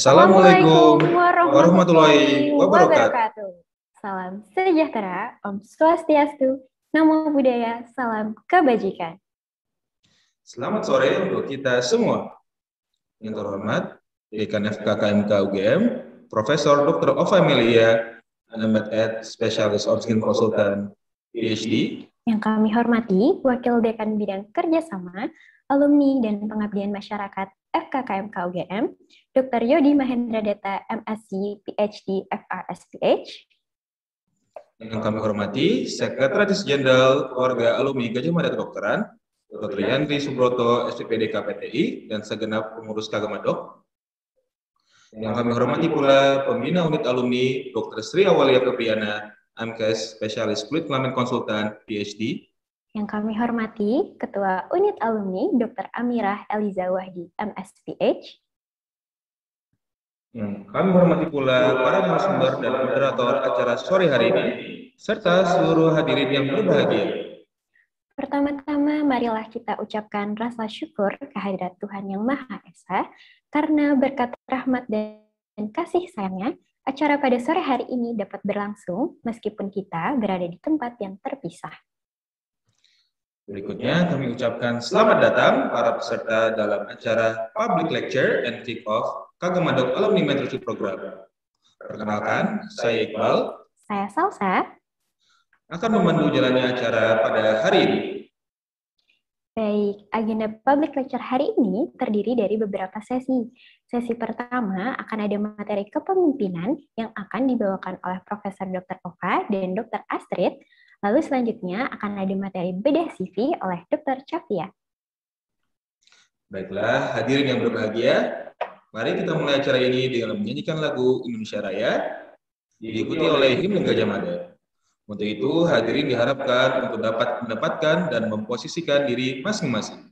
Assalamualaikum warahmatullahi wabarakatuh. Salam sejahtera, Om Swastiastu, Namo Buddhaya, salam kebajikan. Selamat sore untuk kita semua. Yang terhormat, dekan FKKMK UGM, Profesor Dr. Ova Emilia, Ed, Specialist Obskin Consultant, PhD. Yang kami hormati, Wakil Dekan Bidang Kerjasama, Alumni dan Pengabdian Masyarakat FKKMK UGM, Dr. Yodi Mahendra Deta, MSc, PhD, FRSPH. Yang kami hormati, Sekretaris Jenderal Keluarga Alumni Gajah Mada Kedokteran, Dr. Yandri Subroto, SPPD KPTI, dan segenap pengurus Kagama Dok. Yang kami hormati pula Pembina Unit Alumni Dr. Sri Awalia Kepriana, MKS Spesialis Kulit Kelamin Konsultan, PhD. Yang kami hormati Ketua Unit Alumni Dr. Amirah Eliza Wahdi, MSPH. Hmm. kami hormati pula para narasumber dan moderator acara sore hari ini, serta seluruh hadirin yang berbahagia. Pertama-tama, marilah kita ucapkan rasa syukur kehadirat Tuhan Yang Maha Esa, karena berkat rahmat dan kasih sayangnya, acara pada sore hari ini dapat berlangsung meskipun kita berada di tempat yang terpisah. Berikutnya kami ucapkan selamat datang para peserta dalam acara Public Lecture and Kick-Off Kagem Alumni Mentorship Program. Perkenalkan, saya Iqbal. Saya Salsa. Akan memandu jalannya acara pada hari ini. Baik, agenda public lecture hari ini terdiri dari beberapa sesi. Sesi pertama akan ada materi kepemimpinan yang akan dibawakan oleh Profesor Dr. Oka dan Dr. Astrid. Lalu selanjutnya akan ada materi bedah CV oleh Dr. Chafia. Baiklah, hadirin yang berbahagia, Mari kita mulai acara ini dengan menyanyikan lagu Indonesia Raya diikuti oleh himne Gajah Mada. Untuk itu, hadirin diharapkan untuk dapat mendapatkan dan memposisikan diri masing-masing.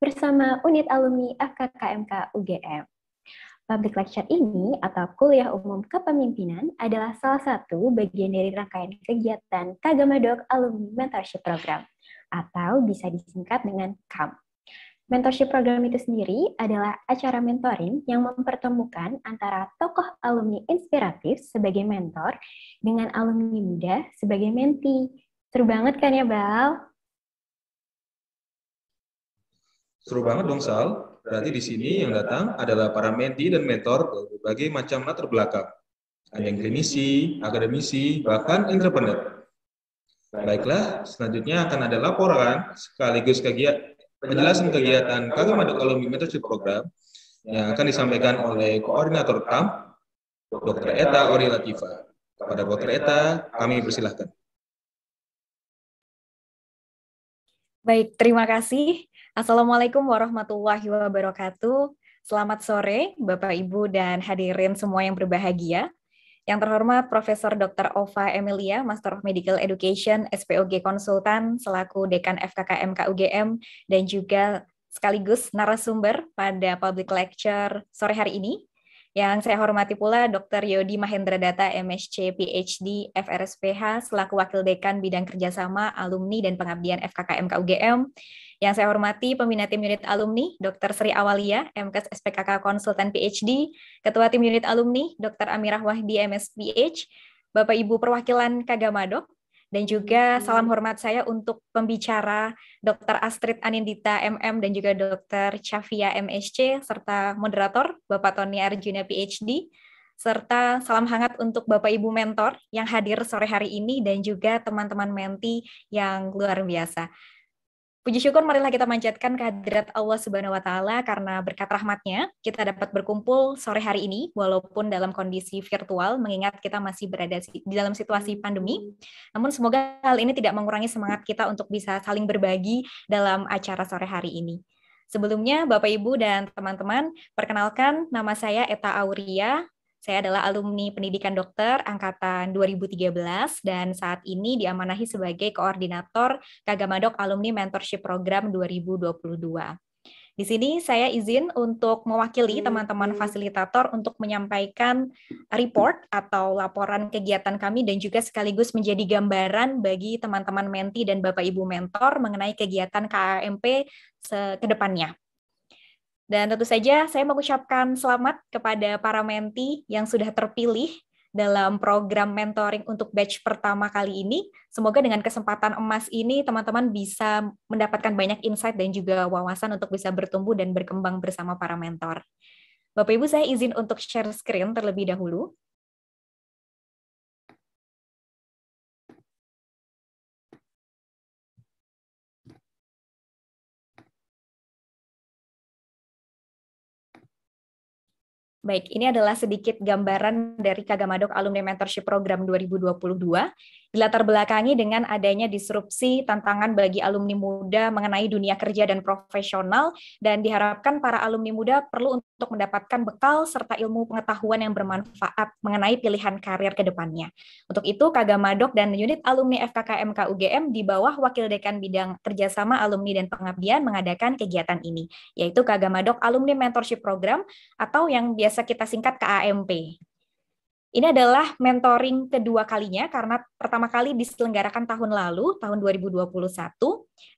bersama Unit Alumni FKKMK UGM. Public lecture ini atau kuliah umum kepemimpinan adalah salah satu bagian dari rangkaian kegiatan Kagamadok Alumni Mentorship Program atau bisa disingkat dengan KAM. Mentorship program itu sendiri adalah acara mentoring yang mempertemukan antara tokoh alumni inspiratif sebagai mentor dengan alumni muda sebagai menti. Seru banget kan ya, Bal? Seru banget dong Sal. Berarti di sini yang datang adalah para menti dan mentor berbagai macam latar belakang. Ada yang klinisi, akademisi, bahkan entrepreneur. Baiklah, selanjutnya akan ada laporan sekaligus kegiatan penjelasan kegiatan Madu Alumni Mentorship Program yang akan disampaikan oleh koordinator KAM, Dr. Eta Ori Latifa. Kepada Dr. Eta, kami persilahkan. Baik, terima kasih Assalamualaikum warahmatullahi wabarakatuh. Selamat sore Bapak Ibu dan hadirin semua yang berbahagia. Yang terhormat Profesor Dr. Ova Emilia, Master of Medical Education, SPOG Konsultan, selaku Dekan FKKM KUGM, dan juga sekaligus narasumber pada public lecture sore hari ini yang saya hormati pula Dr. Yodi Mahendra Data, MSc, PhD, FRSPH, selaku Wakil Dekan Bidang Kerjasama, Alumni, dan Pengabdian FKKM KUGM, yang saya hormati Pembina Tim Unit Alumni Dr. Sri Awalia, MKS SPKK Konsultan PhD, Ketua Tim Unit Alumni Dr. Amirah Wahdi MSPH, Bapak Ibu Perwakilan Kagamadok, dan juga salam hormat saya untuk pembicara Dr. Astrid Anindita MM dan juga Dr. Chafia MSC serta moderator Bapak Tony Arjuna PhD serta salam hangat untuk Bapak Ibu mentor yang hadir sore hari ini dan juga teman-teman menti yang luar biasa. Puji syukur marilah kita manjatkan kehadirat Allah Subhanahu wa taala karena berkat rahmatnya kita dapat berkumpul sore hari ini walaupun dalam kondisi virtual mengingat kita masih berada di dalam situasi pandemi. Namun semoga hal ini tidak mengurangi semangat kita untuk bisa saling berbagi dalam acara sore hari ini. Sebelumnya, Bapak Ibu dan teman-teman, perkenalkan nama saya Eta Auria, saya adalah alumni pendidikan dokter angkatan 2013 dan saat ini diamanahi sebagai koordinator Kagamadok Alumni Mentorship Program 2022. Di sini saya izin untuk mewakili hmm, teman-teman hmm. fasilitator untuk menyampaikan report atau laporan kegiatan kami dan juga sekaligus menjadi gambaran bagi teman-teman menti dan Bapak Ibu mentor mengenai kegiatan KAMP ke depannya. Dan tentu saja saya mengucapkan selamat kepada para menti yang sudah terpilih dalam program mentoring untuk batch pertama kali ini. Semoga dengan kesempatan emas ini teman-teman bisa mendapatkan banyak insight dan juga wawasan untuk bisa bertumbuh dan berkembang bersama para mentor. Bapak Ibu saya izin untuk share screen terlebih dahulu. Baik, ini adalah sedikit gambaran dari Kagamadok Alumni Mentorship Program 2022, dilatar belakangi dengan adanya disrupsi tantangan bagi alumni muda mengenai dunia kerja dan profesional, dan diharapkan para alumni muda perlu untuk mendapatkan bekal serta ilmu pengetahuan yang bermanfaat mengenai pilihan karir ke depannya. Untuk itu, Kagamadok dan unit alumni FKKMK UGM di bawah Wakil Dekan Bidang Kerjasama Alumni dan Pengabdian mengadakan kegiatan ini, yaitu Kagamadok Alumni Mentorship Program atau yang biasa biasa kita singkat AMP. Ini adalah mentoring kedua kalinya karena pertama kali diselenggarakan tahun lalu, tahun 2021,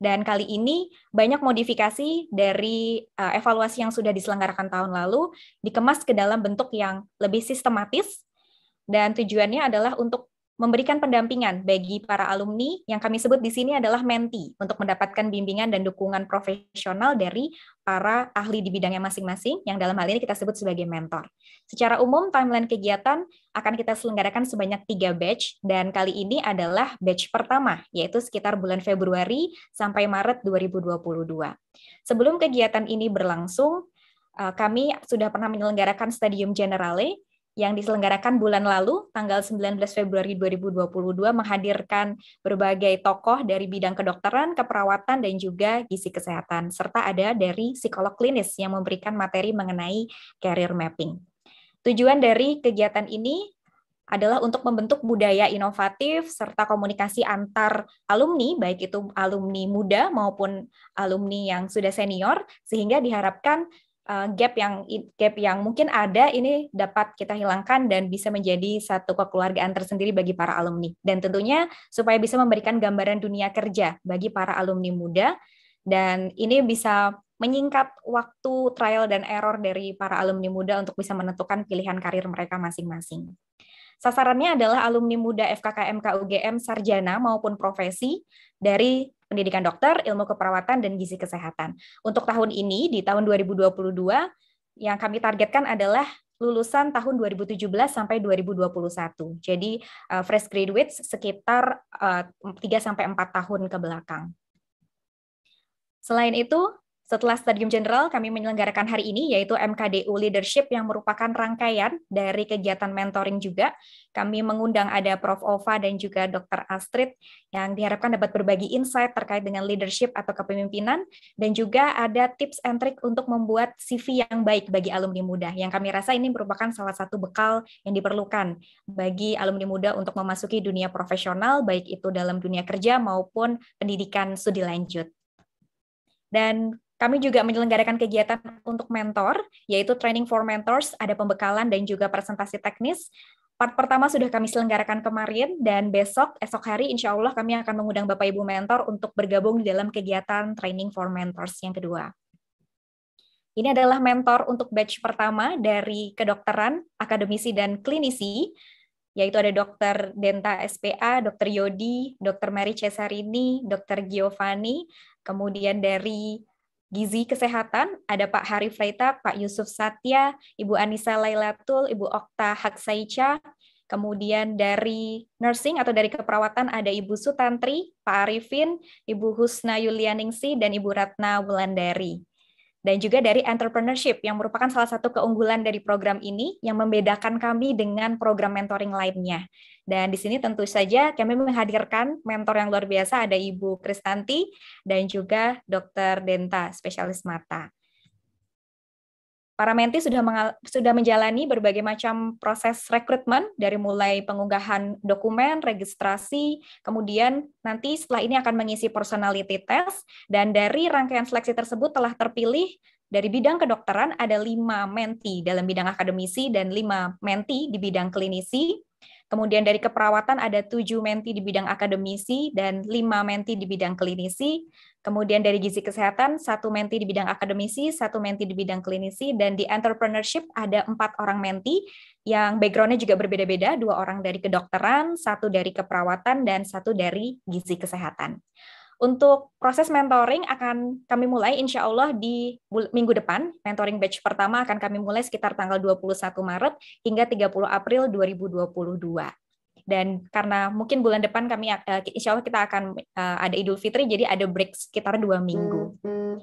dan kali ini banyak modifikasi dari eh, evaluasi yang sudah diselenggarakan tahun lalu dikemas ke dalam bentuk yang lebih sistematis dan tujuannya adalah untuk memberikan pendampingan bagi para alumni yang kami sebut di sini adalah menti untuk mendapatkan bimbingan dan dukungan profesional dari para ahli di bidangnya masing-masing yang dalam hal ini kita sebut sebagai mentor. Secara umum timeline kegiatan akan kita selenggarakan sebanyak tiga batch dan kali ini adalah batch pertama yaitu sekitar bulan Februari sampai Maret 2022. Sebelum kegiatan ini berlangsung, eh, kami sudah pernah menyelenggarakan Stadium Generale yang diselenggarakan bulan lalu tanggal 19 Februari 2022 menghadirkan berbagai tokoh dari bidang kedokteran, keperawatan dan juga gizi kesehatan serta ada dari psikolog klinis yang memberikan materi mengenai career mapping. Tujuan dari kegiatan ini adalah untuk membentuk budaya inovatif serta komunikasi antar alumni, baik itu alumni muda maupun alumni yang sudah senior, sehingga diharapkan uh, gap yang gap yang mungkin ada ini dapat kita hilangkan dan bisa menjadi satu kekeluargaan tersendiri bagi para alumni dan tentunya supaya bisa memberikan gambaran dunia kerja bagi para alumni muda dan ini bisa menyingkat waktu trial dan error dari para alumni muda untuk bisa menentukan pilihan karir mereka masing-masing. Sasarannya adalah alumni muda FKKM KUGM sarjana maupun profesi dari pendidikan dokter, ilmu keperawatan, dan gizi kesehatan. Untuk tahun ini, di tahun 2022, yang kami targetkan adalah lulusan tahun 2017 sampai 2021. Jadi uh, fresh graduates sekitar uh, eh, 3 sampai 4 tahun ke belakang. Selain itu, setelah Stadium General, kami menyelenggarakan hari ini yaitu MKDU Leadership yang merupakan rangkaian dari kegiatan mentoring juga. Kami mengundang ada Prof. Ova dan juga Dr. Astrid yang diharapkan dapat berbagi insight terkait dengan leadership atau kepemimpinan dan juga ada tips and trick untuk membuat CV yang baik bagi alumni muda yang kami rasa ini merupakan salah satu bekal yang diperlukan bagi alumni muda untuk memasuki dunia profesional baik itu dalam dunia kerja maupun pendidikan studi lanjut. Dan kami juga menyelenggarakan kegiatan untuk mentor, yaitu training for mentors, ada pembekalan dan juga presentasi teknis. Part pertama sudah kami selenggarakan kemarin, dan besok, esok hari, insya Allah kami akan mengundang Bapak-Ibu mentor untuk bergabung di dalam kegiatan training for mentors yang kedua. Ini adalah mentor untuk batch pertama dari kedokteran, akademisi, dan klinisi yaitu ada Dr. Denta SPA, Dr. Yodi, Dr. Mary Cesarini, Dr. Giovanni, kemudian dari Gizi Kesehatan, ada Pak Hari Freita, Pak Yusuf Satya, Ibu Anissa Lailatul, Ibu Okta Haksaica, kemudian dari nursing atau dari keperawatan ada Ibu Sutantri, Pak Arifin, Ibu Husna Yulianingsi, dan Ibu Ratna Wulandari dan juga dari entrepreneurship yang merupakan salah satu keunggulan dari program ini yang membedakan kami dengan program mentoring lainnya. Dan di sini tentu saja kami menghadirkan mentor yang luar biasa ada Ibu Kristanti dan juga Dokter Denta, spesialis mata. Para menti sudah sudah menjalani berbagai macam proses rekrutmen dari mulai pengunggahan dokumen, registrasi, kemudian nanti setelah ini akan mengisi personality test dan dari rangkaian seleksi tersebut telah terpilih dari bidang kedokteran ada lima menti dalam bidang akademisi dan lima menti di bidang klinisi Kemudian dari keperawatan ada tujuh menti di bidang akademisi dan lima menti di bidang klinisi. Kemudian dari gizi kesehatan, satu menti di bidang akademisi, satu menti di bidang klinisi, dan di entrepreneurship ada empat orang menti yang backgroundnya juga berbeda-beda, dua orang dari kedokteran, satu dari keperawatan, dan satu dari gizi kesehatan. Untuk proses mentoring akan kami mulai insya Allah di minggu depan. Mentoring batch pertama akan kami mulai sekitar tanggal 21 Maret hingga 30 April 2022. Dan karena mungkin bulan depan kami, eh, insya Allah kita akan eh, ada Idul Fitri, jadi ada break sekitar dua minggu. Hmm, hmm.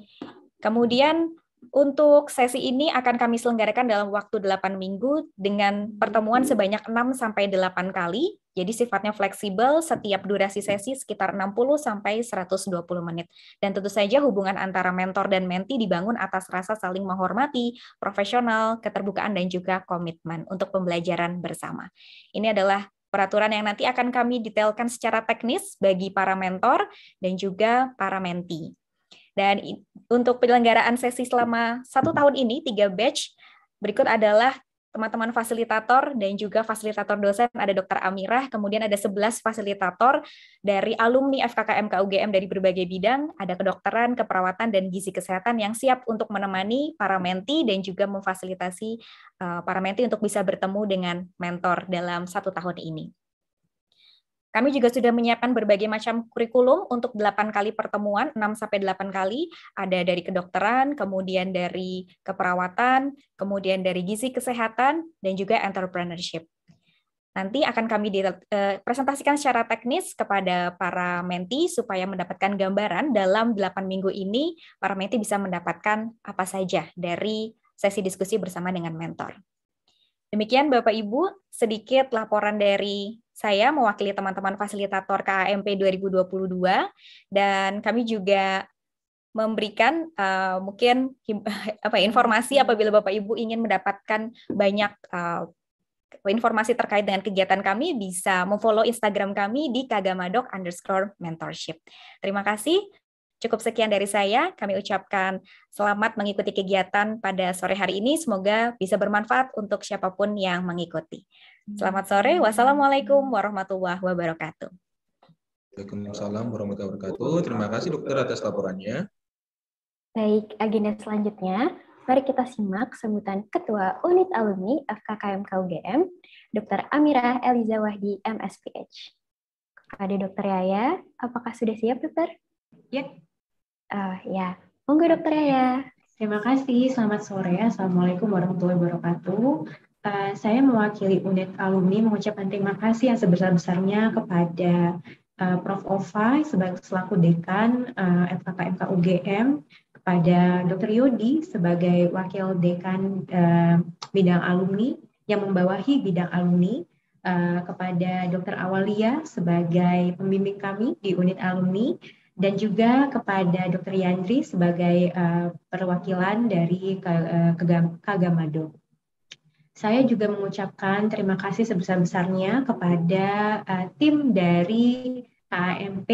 Kemudian untuk sesi ini akan kami selenggarakan dalam waktu 8 minggu dengan pertemuan sebanyak 6 sampai 8 kali. Jadi sifatnya fleksibel, setiap durasi sesi sekitar 60 sampai 120 menit. Dan tentu saja hubungan antara mentor dan menti dibangun atas rasa saling menghormati, profesional, keterbukaan dan juga komitmen untuk pembelajaran bersama. Ini adalah peraturan yang nanti akan kami detailkan secara teknis bagi para mentor dan juga para menti. Dan untuk penyelenggaraan sesi selama satu tahun ini, tiga batch, berikut adalah teman-teman fasilitator dan juga fasilitator dosen ada Dr. Amirah, kemudian ada 11 fasilitator dari alumni FKKM KUGM dari berbagai bidang, ada kedokteran, keperawatan dan gizi kesehatan yang siap untuk menemani para menti dan juga memfasilitasi eh, para menti untuk bisa bertemu dengan mentor dalam satu tahun ini. Kami juga sudah menyiapkan berbagai macam kurikulum untuk 8 kali pertemuan, 6-8 kali. Ada dari kedokteran, kemudian dari keperawatan, kemudian dari gizi kesehatan, dan juga entrepreneurship. Nanti akan kami eh, presentasikan secara teknis kepada para menti supaya mendapatkan gambaran dalam 8 minggu ini para menti bisa mendapatkan apa saja dari sesi diskusi bersama dengan mentor. Demikian Bapak Ibu sedikit laporan dari saya mewakili teman-teman fasilitator KAMP 2022 dan kami juga memberikan uh, mungkin apa ya, informasi apabila Bapak Ibu ingin mendapatkan banyak uh, informasi terkait dengan kegiatan kami bisa memfollow Instagram kami di kagamadok underscore mentorship. Terima kasih. Cukup sekian dari saya. Kami ucapkan selamat mengikuti kegiatan pada sore hari ini. Semoga bisa bermanfaat untuk siapapun yang mengikuti. Selamat sore. Wassalamualaikum warahmatullahi wabarakatuh. Waalaikumsalam warahmatullahi wabarakatuh. Terima kasih dokter atas laporannya. Baik, agenda selanjutnya. Mari kita simak sambutan Ketua Unit Alumni FKKM KUGM, Dr. Amira Eliza Wahdi, MSPH. Kepada Dr. Yaya, apakah sudah siap, Dokter? Ya. Oh, ya, monggo Dokter Yaya. Terima kasih. Selamat sore. Assalamualaikum warahmatullahi wabarakatuh. Eh, saya mewakili unit alumni mengucapkan terima kasih yang sebesar-besarnya kepada uh, Prof. Ova sebagai selaku dekan uh, eh, FKKMK UGM, kepada Dr. Yodi sebagai wakil dekan uh, bidang alumni yang membawahi bidang alumni, uh, kepada Dr. Awalia sebagai pembimbing kami di unit alumni, dan juga kepada Dr. Yandri sebagai uh, perwakilan dari Kagamado. Saya juga mengucapkan terima kasih sebesar-besarnya kepada uh, tim dari KAMP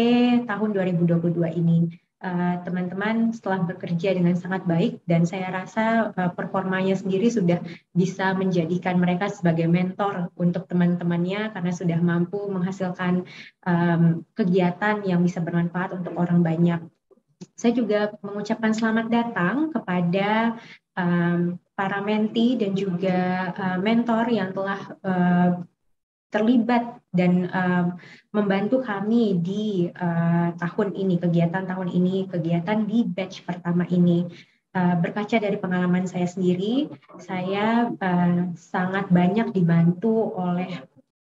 tahun 2022 ini. Eh, teman-teman uh, setelah bekerja dengan sangat baik dan saya rasa uh, performanya sendiri sudah bisa menjadikan mereka sebagai mentor untuk teman-temannya karena sudah mampu menghasilkan um, kegiatan yang bisa bermanfaat untuk orang banyak. Saya juga mengucapkan selamat datang kepada um, para menti dan juga uh, mentor yang telah uh, terlibat dan um, membantu kami di uh, tahun ini kegiatan tahun ini kegiatan di batch pertama ini berkaca dari pengalaman saya sendiri saya uh, sangat banyak dibantu oleh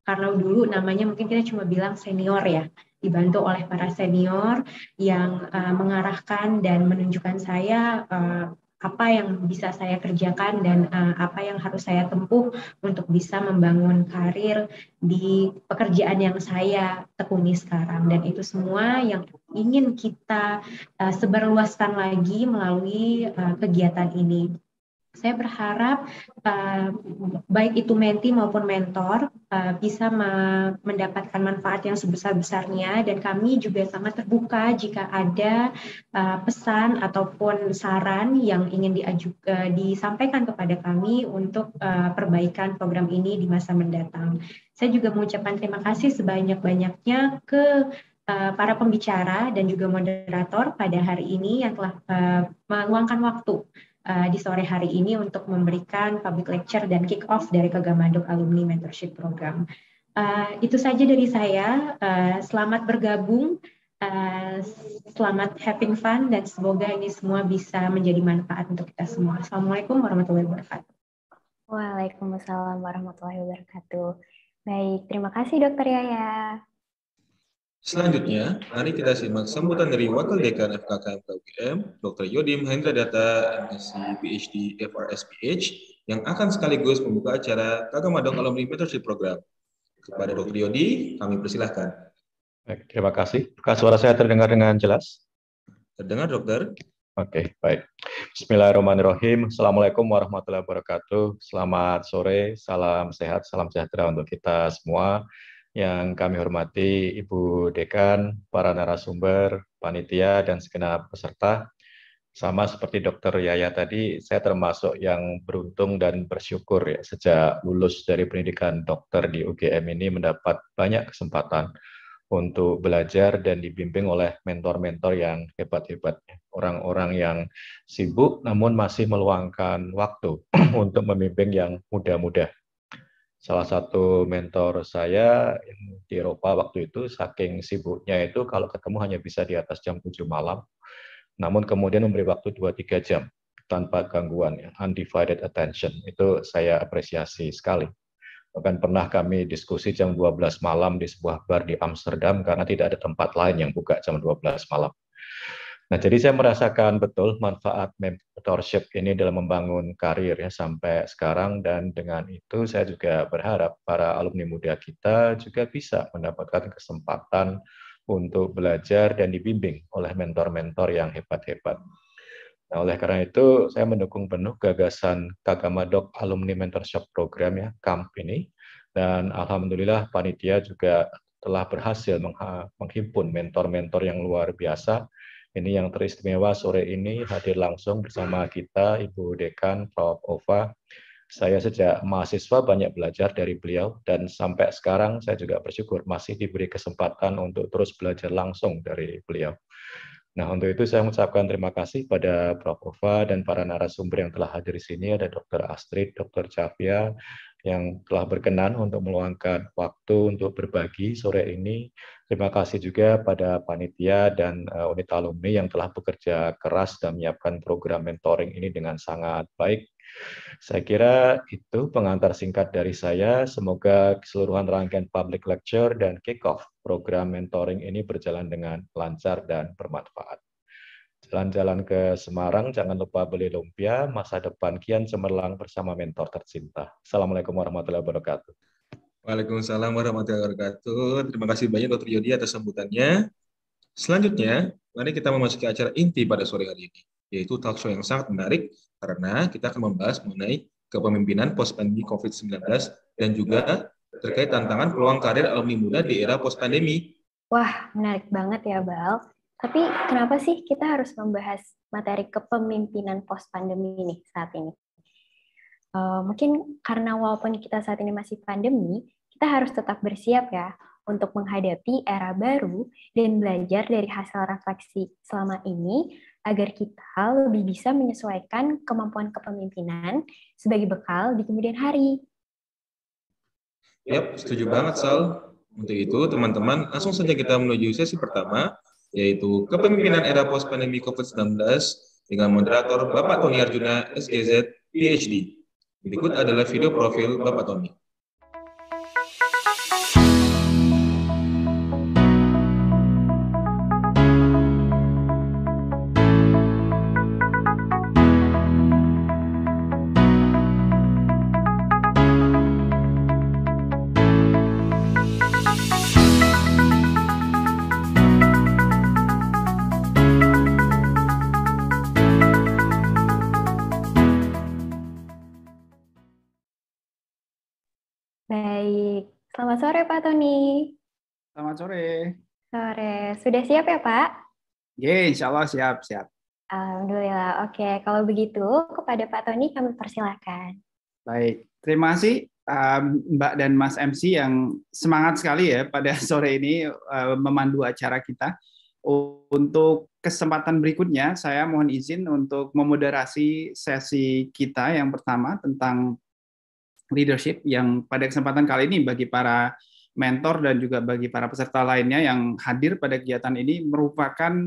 karena dulu namanya mungkin kita cuma bilang senior ya dibantu oleh para senior yang uh, mengarahkan dan menunjukkan saya uh, apa yang bisa saya kerjakan dan uh, apa yang harus saya tempuh untuk bisa membangun karir di pekerjaan yang saya tekuni sekarang dan itu semua yang ingin kita uh, eh, sebarluaskan lagi melalui uh, kegiatan ini saya berharap uh, baik itu menti maupun mentor uh, bisa mendapatkan manfaat yang sebesar-besarnya dan kami juga sangat terbuka jika ada uh, pesan ataupun saran yang ingin uh, disampaikan kepada kami untuk uh, perbaikan program ini di masa mendatang. Saya juga mengucapkan terima kasih sebanyak-banyaknya ke para pembicara dan juga moderator pada hari ini yang telah meluangkan waktu uh, di sore hari ini untuk memberikan public lecture dan kick off dari Kegamandok Alumni Mentorship Program. Uh, itu saja dari saya. Uh, selamat bergabung, uh, selamat having fun, dan semoga ini semua bisa menjadi manfaat untuk kita semua. Assalamualaikum warahmatullahi wabarakatuh. Waalaikumsalam warahmatullahi wabarakatuh. Baik, terima kasih Dokter Yaya. Selanjutnya, mari kita simak sambutan dari Wakil Dekan FKKM UGM, Dr. Yodim Data, MSc, PhD, FRSPH, yang akan sekaligus membuka acara Kagamadong Alumni Mentorship Program. Kepada Dr. Yodi, kami persilahkan. Baik, terima kasih. Apakah suara saya terdengar dengan jelas? Terdengar, dokter. Oke, okay, baik. Bismillahirrahmanirrahim. Assalamualaikum warahmatullahi wabarakatuh. Selamat sore, salam sehat, salam sejahtera untuk kita semua yang kami hormati Ibu Dekan, para narasumber, panitia, dan segenap peserta. Sama seperti Dr. Yaya tadi, saya termasuk yang beruntung dan bersyukur ya, sejak lulus dari pendidikan dokter di UGM ini mendapat banyak kesempatan untuk belajar dan dibimbing oleh mentor-mentor yang hebat-hebat. Orang-orang yang sibuk namun masih meluangkan waktu untuk membimbing yang muda-muda salah satu mentor saya di Eropa waktu itu saking sibuknya itu kalau ketemu hanya bisa di atas jam 7 malam. Namun kemudian memberi waktu 2-3 jam tanpa gangguan, ya, undivided attention. Itu saya apresiasi sekali. Bahkan pernah kami diskusi jam 12 malam di sebuah bar di Amsterdam karena tidak ada tempat lain yang buka jam 12 malam. Nah, jadi saya merasakan betul manfaat mentorship ini dalam membangun karir ya sampai sekarang dan dengan itu saya juga berharap para alumni muda kita juga bisa mendapatkan kesempatan untuk belajar dan dibimbing oleh mentor-mentor yang hebat-hebat. Nah, oleh karena itu saya mendukung penuh gagasan Kagamadok Alumni Mentorship Program ya, KAMP ini dan alhamdulillah panitia juga telah berhasil menghimpun mentor-mentor yang luar biasa ini yang teristimewa sore ini hadir langsung bersama kita Ibu Dekan Prof. Ova. Saya sejak mahasiswa banyak belajar dari beliau dan sampai sekarang saya juga bersyukur masih diberi kesempatan untuk terus belajar langsung dari beliau. Nah, untuk itu saya mengucapkan terima kasih pada Prof. Ova dan para narasumber yang telah hadir di sini, ada Dr. Astrid, Dr. Cavia, yang telah berkenan untuk meluangkan waktu untuk berbagi sore ini. Terima kasih juga pada panitia dan uh, unit alumni yang telah bekerja keras dan menyiapkan program mentoring ini dengan sangat baik. Saya kira itu pengantar singkat dari saya. Semoga keseluruhan rangkaian public lecture dan kick-off program mentoring ini berjalan dengan lancar dan bermanfaat. Jalan-jalan ke Semarang, jangan lupa beli lumpia, masa depan kian cemerlang bersama mentor tercinta. Assalamualaikum warahmatullahi wabarakatuh. Waalaikumsalam warahmatullahi wabarakatuh. Terima kasih banyak Dr. Yodi atas sambutannya. Selanjutnya, mari kita memasuki acara inti pada sore hari ini, yaitu talk show yang sangat menarik karena kita akan membahas mengenai kepemimpinan post-pandemi COVID-19 dan juga terkait tantangan peluang karir alumni muda di era post-pandemi. Wah, menarik banget ya, Bal. Tapi kenapa sih kita harus membahas materi kepemimpinan post pandemi ini saat ini? Eh, mungkin karena walaupun kita saat ini masih pandemi, kita harus tetap bersiap ya untuk menghadapi era baru dan belajar dari hasil refleksi selama ini agar kita lebih bisa menyesuaikan kemampuan kepemimpinan sebagai bekal di kemudian hari. Yap, setuju banget Sal. Untuk itu, teman-teman, langsung saja kita menuju sesi pertama, yaitu Kepemimpinan Era Post Pandemi COVID-19 dengan moderator Bapak Tony Arjuna, SKZ, e PhD. Berikut adalah video profil Bapak Tony. sore Pak Tony. Selamat sore. Sore. Sudah siap ya Pak? Ya insya Allah siap, siap. Alhamdulillah. Oke, kalau begitu kepada Pak Tony kami persilakan. Baik, terima kasih um, Mbak dan Mas MC yang semangat sekali ya pada sore ini uh, memandu acara kita. Untuk kesempatan berikutnya, saya mohon izin untuk memoderasi sesi kita yang pertama tentang leadership yang pada kesempatan kali ini bagi para mentor dan juga bagi para peserta lainnya yang hadir pada kegiatan ini merupakan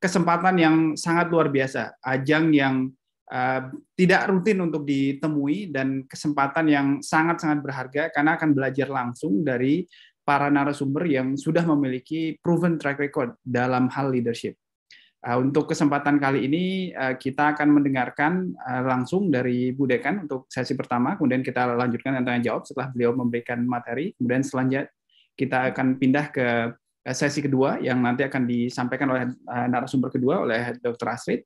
kesempatan yang sangat luar biasa, ajang yang uh, tidak rutin untuk ditemui dan kesempatan yang sangat-sangat berharga karena akan belajar langsung dari para narasumber yang sudah memiliki proven track record dalam hal leadership. Eh, untuk kesempatan kali ini eh, kita akan mendengarkan eh, langsung dari Bu Dekan untuk sesi pertama, kemudian kita lanjutkan tanya jawab setelah beliau memberikan materi, kemudian selanjutnya kita akan pindah ke sesi kedua yang nanti akan disampaikan oleh narasumber kedua oleh Dr. Astrid.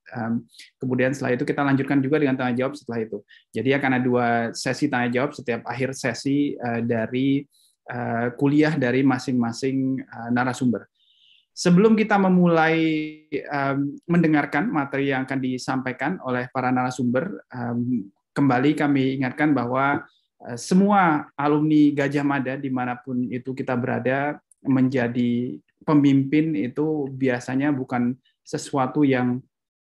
Kemudian setelah itu kita lanjutkan juga dengan tanya jawab setelah itu. Jadi akan ada dua sesi tanya jawab setiap akhir sesi dari kuliah dari masing-masing narasumber. Sebelum kita memulai um, mendengarkan materi yang akan disampaikan oleh para narasumber, um, kembali kami ingatkan bahwa uh, semua alumni Gajah Mada dimanapun itu kita berada menjadi pemimpin itu biasanya bukan sesuatu yang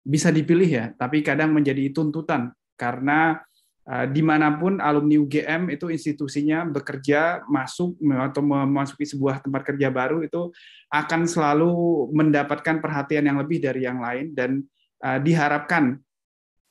bisa dipilih ya, tapi kadang menjadi tuntutan karena Eh, dimanapun alumni UGM itu institusinya bekerja masuk atau memasuki sebuah tempat kerja baru itu akan selalu mendapatkan perhatian yang lebih dari yang lain dan eh, diharapkan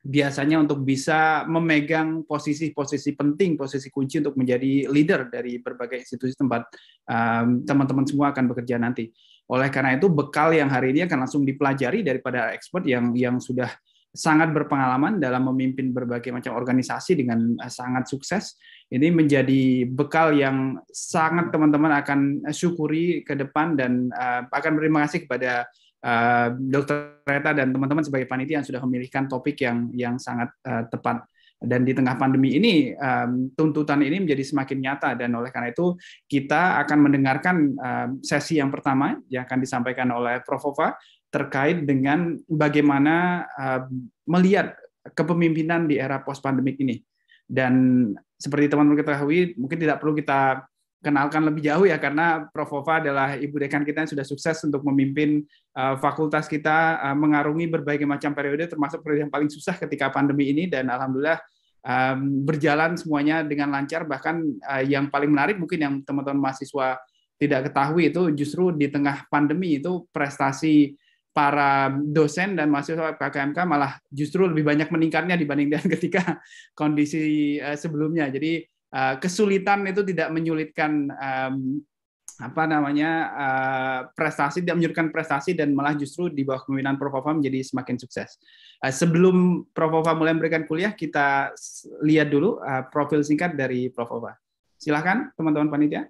biasanya untuk bisa memegang posisi-posisi penting, posisi kunci untuk menjadi leader dari berbagai institusi tempat eh, teman-teman semua akan bekerja nanti. Oleh karena itu bekal yang hari ini akan langsung dipelajari daripada expert yang yang sudah sangat berpengalaman dalam memimpin berbagai macam organisasi dengan eh, sangat sukses. Ini menjadi bekal yang sangat teman-teman akan eh, syukuri ke depan dan uh, akan berterima kasih kepada uh, Dr. Reta dan teman-teman sebagai panitia yang sudah memilihkan topik yang yang sangat uh, tepat. Dan di tengah pandemi ini, tuntutan ini menjadi semakin nyata. Dan oleh karena itu, kita akan mendengarkan sesi yang pertama yang akan disampaikan oleh Prof. Ova terkait dengan bagaimana uh, melihat kepemimpinan di era post pandemik ini. Dan seperti teman-teman ketahui, mungkin tidak perlu kita kenalkan lebih jauh ya karena Prof Ova adalah ibu dekan kita yang sudah sukses untuk memimpin uh, fakultas kita uh, mengarungi berbagai macam periode termasuk periode yang paling susah ketika pandemi ini dan alhamdulillah um, berjalan semuanya dengan lancar bahkan uh, yang paling menarik mungkin yang teman-teman mahasiswa tidak ketahui itu justru di tengah pandemi itu prestasi para dosen dan mahasiswa KKMK malah justru lebih banyak meningkatnya dibandingkan ketika kondisi eh, sebelumnya. Jadi eh, kesulitan itu tidak menyulitkan apa namanya eh, prestasi tidak menyulitkan prestasi dan malah justru di bawah kepemimpinan Prof. Ova menjadi semakin sukses. sebelum Prof. Ova mulai memberikan kuliah, kita lihat dulu profil singkat dari Prof. Ova. Silahkan teman-teman panitia.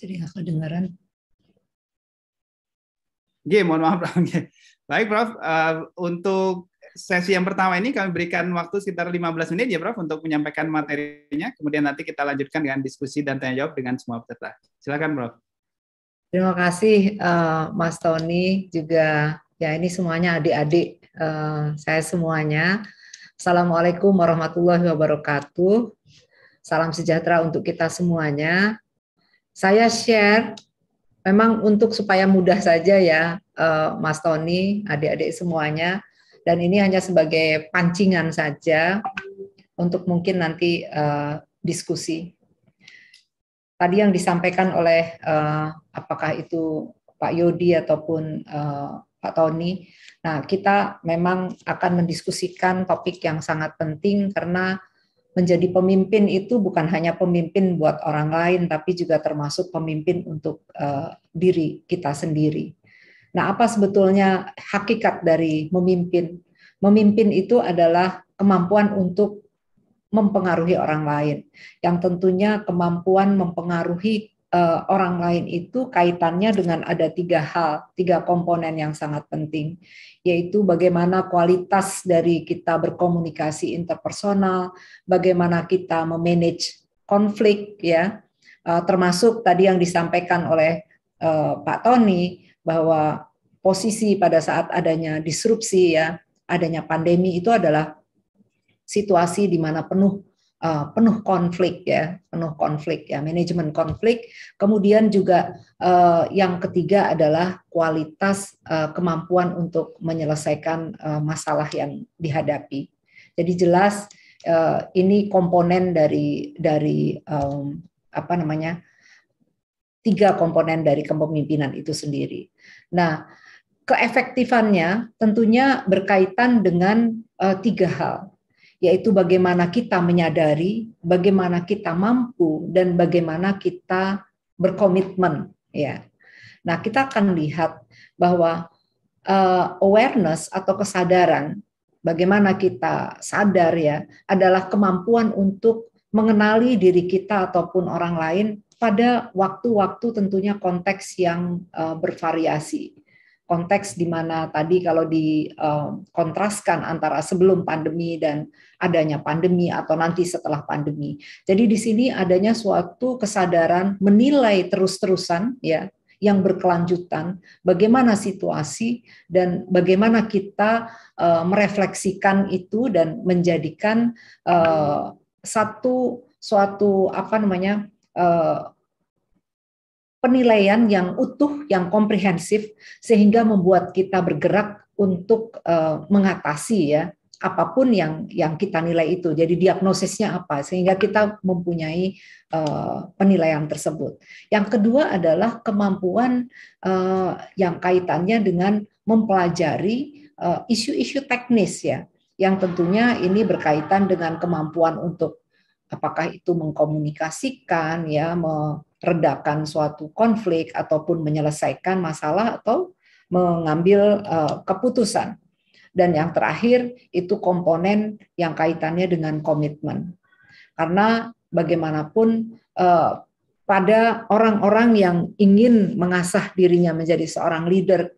jadi nggak kedengaran. Oke, mohon maaf Prof. Baik Prof, uh, untuk sesi yang pertama ini kami berikan waktu sekitar 15 menit ya Prof untuk menyampaikan materinya. Kemudian nanti kita lanjutkan dengan diskusi dan tanya jawab dengan semua peserta. Silakan Prof. Terima kasih uh, Mas Tony juga ya ini semuanya adik-adik uh, saya semuanya. Assalamualaikum warahmatullahi wabarakatuh. Salam sejahtera untuk kita semuanya. Saya share memang untuk supaya mudah saja ya eh, Mas Tony, adik-adik semuanya dan ini hanya sebagai pancingan saja untuk mungkin nanti eh, diskusi. Tadi yang disampaikan oleh eh, apakah itu Pak Yodi ataupun Pak Tony. Nah, kita memang akan mendiskusikan topik yang sangat penting karena menjadi pemimpin itu bukan hanya pemimpin buat orang lain, tapi juga termasuk pemimpin untuk uh, diri kita sendiri. Nah, apa sebetulnya hakikat dari memimpin? Memimpin itu adalah kemampuan untuk mempengaruhi orang lain, yang tentunya kemampuan mempengaruhi uh, orang lain itu kaitannya dengan ada tiga hal, tiga komponen yang sangat penting, yaitu bagaimana kualitas dari kita berkomunikasi interpersonal, bagaimana kita memanage konflik, ya, uh, termasuk tadi yang disampaikan oleh uh, Pak Tony bahwa posisi pada saat adanya disrupsi, ya, adanya pandemi itu adalah situasi di mana penuh uh, penuh konflik ya, penuh konflik ya, manajemen konflik. Kemudian juga uh, yang ketiga adalah kualitas uh, kemampuan untuk menyelesaikan uh, masalah yang dihadapi. Jadi jelas uh, ini komponen dari dari um, apa namanya tiga komponen dari kepemimpinan itu sendiri. Nah, keefektifannya tentunya berkaitan dengan uh, tiga hal yaitu bagaimana kita menyadari, bagaimana kita mampu dan bagaimana kita berkomitmen ya. Nah, kita akan lihat bahwa uh, awareness atau kesadaran bagaimana kita sadar ya adalah kemampuan untuk mengenali diri kita ataupun orang lain pada waktu-waktu tentunya konteks yang uh, bervariasi konteks di mana tadi kalau dikontraskan eh, antara sebelum pandemi dan adanya pandemi atau nanti setelah pandemi. Jadi di sini adanya suatu kesadaran menilai terus-terusan ya yang berkelanjutan, bagaimana situasi dan bagaimana kita uh, merefleksikan itu dan menjadikan uh, satu suatu apa namanya uh, penilaian yang utuh, yang komprehensif, sehingga membuat kita bergerak untuk uh, mengatasi ya apapun yang yang kita nilai itu. Jadi diagnosisnya apa sehingga kita mempunyai uh, penilaian tersebut. Yang kedua adalah kemampuan uh, yang kaitannya dengan mempelajari isu-isu uh, teknis ya, yang tentunya ini berkaitan dengan kemampuan untuk apakah itu mengkomunikasikan ya me, redakan suatu konflik ataupun menyelesaikan masalah atau mengambil uh, keputusan. Dan yang terakhir itu komponen yang kaitannya dengan komitmen. Karena bagaimanapun uh, pada orang-orang yang ingin mengasah dirinya menjadi seorang leader,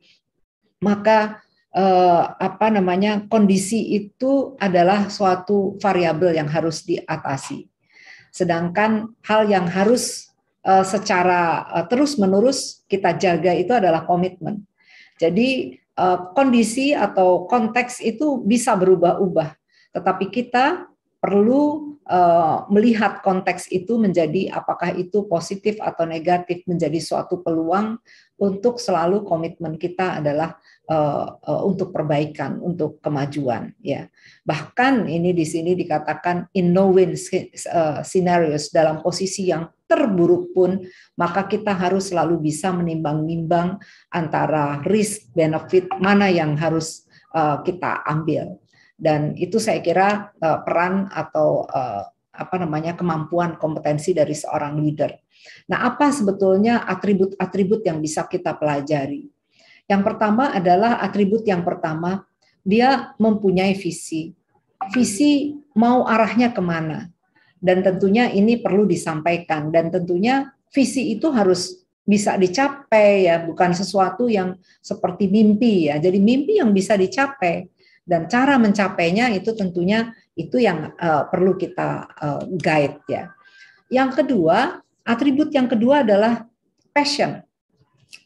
maka eh, apa namanya kondisi itu adalah suatu variabel yang harus diatasi. Sedangkan hal yang harus Eh, secara eh, terus-menerus kita jaga itu adalah komitmen. Jadi eh, kondisi atau konteks itu bisa berubah-ubah, tetapi kita perlu melihat konteks itu menjadi apakah itu positif atau negatif menjadi suatu peluang untuk selalu komitmen kita adalah untuk perbaikan, untuk kemajuan. Ya, bahkan ini di sini dikatakan in no win scenarios dalam posisi yang terburuk pun, maka kita harus selalu bisa menimbang-nimbang antara risk benefit mana yang harus uh, kita ambil. Dan itu saya kira uh, peran atau uh, apa namanya kemampuan kompetensi dari seorang leader. Nah, apa sebetulnya atribut-atribut yang bisa kita pelajari? Yang pertama adalah atribut yang pertama, dia mempunyai visi. Visi mau arahnya kemana? dan tentunya ini perlu disampaikan dan tentunya visi itu harus bisa dicapai ya bukan sesuatu yang seperti mimpi ya jadi mimpi yang bisa dicapai dan cara mencapainya itu tentunya itu yang uh, perlu kita uh, guide ya yang kedua atribut yang kedua adalah passion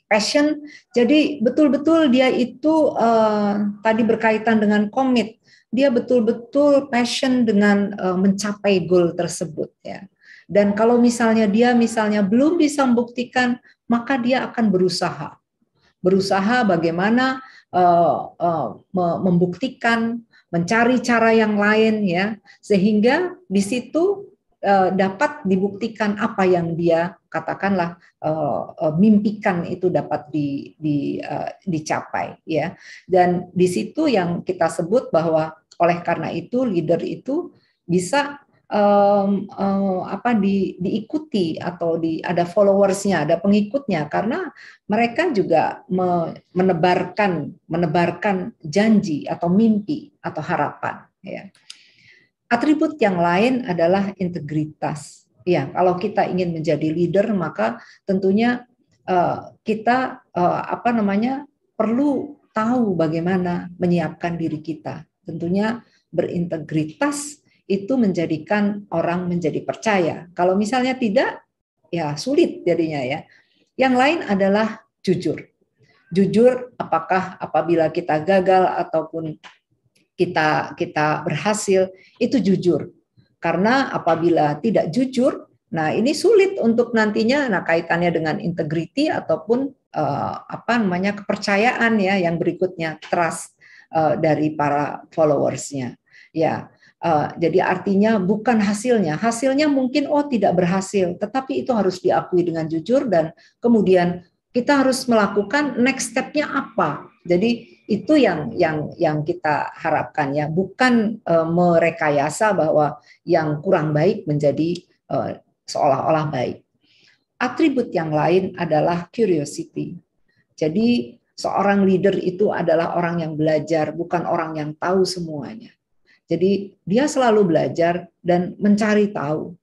passion jadi betul-betul dia itu uh, tadi berkaitan dengan komit dia betul-betul passion dengan uh, mencapai goal tersebut ya. Dan kalau misalnya dia misalnya belum bisa membuktikan, maka dia akan berusaha. Berusaha bagaimana uh, uh, membuktikan, mencari cara yang lain ya. Sehingga di situ Eh, dapat dibuktikan apa yang dia katakanlah uh, uh, mimpikan itu dapat di, di, dicapai ya dan di situ yang kita sebut bahwa oleh karena itu leader itu bisa um, um, apa di, diikuti atau di ada followersnya ada pengikutnya karena mereka juga me, menebarkan menebarkan janji atau mimpi atau harapan ya Atribut yang lain adalah integritas. Ya, kalau kita ingin menjadi leader maka tentunya uh, kita uh, apa namanya perlu tahu bagaimana menyiapkan diri kita. Tentunya berintegritas itu menjadikan orang menjadi percaya. Kalau misalnya tidak, ya sulit jadinya ya. Yang lain adalah jujur. Jujur apakah apabila kita gagal ataupun kita kita berhasil itu jujur. Karena apabila tidak jujur, nah ini sulit untuk nantinya nah kaitannya dengan integriti ataupun uh, apa namanya kepercayaan ya yang berikutnya trust uh, dari para followersnya. Ya, Uh, jadi artinya bukan hasilnya. Hasilnya mungkin oh tidak berhasil, tetapi itu harus diakui dengan jujur dan kemudian kita harus melakukan next stepnya apa. Jadi itu yang yang yang kita harapkan ya bukan uh, merekayasa bahwa yang kurang baik menjadi uh, seolah-olah baik atribut yang lain adalah curiosity jadi seorang leader itu adalah orang yang belajar bukan orang yang tahu semuanya jadi dia selalu belajar dan mencari tahu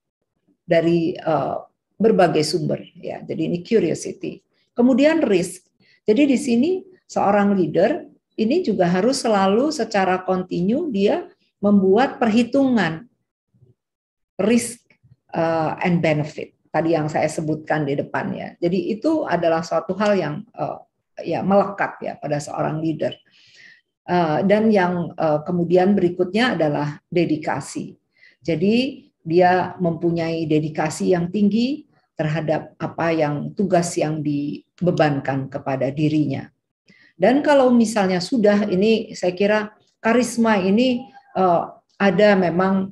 dari uh, berbagai sumber ya jadi ini curiosity kemudian risk jadi di sini seorang leader ini juga harus selalu secara kontinu dia membuat perhitungan risk eh, and benefit tadi yang saya sebutkan di depannya. Jadi itu adalah suatu hal yang eh, ya melekat ya pada seorang leader. Eh, dan yang kemudian berikutnya adalah dedikasi. Jadi dia mempunyai dedikasi yang tinggi terhadap apa yang tugas yang dibebankan kepada dirinya. Dan kalau misalnya sudah ini saya kira karisma ini uh, ada memang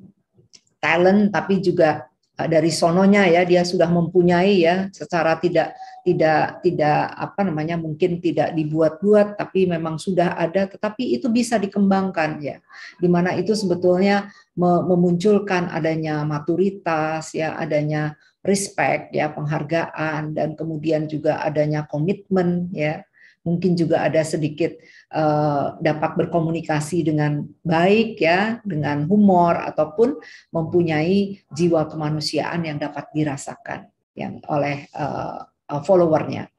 talent tapi juga uh, dari sononya ya dia sudah mempunyai ya secara tidak tidak tidak apa namanya mungkin tidak dibuat-buat tapi memang sudah ada tetapi itu bisa dikembangkan ya di mana itu sebetulnya memunculkan adanya maturitas ya adanya respect ya penghargaan dan kemudian juga adanya komitmen ya mungkin juga ada sedikit uh, dapat berkomunikasi dengan baik ya, dengan humor ataupun mempunyai jiwa kemanusiaan yang dapat dirasakan yang oleh uh, followernya.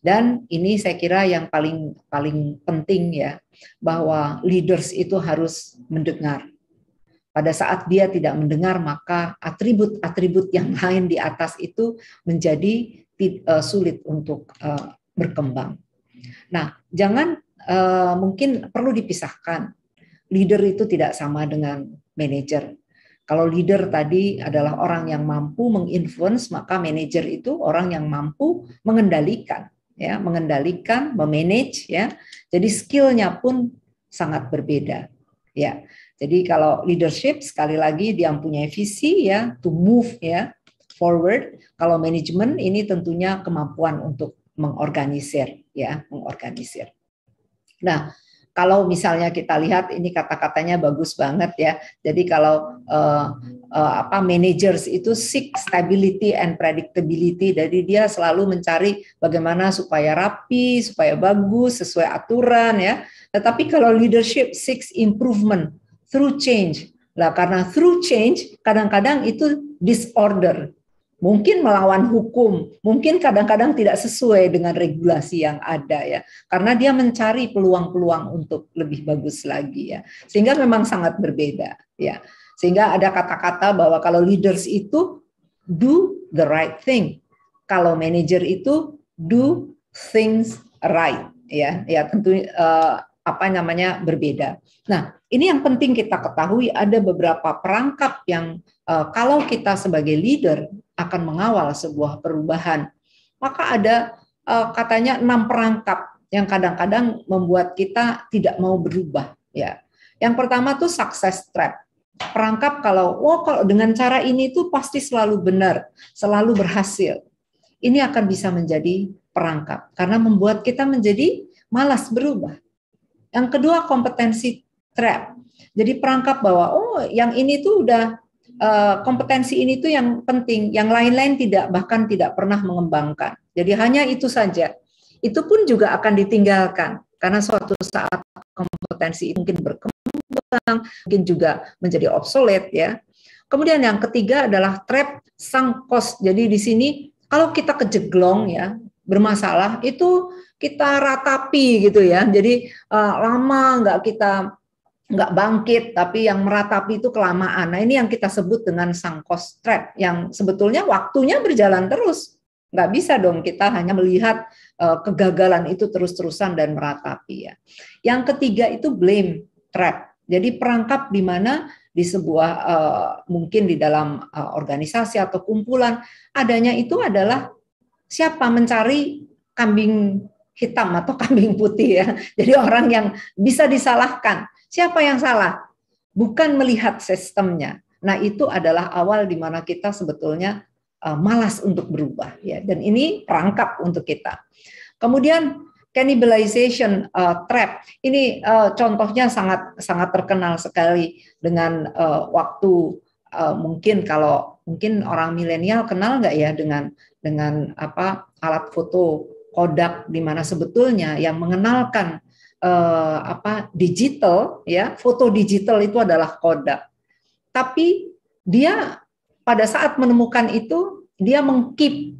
Dan ini saya kira yang paling paling penting ya bahwa leaders itu harus mendengar. Pada saat dia tidak mendengar maka atribut-atribut yang lain di atas itu menjadi sulit untuk berkembang. Nah, jangan uh, mungkin perlu dipisahkan. Leader itu tidak sama dengan manager Kalau leader tadi adalah orang yang mampu menginfluence, maka manager itu orang yang mampu mengendalikan, ya, mengendalikan, memanage, ya. Jadi skillnya pun sangat berbeda, ya. Jadi kalau leadership sekali lagi dia punya visi ya, to move ya, forward. Kalau manajemen ini tentunya kemampuan untuk mengorganisir ya, mengorganisir. Nah, kalau misalnya kita lihat ini kata-katanya bagus banget ya. Jadi kalau uh, uh, apa managers itu seek stability and predictability. Jadi dia selalu mencari bagaimana supaya rapi, supaya bagus, sesuai aturan ya. Tetapi kalau leadership seeks improvement through change. Lah karena through change kadang-kadang itu disorder mungkin melawan hukum, mungkin kadang-kadang tidak sesuai dengan regulasi yang ada ya, karena dia mencari peluang-peluang untuk lebih bagus lagi ya, sehingga memang sangat berbeda ya, sehingga ada kata-kata bahwa kalau leaders itu do the right thing, kalau manager itu do things right ya, ya tentu uh, apa namanya berbeda. Nah, ini yang penting kita ketahui ada beberapa perangkap yang uh, kalau kita sebagai leader akan mengawal sebuah perubahan. Maka ada eh, katanya enam perangkap yang kadang-kadang membuat kita tidak mau berubah ya. Yang pertama tuh success trap. Perangkap kalau oh kalau dengan cara ini tuh pasti selalu benar, selalu berhasil. Ini akan bisa menjadi perangkap karena membuat kita menjadi malas berubah. Yang kedua kompetensi trap. Jadi perangkap bahwa oh yang ini tuh udah Eh, kompetensi ini tuh yang penting, yang lain-lain tidak bahkan tidak pernah mengembangkan. Jadi hanya itu saja. Itu pun juga akan ditinggalkan karena suatu saat kompetensi mungkin berkembang, mungkin juga menjadi obsolete ya. Kemudian yang ketiga adalah trap sang cost. Jadi di sini kalau kita kejeglong ya bermasalah itu kita ratapi gitu ya. Jadi uh, lama nggak kita nggak bangkit, tapi yang meratapi itu kelamaan. Nah ini yang kita sebut dengan sang trap, yang sebetulnya waktunya berjalan terus. Nggak bisa dong kita hanya melihat uh, kegagalan itu terus-terusan dan meratapi ya. Yang ketiga itu blame trap. Jadi perangkap di mana di sebuah uh, mungkin di dalam uh, organisasi atau kumpulan adanya itu adalah siapa mencari kambing hitam atau kambing putih ya. Jadi orang yang bisa disalahkan Siapa yang salah? Bukan melihat sistemnya. Nah, itu adalah awal di mana kita sebetulnya uh, malas untuk berubah ya dan ini perangkap untuk kita. Kemudian cannibalization uh, trap. Ini uh, contohnya sangat sangat terkenal sekali dengan uh, waktu uh, mungkin kalau mungkin orang milenial kenal nggak ya dengan dengan apa alat foto kodak di mana sebetulnya yang mengenalkan uh, apa digital ya foto digital itu adalah kodak tapi dia pada saat menemukan itu dia mengkip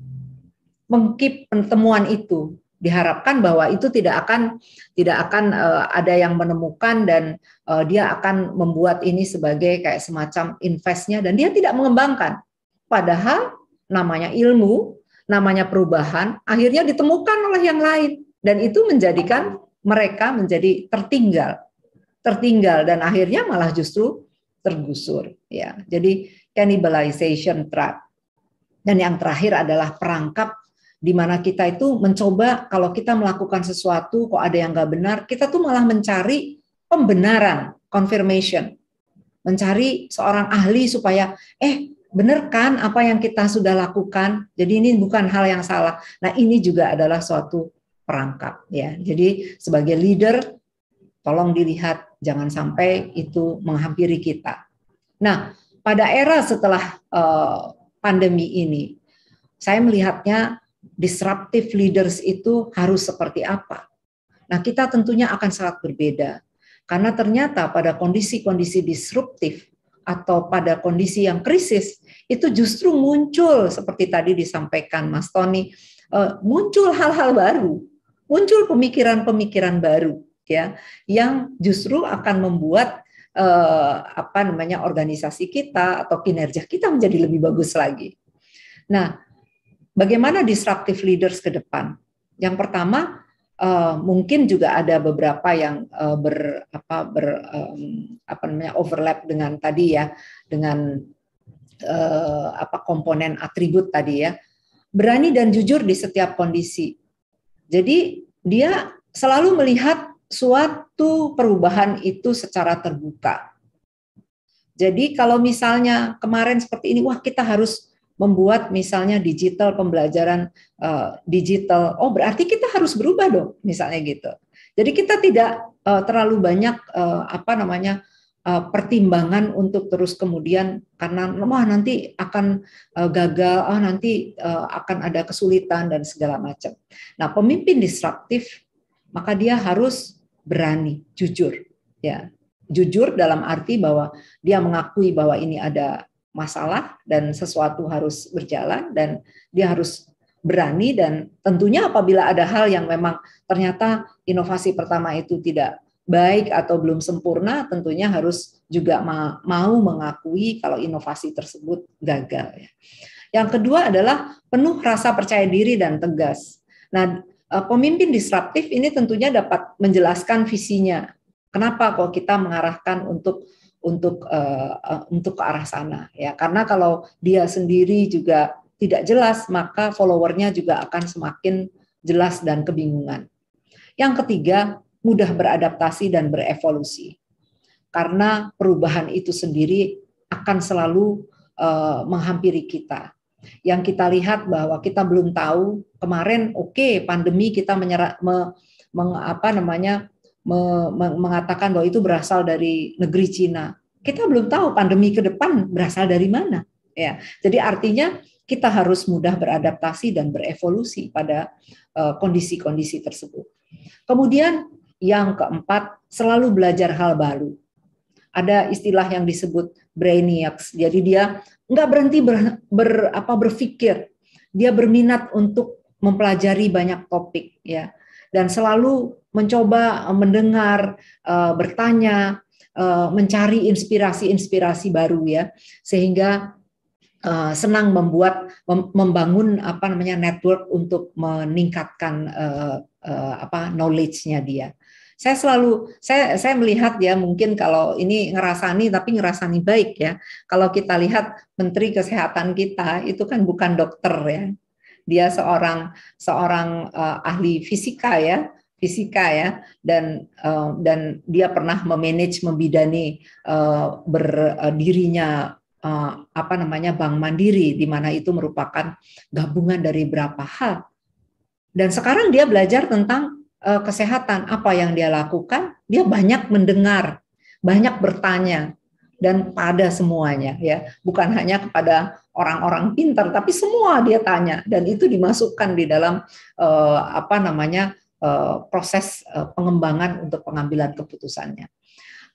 mengkip penemuan itu diharapkan bahwa itu tidak akan tidak akan uh, ada yang menemukan dan uh, dia akan membuat ini sebagai kayak semacam investnya dan dia tidak mengembangkan padahal namanya ilmu namanya perubahan akhirnya ditemukan oleh yang lain dan itu menjadikan mereka menjadi tertinggal, tertinggal dan akhirnya malah justru tergusur. Ya, jadi cannibalization trap. Dan yang terakhir adalah perangkap di mana kita itu mencoba kalau kita melakukan sesuatu kok ada yang nggak benar, kita tuh malah mencari pembenaran, confirmation, mencari seorang ahli supaya eh benar kan apa yang kita sudah lakukan. Jadi ini bukan hal yang salah. Nah ini juga adalah suatu perangkap ya. Jadi sebagai leader tolong dilihat jangan sampai itu menghampiri kita. Nah, pada era setelah uh, pandemi ini saya melihatnya disruptive leaders itu harus seperti apa. Nah, kita tentunya akan sangat berbeda. Karena ternyata pada kondisi-kondisi disruptif atau pada kondisi yang krisis itu justru muncul seperti tadi disampaikan Mas tony eh, muncul hal-hal baru muncul pemikiran-pemikiran baru ya yang justru akan membuat eh, apa namanya organisasi kita atau kinerja kita menjadi lebih bagus lagi. Nah, bagaimana disruptive leaders ke depan? Yang pertama eh, mungkin juga ada beberapa yang eh, ber apa ber um, apa namanya overlap dengan tadi ya dengan eh, apa komponen atribut tadi ya berani dan jujur di setiap kondisi jadi dia selalu melihat suatu perubahan itu secara terbuka. Jadi kalau misalnya kemarin seperti ini, wah kita harus membuat misalnya digital pembelajaran uh, digital, oh berarti kita harus berubah dong, misalnya gitu. Jadi kita tidak uh, terlalu banyak uh, apa namanya Eh, pertimbangan untuk terus kemudian karena wah nanti akan eh, gagal, oh nanti eh, akan ada kesulitan dan segala macam. Nah, pemimpin disruptif maka dia harus berani, jujur, ya. Jujur dalam arti bahwa dia mengakui bahwa ini ada masalah dan sesuatu harus berjalan dan dia harus berani dan tentunya apabila ada hal yang memang ternyata inovasi pertama itu tidak baik atau belum sempurna, tentunya harus juga mau mengakui kalau inovasi tersebut gagal. Ya. Yang kedua adalah penuh rasa percaya diri dan tegas. Nah, e, pemimpin disruptif ini tentunya dapat menjelaskan visinya. Kenapa kok kita mengarahkan untuk untuk uh, untuk ke arah sana ya karena kalau dia sendiri juga tidak jelas maka followernya juga akan semakin jelas dan kebingungan yang ketiga mudah beradaptasi dan berevolusi. Karena perubahan itu sendiri akan selalu uh, menghampiri kita. Yang kita lihat bahwa kita belum tahu kemarin oke okay, pandemi kita menyerah me, meng, apa namanya me, me, mengatakan bahwa itu berasal dari negeri Cina. Kita belum tahu pandemi ke depan berasal dari mana. Ya, jadi artinya kita harus mudah beradaptasi dan berevolusi pada eh, kondisi-kondisi uh, kondisi -kondisi tersebut. Kemudian yang keempat, selalu belajar hal baru. Ada istilah yang disebut brainiacs. Jadi dia nggak berhenti ber, ber apa berpikir. Dia berminat untuk mempelajari banyak topik ya dan selalu mencoba eh, mendengar, eh, bertanya, eh, mencari inspirasi-inspirasi baru ya, sehingga senang membuat membangun apa namanya network untuk meningkatkan apa knowledge-nya dia. Saya selalu saya saya melihat ya mungkin kalau ini ngerasani tapi ngerasani baik ya. Kalau kita lihat menteri kesehatan kita itu kan bukan dokter ya. Dia seorang seorang uh, ahli fisika ya, fisika ya dan uh, dan dia pernah memanage membidani uh, eh, berdirinya uh, uh, apa namanya Bank Mandiri di mana itu merupakan gabungan dari berapa hal. Dan sekarang dia belajar tentang Eh, kesehatan apa yang dia lakukan, dia banyak mendengar, banyak bertanya dan pada semuanya ya, bukan hanya kepada orang-orang pintar tapi semua dia tanya dan itu dimasukkan di dalam uh, apa namanya uh, proses uh, pengembangan untuk pengambilan keputusannya.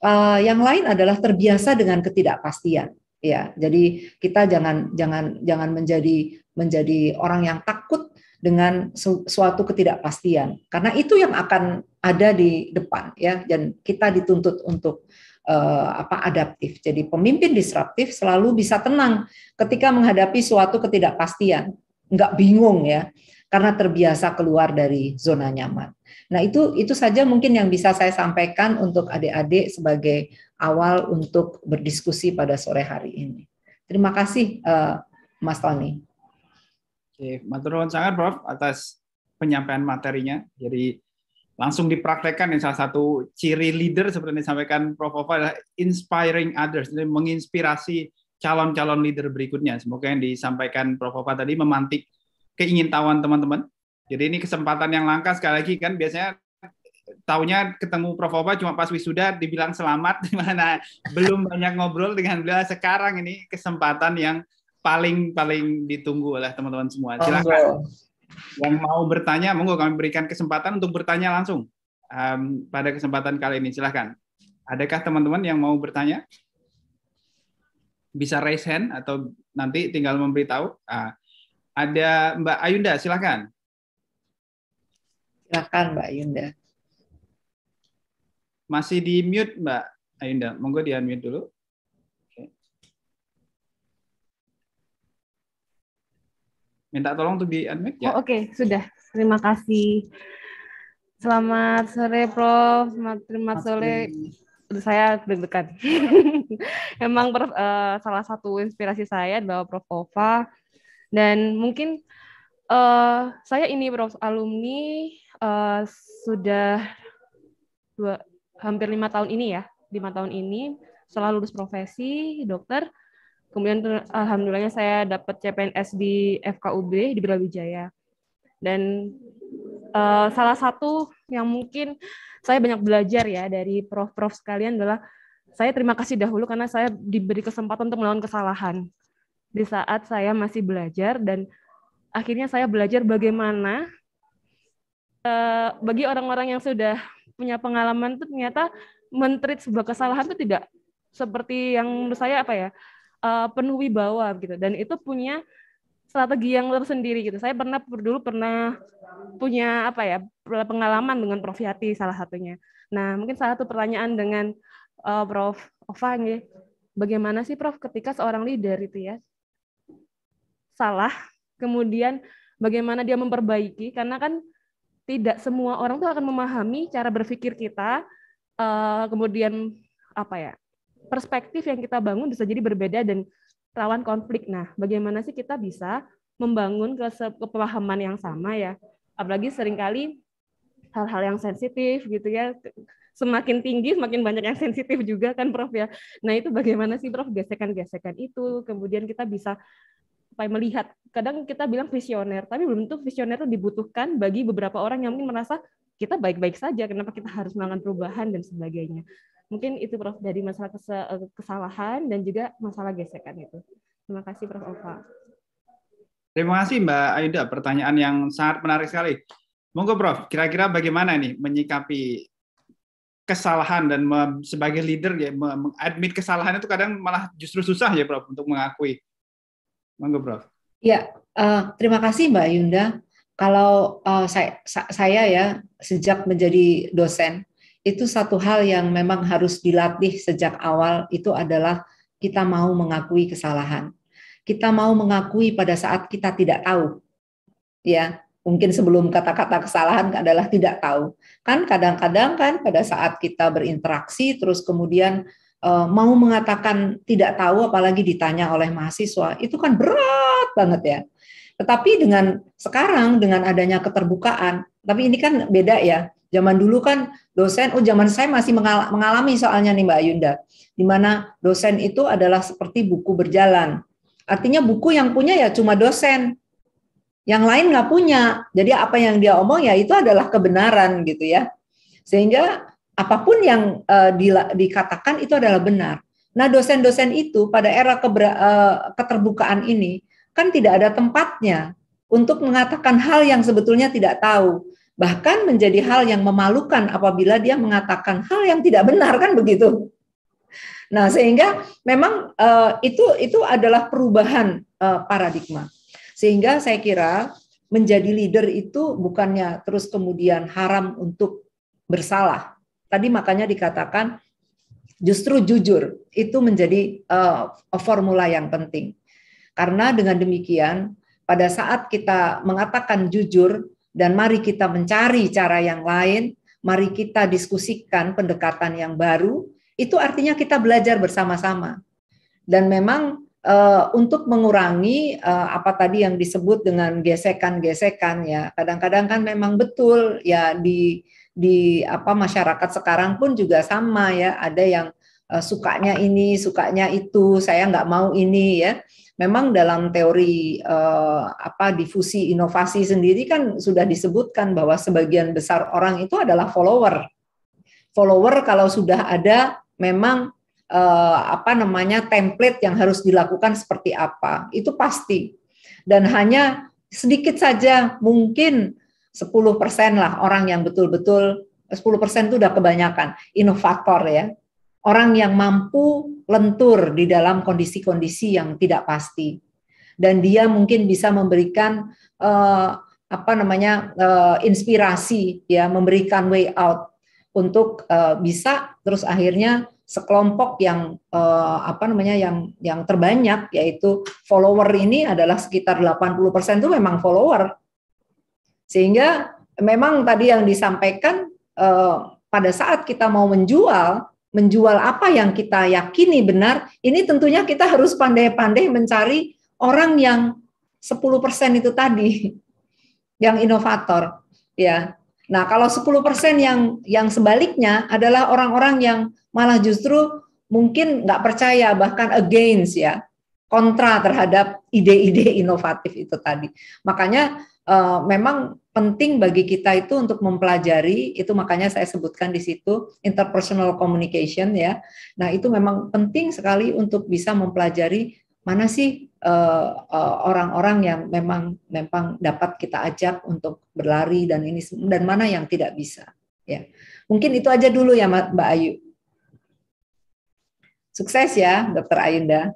Uh, yang lain adalah terbiasa dengan ketidakpastian ya. Jadi kita jangan jangan jangan menjadi menjadi orang yang takut dengan suatu ketidakpastian karena itu yang akan ada di depan ya dan kita dituntut untuk uh, apa adaptif. Jadi pemimpin disruptif selalu bisa tenang ketika menghadapi suatu ketidakpastian, nggak bingung ya karena terbiasa keluar dari zona nyaman. Nah, itu itu saja mungkin yang bisa saya sampaikan untuk adik-adik sebagai awal untuk berdiskusi pada sore hari ini. Terima kasih uh, Mas Tony. Oke, matur nuwun sangat Prof atas penyampaian materinya. Jadi langsung dipraktekkan yang salah satu ciri leader seperti yang disampaikan Prof Ova adalah inspiring others, jadi menginspirasi calon-calon leader berikutnya. Semoga yang disampaikan Prof Ova tadi memantik keingintahuan teman-teman. Jadi ini kesempatan yang langka sekali lagi kan biasanya taunya ketemu Prof Opa cuma pas wisuda dibilang selamat di mana belum banyak ngobrol dengan beliau sekarang ini kesempatan yang paling paling ditunggu oleh teman-teman semua. Silakan. Yang mau bertanya, monggo kami berikan kesempatan untuk bertanya langsung um, pada kesempatan kali ini. Silakan. Adakah teman-teman yang mau bertanya? Bisa raise hand atau nanti tinggal memberitahu. Ah, ada Mbak Ayunda, silakan. Silakan Mbak Ayunda. Masih di mute Mbak Ayunda. Monggo di unmute dulu. Minta tolong tuh di unmute ya. Oh, Oke, okay. sudah. Terima kasih. Selamat sore Prof. Selamat terima sore. Saya deg-degan. Emang uh, salah satu inspirasi saya adalah Prof. Ova dan mungkin uh, saya ini Prof. alumni uh, sudah dua hampir lima tahun ini ya lima tahun ini setelah lulus profesi dokter Kemudian alhamdulillahnya saya dapat CPNS di FKUB di Brawijaya. Dan uh, salah satu yang mungkin saya banyak belajar ya dari prof-prof sekalian adalah saya terima kasih dahulu karena saya diberi kesempatan untuk melawan kesalahan di saat saya masih belajar dan akhirnya saya belajar bagaimana uh, bagi orang-orang yang sudah punya pengalaman itu ternyata menteri sebuah kesalahan itu tidak seperti yang menurut saya apa ya uh, penuh wibawa gitu dan itu punya strategi yang tersendiri gitu. Saya pernah dulu pernah punya apa ya pengalaman dengan Prof Yati salah satunya. Nah mungkin salah satu pertanyaan dengan uh, Prof Ova ya, bagaimana sih Prof ketika seorang leader itu ya salah, kemudian bagaimana dia memperbaiki karena kan tidak semua orang tuh akan memahami cara berpikir kita, uh, kemudian apa ya perspektif yang kita bangun bisa jadi berbeda dan rawan konflik. Nah, bagaimana sih kita bisa membangun kepahaman yang sama ya? Apalagi seringkali hal-hal yang sensitif gitu ya. Semakin tinggi, semakin banyak yang sensitif juga kan Prof ya. Nah itu bagaimana sih Prof gesekan-gesekan itu, kemudian kita bisa supaya melihat. Kadang kita bilang visioner, tapi belum tentu visioner itu dibutuhkan bagi beberapa orang yang mungkin merasa kita baik-baik saja, kenapa kita harus melakukan perubahan dan sebagainya. Mungkin itu Prof dari masalah eh, kesalahan dan juga masalah gesekan itu. Terima kasih Prof Opa. Terima kasih Mbak Aida, pertanyaan yang sangat menarik sekali. Monggo Prof, kira-kira bagaimana nih menyikapi kesalahan dan sebagai leader ya mengadmit kesalahan itu kadang malah justru susah ya Prof untuk mengakui. Monggo Prof. Ya, uh, terima kasih Mbak Yunda. Kalau uh, saya, saya ya sejak menjadi dosen itu satu hal yang memang harus dilatih sejak awal itu adalah kita mau mengakui kesalahan. Kita mau mengakui pada saat kita tidak tahu. Ya, mungkin sebelum kata-kata kesalahan adalah tidak tahu. Kan kadang-kadang kan pada saat kita berinteraksi terus kemudian e, mau mengatakan tidak tahu apalagi ditanya oleh mahasiswa, itu kan berat banget ya. Tetapi dengan sekarang dengan adanya keterbukaan, tapi ini kan beda ya Zaman dulu kan dosen, oh zaman saya masih mengalami soalnya nih Mbak Ayunda, di mana dosen itu adalah seperti buku berjalan. Artinya buku yang punya ya cuma dosen, yang lain nggak punya. Jadi apa yang dia omong ya itu adalah kebenaran gitu ya. Sehingga apapun yang uh, eh, di, dikatakan itu adalah benar. Nah dosen-dosen itu pada era kebera, uh, keterbukaan ini kan tidak ada tempatnya untuk mengatakan hal yang sebetulnya tidak tahu bahkan menjadi hal yang memalukan apabila dia mengatakan hal yang tidak benar kan begitu. Nah, sehingga memang uh, itu itu adalah perubahan uh, paradigma. Sehingga saya kira menjadi leader itu bukannya terus kemudian haram untuk bersalah. Tadi makanya dikatakan justru jujur itu menjadi uh, formula yang penting. Karena dengan demikian pada saat kita mengatakan jujur dan mari kita mencari cara yang lain, mari kita diskusikan pendekatan yang baru. Itu artinya kita belajar bersama-sama. Dan memang uh, untuk mengurangi uh, apa tadi yang disebut dengan gesekan-gesekan ya. Kadang-kadang kan memang betul ya di di apa masyarakat sekarang pun juga sama ya. Ada yang uh, sukanya ini, sukanya itu, saya nggak mau ini ya memang dalam teori uh, apa difusi inovasi sendiri kan sudah disebutkan bahwa sebagian besar orang itu adalah follower. Follower kalau sudah ada memang uh, apa namanya template yang harus dilakukan seperti apa, itu pasti. Dan hanya sedikit saja mungkin 10% lah orang yang betul-betul 10% itu udah kebanyakan inovator ya orang yang mampu lentur di dalam kondisi-kondisi yang tidak pasti dan dia mungkin bisa memberikan uh, apa namanya uh, inspirasi ya memberikan way out untuk uh, bisa terus akhirnya sekelompok yang uh, apa namanya yang yang terbanyak yaitu follower ini adalah sekitar 80% itu memang follower. Sehingga memang tadi yang disampaikan uh, pada saat kita mau menjual menjual apa yang kita yakini benar, ini tentunya kita harus pandai-pandai mencari orang yang 10% itu tadi yang inovator ya. Nah, kalau 10% yang yang sebaliknya adalah orang-orang yang malah justru mungkin nggak percaya bahkan against ya, kontra terhadap ide-ide inovatif itu tadi. Makanya uh, memang penting bagi kita itu untuk mempelajari itu makanya saya sebutkan di situ interpersonal communication ya. Nah, itu memang penting sekali untuk bisa mempelajari mana sih eh, eh, orang-orang uh, uh, yang memang memang dapat kita ajak untuk berlari dan ini dan mana yang tidak bisa ya. Mungkin itu aja dulu ya Mbak Ayu. Sukses ya Dokter Ayunda.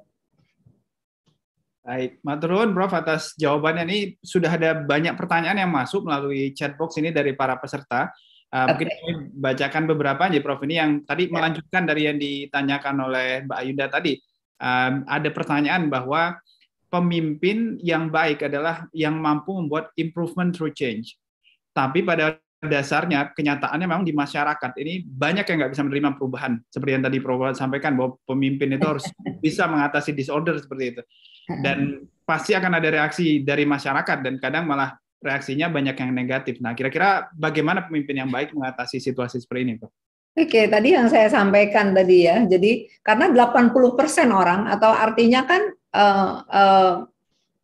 Baik, Maturun Prof atas jawabannya ini sudah ada banyak pertanyaan yang masuk melalui chat box ini dari para peserta. Ah, okay. Mungkin saya bacakan beberapa aja Prof ini yang tadi ya. melanjutkan dari yang ditanyakan oleh Mbak Ayuda tadi. Um, ada pertanyaan bahwa pemimpin yang baik adalah yang mampu membuat improvement through change. Tapi pada dasarnya kenyataannya memang di masyarakat ini banyak yang nggak bisa menerima perubahan seperti yang tadi Prof sampaikan bahwa pemimpin itu harus bisa mengatasi disorder seperti itu hmm. dan pasti akan ada reaksi dari masyarakat dan kadang malah reaksinya banyak yang negatif. Nah, kira-kira bagaimana pemimpin yang baik mengatasi situasi seperti ini, Prof? Oke, tadi yang saya sampaikan tadi ya. Jadi karena 80% orang atau artinya kan uh, uh,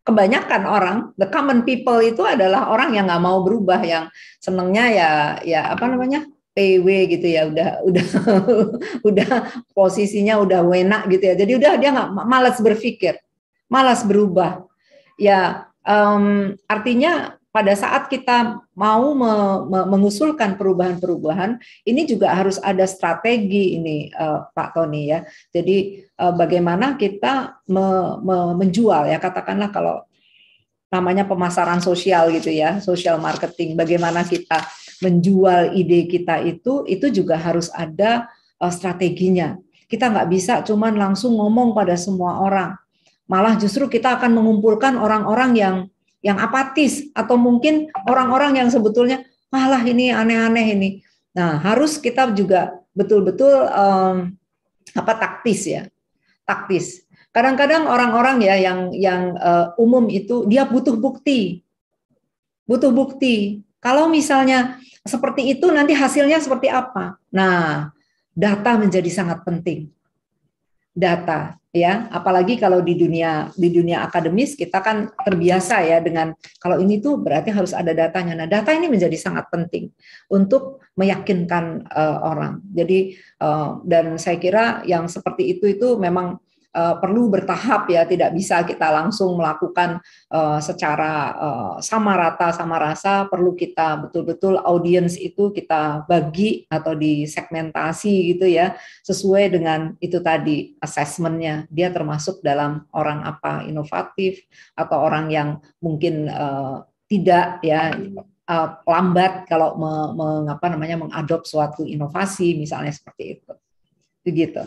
kebanyakan orang the common people itu adalah orang yang nggak mau berubah yang senengnya ya ya apa namanya PW gitu ya udah udah udah posisinya udah wena gitu ya jadi udah dia nggak malas berpikir malas berubah ya um, artinya pada saat kita mau me, me, mengusulkan perubahan-perubahan, ini juga harus ada strategi ini uh, Pak Tony ya. Jadi uh, bagaimana kita me, me, menjual ya katakanlah kalau namanya pemasaran sosial gitu ya, social marketing. Bagaimana kita menjual ide kita itu, itu juga harus ada uh, strateginya. Kita nggak bisa cuman langsung ngomong pada semua orang. Malah justru kita akan mengumpulkan orang-orang yang yang apatis atau mungkin orang-orang yang sebetulnya malah ini aneh-aneh ini. Nah, harus kita juga betul-betul um, apa taktis ya. Taktis. Kadang-kadang orang-orang ya yang yang uh, umum itu dia butuh bukti. Butuh bukti. Kalau misalnya seperti itu nanti hasilnya seperti apa? Nah, data menjadi sangat penting data ya apalagi kalau di dunia di dunia akademis kita kan terbiasa ya dengan kalau ini tuh berarti harus ada datanya nah data ini menjadi sangat penting untuk meyakinkan uh, orang jadi uh, dan saya kira yang seperti itu itu memang uh, perlu bertahap ya, tidak bisa kita langsung melakukan uh, secara uh, sama rata sama rasa, perlu kita betul-betul audiens itu kita bagi atau disegmentasi gitu ya, sesuai dengan itu tadi assessmentnya. Dia termasuk dalam orang apa inovatif atau orang yang mungkin uh, tidak ya uh, lambat kalau me, me, apa namanya mengadop suatu inovasi misalnya seperti itu begitu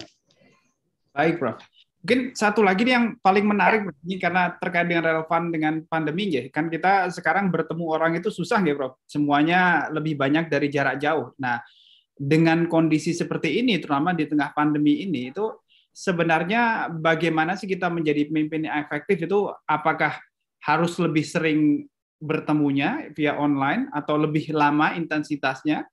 baik prof Mungkin satu lagi nih yang paling menarik ya. ini karena terkait dengan relevan dengan pandemi ya. Kan kita sekarang bertemu orang itu susah ya, Prof. Semuanya lebih banyak dari jarak jauh. Nah, dengan kondisi seperti ini terutama di tengah pandemi ini itu sebenarnya bagaimana sih kita menjadi pemimpin yang efektif itu apakah harus lebih sering bertemunya via online atau lebih lama intensitasnya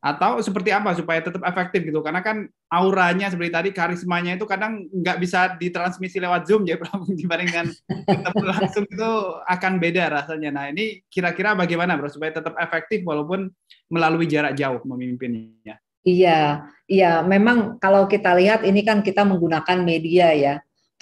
atau seperti apa supaya tetap efektif gitu karena kan auranya seperti tadi karismanya itu kadang nggak bisa ditransmisi lewat zoom ya Bro dibandingkan ketemu langsung itu akan beda rasanya nah ini kira-kira bagaimana Bro supaya tetap efektif walaupun melalui jarak jauh memimpinnya Iya, iya. Memang kalau kita lihat ini kan kita menggunakan media ya.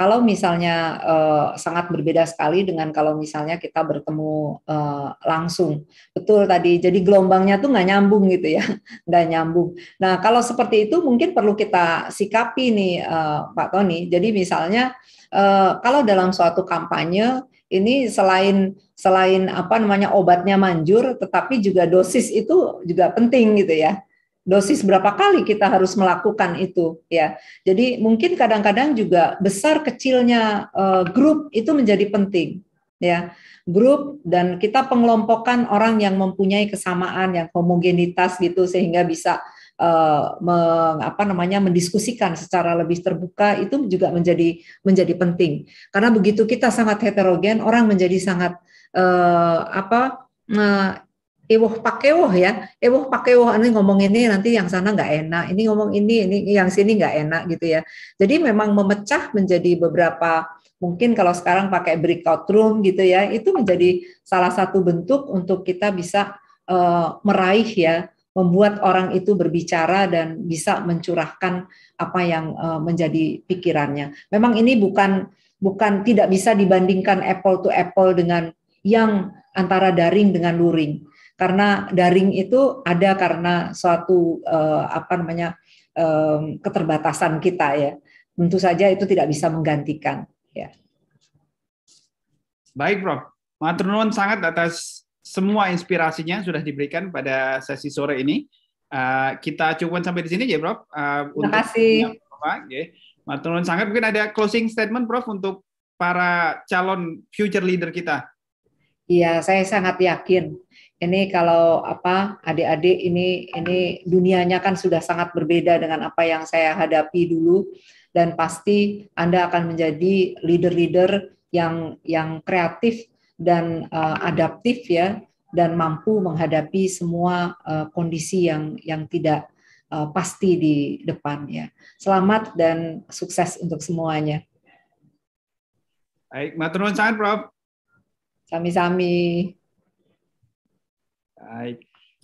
Kalau misalnya uh, sangat berbeda sekali dengan kalau misalnya kita bertemu uh, langsung, betul tadi. Jadi gelombangnya tuh nggak nyambung gitu ya, nggak nyambung. Nah kalau seperti itu mungkin perlu kita sikapi nih uh, Pak Tony. Jadi misalnya uh, kalau dalam suatu kampanye ini selain selain apa namanya obatnya manjur, tetapi juga dosis itu juga penting gitu ya dosis berapa kali kita harus melakukan itu ya. Jadi mungkin kadang-kadang juga besar kecilnya uh, grup itu menjadi penting ya. Grup dan kita pengelompokan orang yang mempunyai kesamaan yang homogenitas gitu sehingga bisa uh, meng, apa namanya mendiskusikan secara lebih terbuka itu juga menjadi menjadi penting. Karena begitu kita sangat heterogen orang menjadi sangat uh, apa ewoh pakewoh ya ewoh pakewoh ini ngomong ini nanti yang sana nggak enak ini ngomong ini ini yang sini nggak enak gitu ya jadi memang memecah menjadi beberapa mungkin kalau sekarang pakai breakout room gitu ya itu menjadi salah satu bentuk untuk kita bisa uh, meraih ya membuat orang itu berbicara dan bisa mencurahkan apa yang uh, menjadi pikirannya memang ini bukan bukan tidak bisa dibandingkan apple to apple dengan yang antara daring dengan luring karena daring itu ada karena suatu uh, apa namanya um, keterbatasan kita ya. Tentu saja itu tidak bisa menggantikan ya. Baik, Prof. Matur nuwun sangat atas semua inspirasinya sudah diberikan pada sesi sore ini. Uh, kita cukup sampai di sini ya, Prof. Uh, Terima kasih. Okay. nuwun sangat. Mungkin ada closing statement, Prof, untuk para calon future leader kita. Iya, saya sangat yakin ini kalau apa adik-adik ini ini dunianya kan sudah sangat berbeda dengan apa yang saya hadapi dulu dan pasti Anda akan menjadi leader-leader yang yang kreatif dan uh, adaptif ya dan mampu menghadapi semua uh, kondisi yang yang tidak uh, pasti di depan ya. Selamat dan sukses untuk semuanya. Baik, matur Prof. Sami-sami. Baik.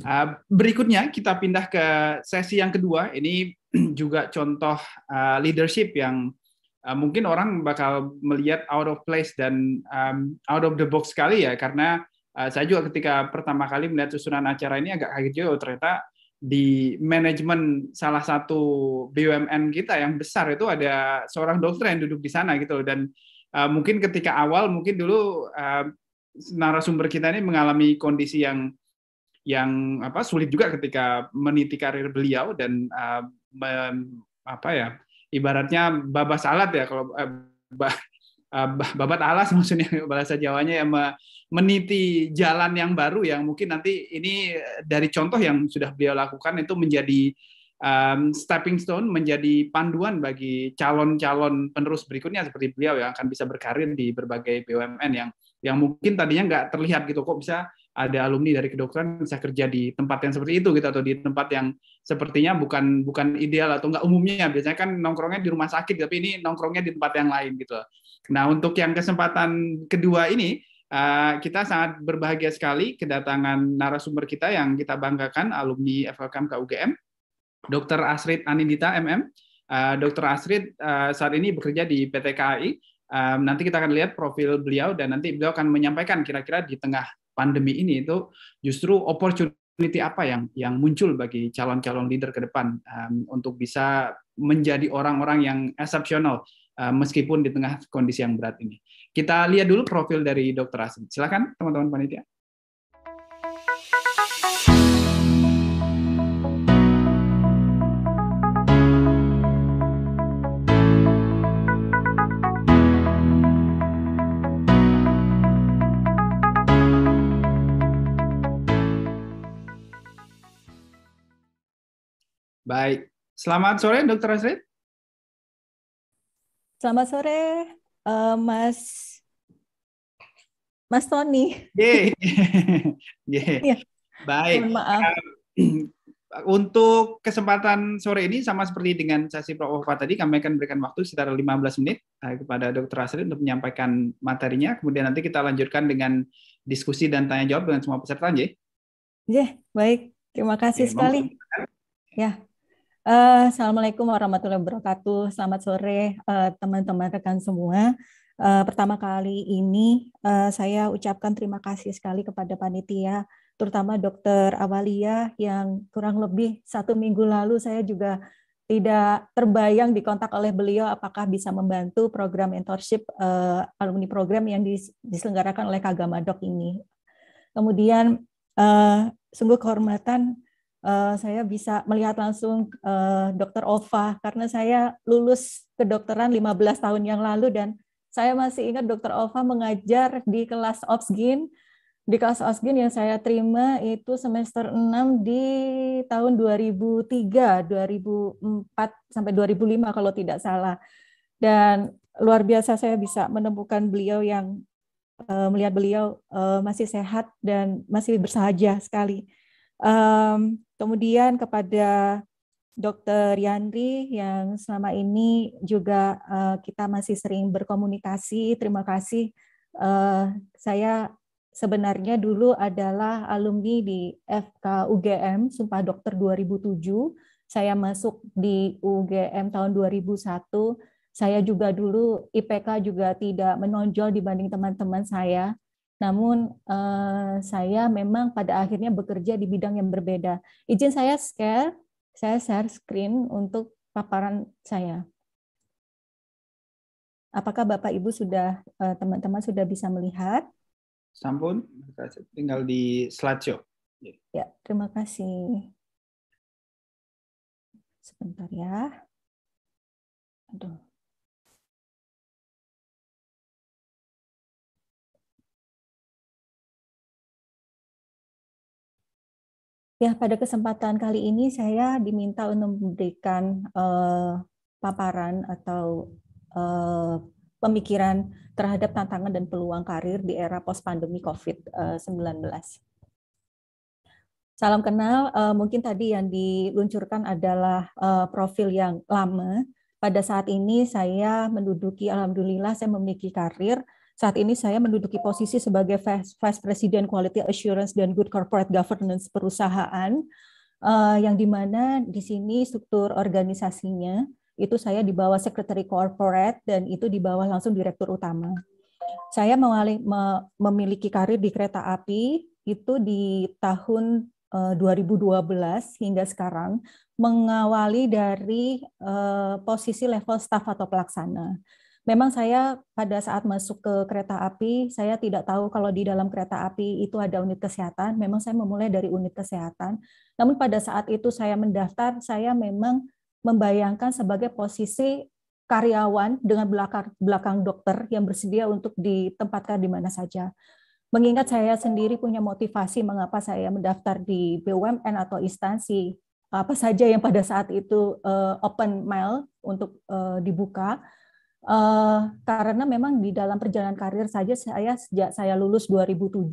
Ah, berikutnya kita pindah ke sesi yang kedua. Ini juga contoh ah, leadership yang ah, mungkin orang bakal melihat out of place dan um, out of the box sekali ya, karena saya juga ketika pertama kali melihat susunan acara ini agak kaget juga. Oh, ternyata di manajemen salah satu BUMN kita yang besar itu ada seorang dokter yang duduk di sana gitu dan uh, mungkin ketika awal mungkin dulu uh, narasumber kita ini mengalami kondisi yang yang apa sulit juga ketika meniti karir beliau dan uh, me, apa ya ibaratnya babas alat ya kalau uh, eh, bah, eh, babat alas maksudnya bahasa Jawanya yang meniti jalan yang baru yang mungkin nanti ini dari contoh yang sudah beliau lakukan itu menjadi um, stepping stone menjadi panduan bagi calon-calon penerus berikutnya seperti beliau yang akan bisa berkarir di berbagai BUMN yang yang mungkin tadinya nggak terlihat gitu kok bisa ada alumni dari kedokteran bisa kerja di tempat yang seperti itu gitu atau di tempat yang sepertinya bukan bukan ideal atau enggak umumnya biasanya kan nongkrongnya di rumah sakit tapi ini nongkrongnya di tempat yang lain gitu. Nah untuk yang kesempatan kedua ini eh, kita sangat berbahagia sekali kedatangan narasumber kita yang kita banggakan alumni FKM KUGM, Dr. Asrid Anindita MM. Uh, eh, Dr. Asrid eh, saat ini bekerja di PT KAI. nanti kita akan lihat profil beliau dan nanti beliau akan menyampaikan kira-kira di tengah pandemi ini itu justru opportunity apa yang yang muncul bagi calon-calon leader ke depan um, untuk bisa menjadi orang-orang yang exceptional uh, meskipun di tengah kondisi yang berat ini. Kita lihat dulu profil dari Dr. Asim. Silakan teman-teman panitia. Baik. Selamat sore, Dokter Asrid. Selamat sore, uh, Mas Mas Tony. Yeah. yeah. Iya. Baik. maaf. Eh, untuk kesempatan sore ini sama seperti dengan sesi Prof. tadi, kami akan berikan waktu sekitar 15 menit eh, kepada Dr. Asri untuk menyampaikan materinya. Kemudian nanti kita lanjutkan dengan diskusi dan tanya jawab dengan semua peserta, Ya, yeah, baik. Terima kasih yeah, sekali. Ya. Eh, Assalamualaikum warahmatullahi wabarakatuh. Selamat sore eh, teman-teman rekan semua. Eh, pertama kali ini saya ucapkan terima kasih sekali kepada panitia, terutama Dokter Awalia yang kurang lebih satu minggu lalu saya juga tidak terbayang dikontak oleh beliau apakah bisa membantu program mentorship alumni program yang diselenggarakan oleh Kagama Dok ini. Kemudian sungguh kehormatan uh, saya bisa melihat langsung uh, eh, Dr. Ova karena saya lulus kedokteran 15 tahun yang lalu dan saya masih ingat Dr. Ova mengajar di kelas Opsgin. Di kelas Opsgin yang saya terima itu semester 6 di tahun 2003, 2004 sampai 2005 kalau tidak salah. Dan luar biasa saya bisa menemukan beliau yang eh, melihat beliau masih sehat dan masih bersahaja sekali. Kemudian kepada Dr. Yandri yang selama ini juga uh, kita masih sering berkomunikasi. Terima kasih. Uh, saya sebenarnya dulu adalah alumni di FK UGM Sumpah Dokter 2007. Saya masuk di UGM tahun 2001. Saya juga dulu IPK juga tidak menonjol dibanding teman-teman saya. Namun eh, saya memang pada akhirnya bekerja di bidang yang berbeda. Izin saya share, saya share screen untuk paparan saya. Apakah Bapak Ibu sudah eh, teman-teman sudah bisa melihat? Sampun, tinggal di slideshow. Ya, ya terima kasih. Sebentar ya. Aduh. Ya, pada kesempatan kali ini saya diminta untuk memberikan uh, paparan atau uh, pemikiran terhadap tantangan dan peluang karir di era post pandemi COVID-19. Salam kenal, eh, mungkin tadi yang diluncurkan adalah profil yang lama. Pada saat ini saya menduduki, alhamdulillah saya memiliki karir saat ini saya menduduki posisi sebagai Vice President Quality Assurance dan Good Corporate Governance perusahaan, eh, yang dimana di sini struktur organisasinya itu saya di bawah Secretary Corporate dan itu di bawah langsung Direktur Utama. Saya mewali, me, memiliki karir di kereta api itu di tahun 2012 eh, hingga sekarang mengawali dari eh, posisi level staff atau pelaksana memang saya pada saat masuk ke kereta api, saya tidak tahu kalau di dalam kereta api itu ada unit kesehatan. Memang saya memulai dari unit kesehatan. Namun pada saat itu saya mendaftar, saya memang membayangkan sebagai posisi karyawan dengan belakang, belakang dokter yang bersedia untuk ditempatkan di mana saja. Mengingat saya sendiri punya motivasi mengapa saya mendaftar di BUMN atau instansi apa saja yang pada saat itu eh, open mail untuk eh, dibuka, Uh, karena memang di dalam perjalanan karir saja saya sejak saya lulus 2007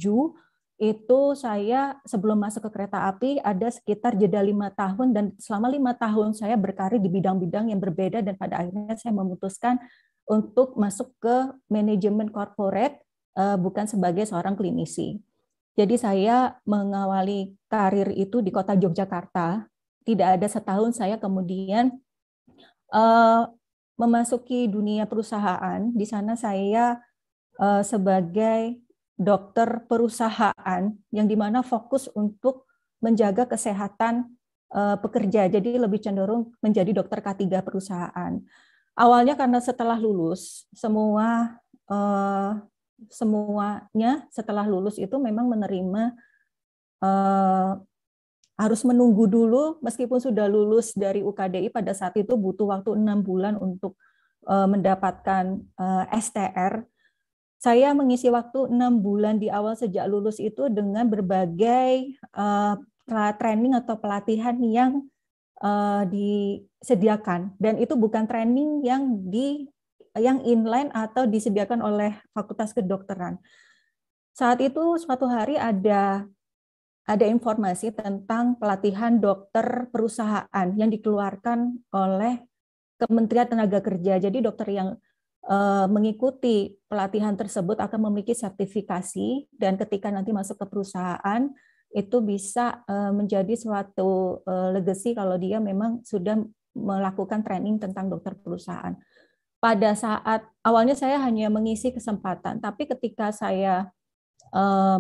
itu saya sebelum masuk ke kereta api ada sekitar jeda lima tahun dan selama lima tahun saya berkarir di bidang-bidang yang berbeda dan pada akhirnya saya memutuskan untuk masuk ke manajemen corporate eh, bukan sebagai seorang klinisi. Jadi saya mengawali karir itu di kota Yogyakarta. Tidak ada setahun saya kemudian eh, memasuki dunia perusahaan, di sana saya uh, sebagai dokter perusahaan yang dimana fokus untuk menjaga kesehatan uh, pekerja. Jadi lebih cenderung menjadi dokter K3 perusahaan. Awalnya karena setelah lulus, semua uh, semuanya setelah lulus itu memang menerima uh, harus menunggu dulu meskipun sudah lulus dari UKDI pada saat itu butuh waktu enam bulan untuk eh, mendapatkan eh, STR. Saya mengisi waktu enam bulan di awal sejak lulus itu dengan berbagai eh, training atau pelatihan yang disediakan dan itu bukan training yang di yang inline atau disediakan oleh Fakultas Kedokteran. Saat itu suatu hari ada ada informasi tentang pelatihan dokter perusahaan yang dikeluarkan oleh Kementerian Tenaga Kerja. Jadi dokter yang eh, mengikuti pelatihan tersebut akan memiliki sertifikasi dan ketika nanti masuk ke perusahaan itu bisa eh, menjadi suatu uh, eh, legacy kalau dia memang sudah melakukan training tentang dokter perusahaan. Pada saat awalnya saya hanya mengisi kesempatan, tapi ketika saya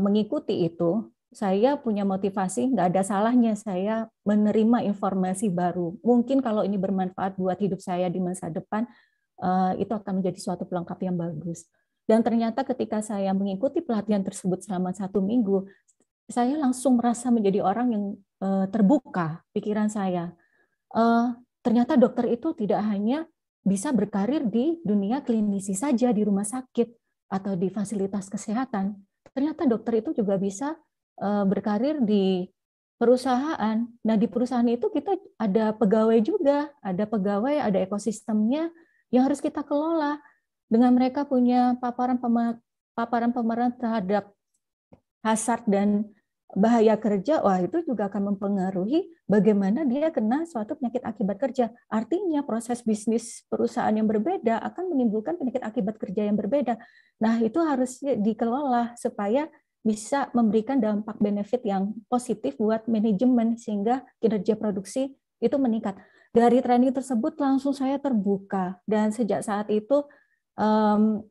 mengikuti itu saya punya motivasi, nggak ada salahnya saya menerima informasi baru. Mungkin kalau ini bermanfaat buat hidup saya di masa depan, eh, itu akan menjadi suatu pelengkap yang bagus. Dan ternyata ketika saya mengikuti pelatihan tersebut selama satu minggu, saya langsung merasa menjadi orang yang eh, terbuka pikiran saya. Eh, ternyata dokter itu tidak hanya bisa berkarir di dunia klinisi saja di rumah sakit atau di fasilitas kesehatan. Ternyata dokter itu juga bisa Eh, berkarir di perusahaan. Nah, di perusahaan itu kita ada pegawai juga, ada pegawai, ada ekosistemnya yang harus kita kelola. Dengan mereka punya paparan paparan pemeran terhadap hazard dan bahaya kerja, wah itu juga akan mempengaruhi bagaimana dia kena suatu penyakit akibat kerja. Artinya proses bisnis perusahaan yang berbeda akan menimbulkan penyakit akibat kerja yang berbeda. Nah itu harus dikelola supaya bisa memberikan dampak benefit yang positif buat manajemen sehingga kinerja produksi itu meningkat. Dari training tersebut langsung saya terbuka dan sejak saat itu um,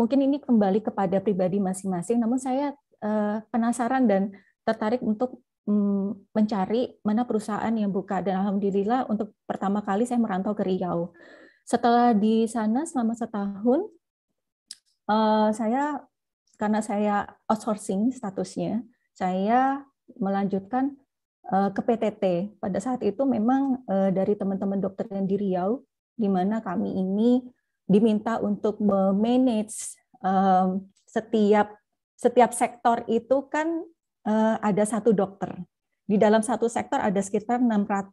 mungkin ini kembali kepada pribadi masing-masing. Namun saya uh, penasaran dan tertarik untuk um, mencari mana perusahaan yang buka dan alhamdulillah untuk pertama kali saya merantau ke Riau. Setelah di sana selama setahun, uh, saya karena saya outsourcing statusnya, saya melanjutkan eh, ke PTT. Pada saat itu memang eh, dari teman-teman dokter yang di Riau, di mana kami ini diminta untuk memanage eh, setiap setiap sektor itu kan ada satu dokter. Di dalam satu sektor ada sekitar 300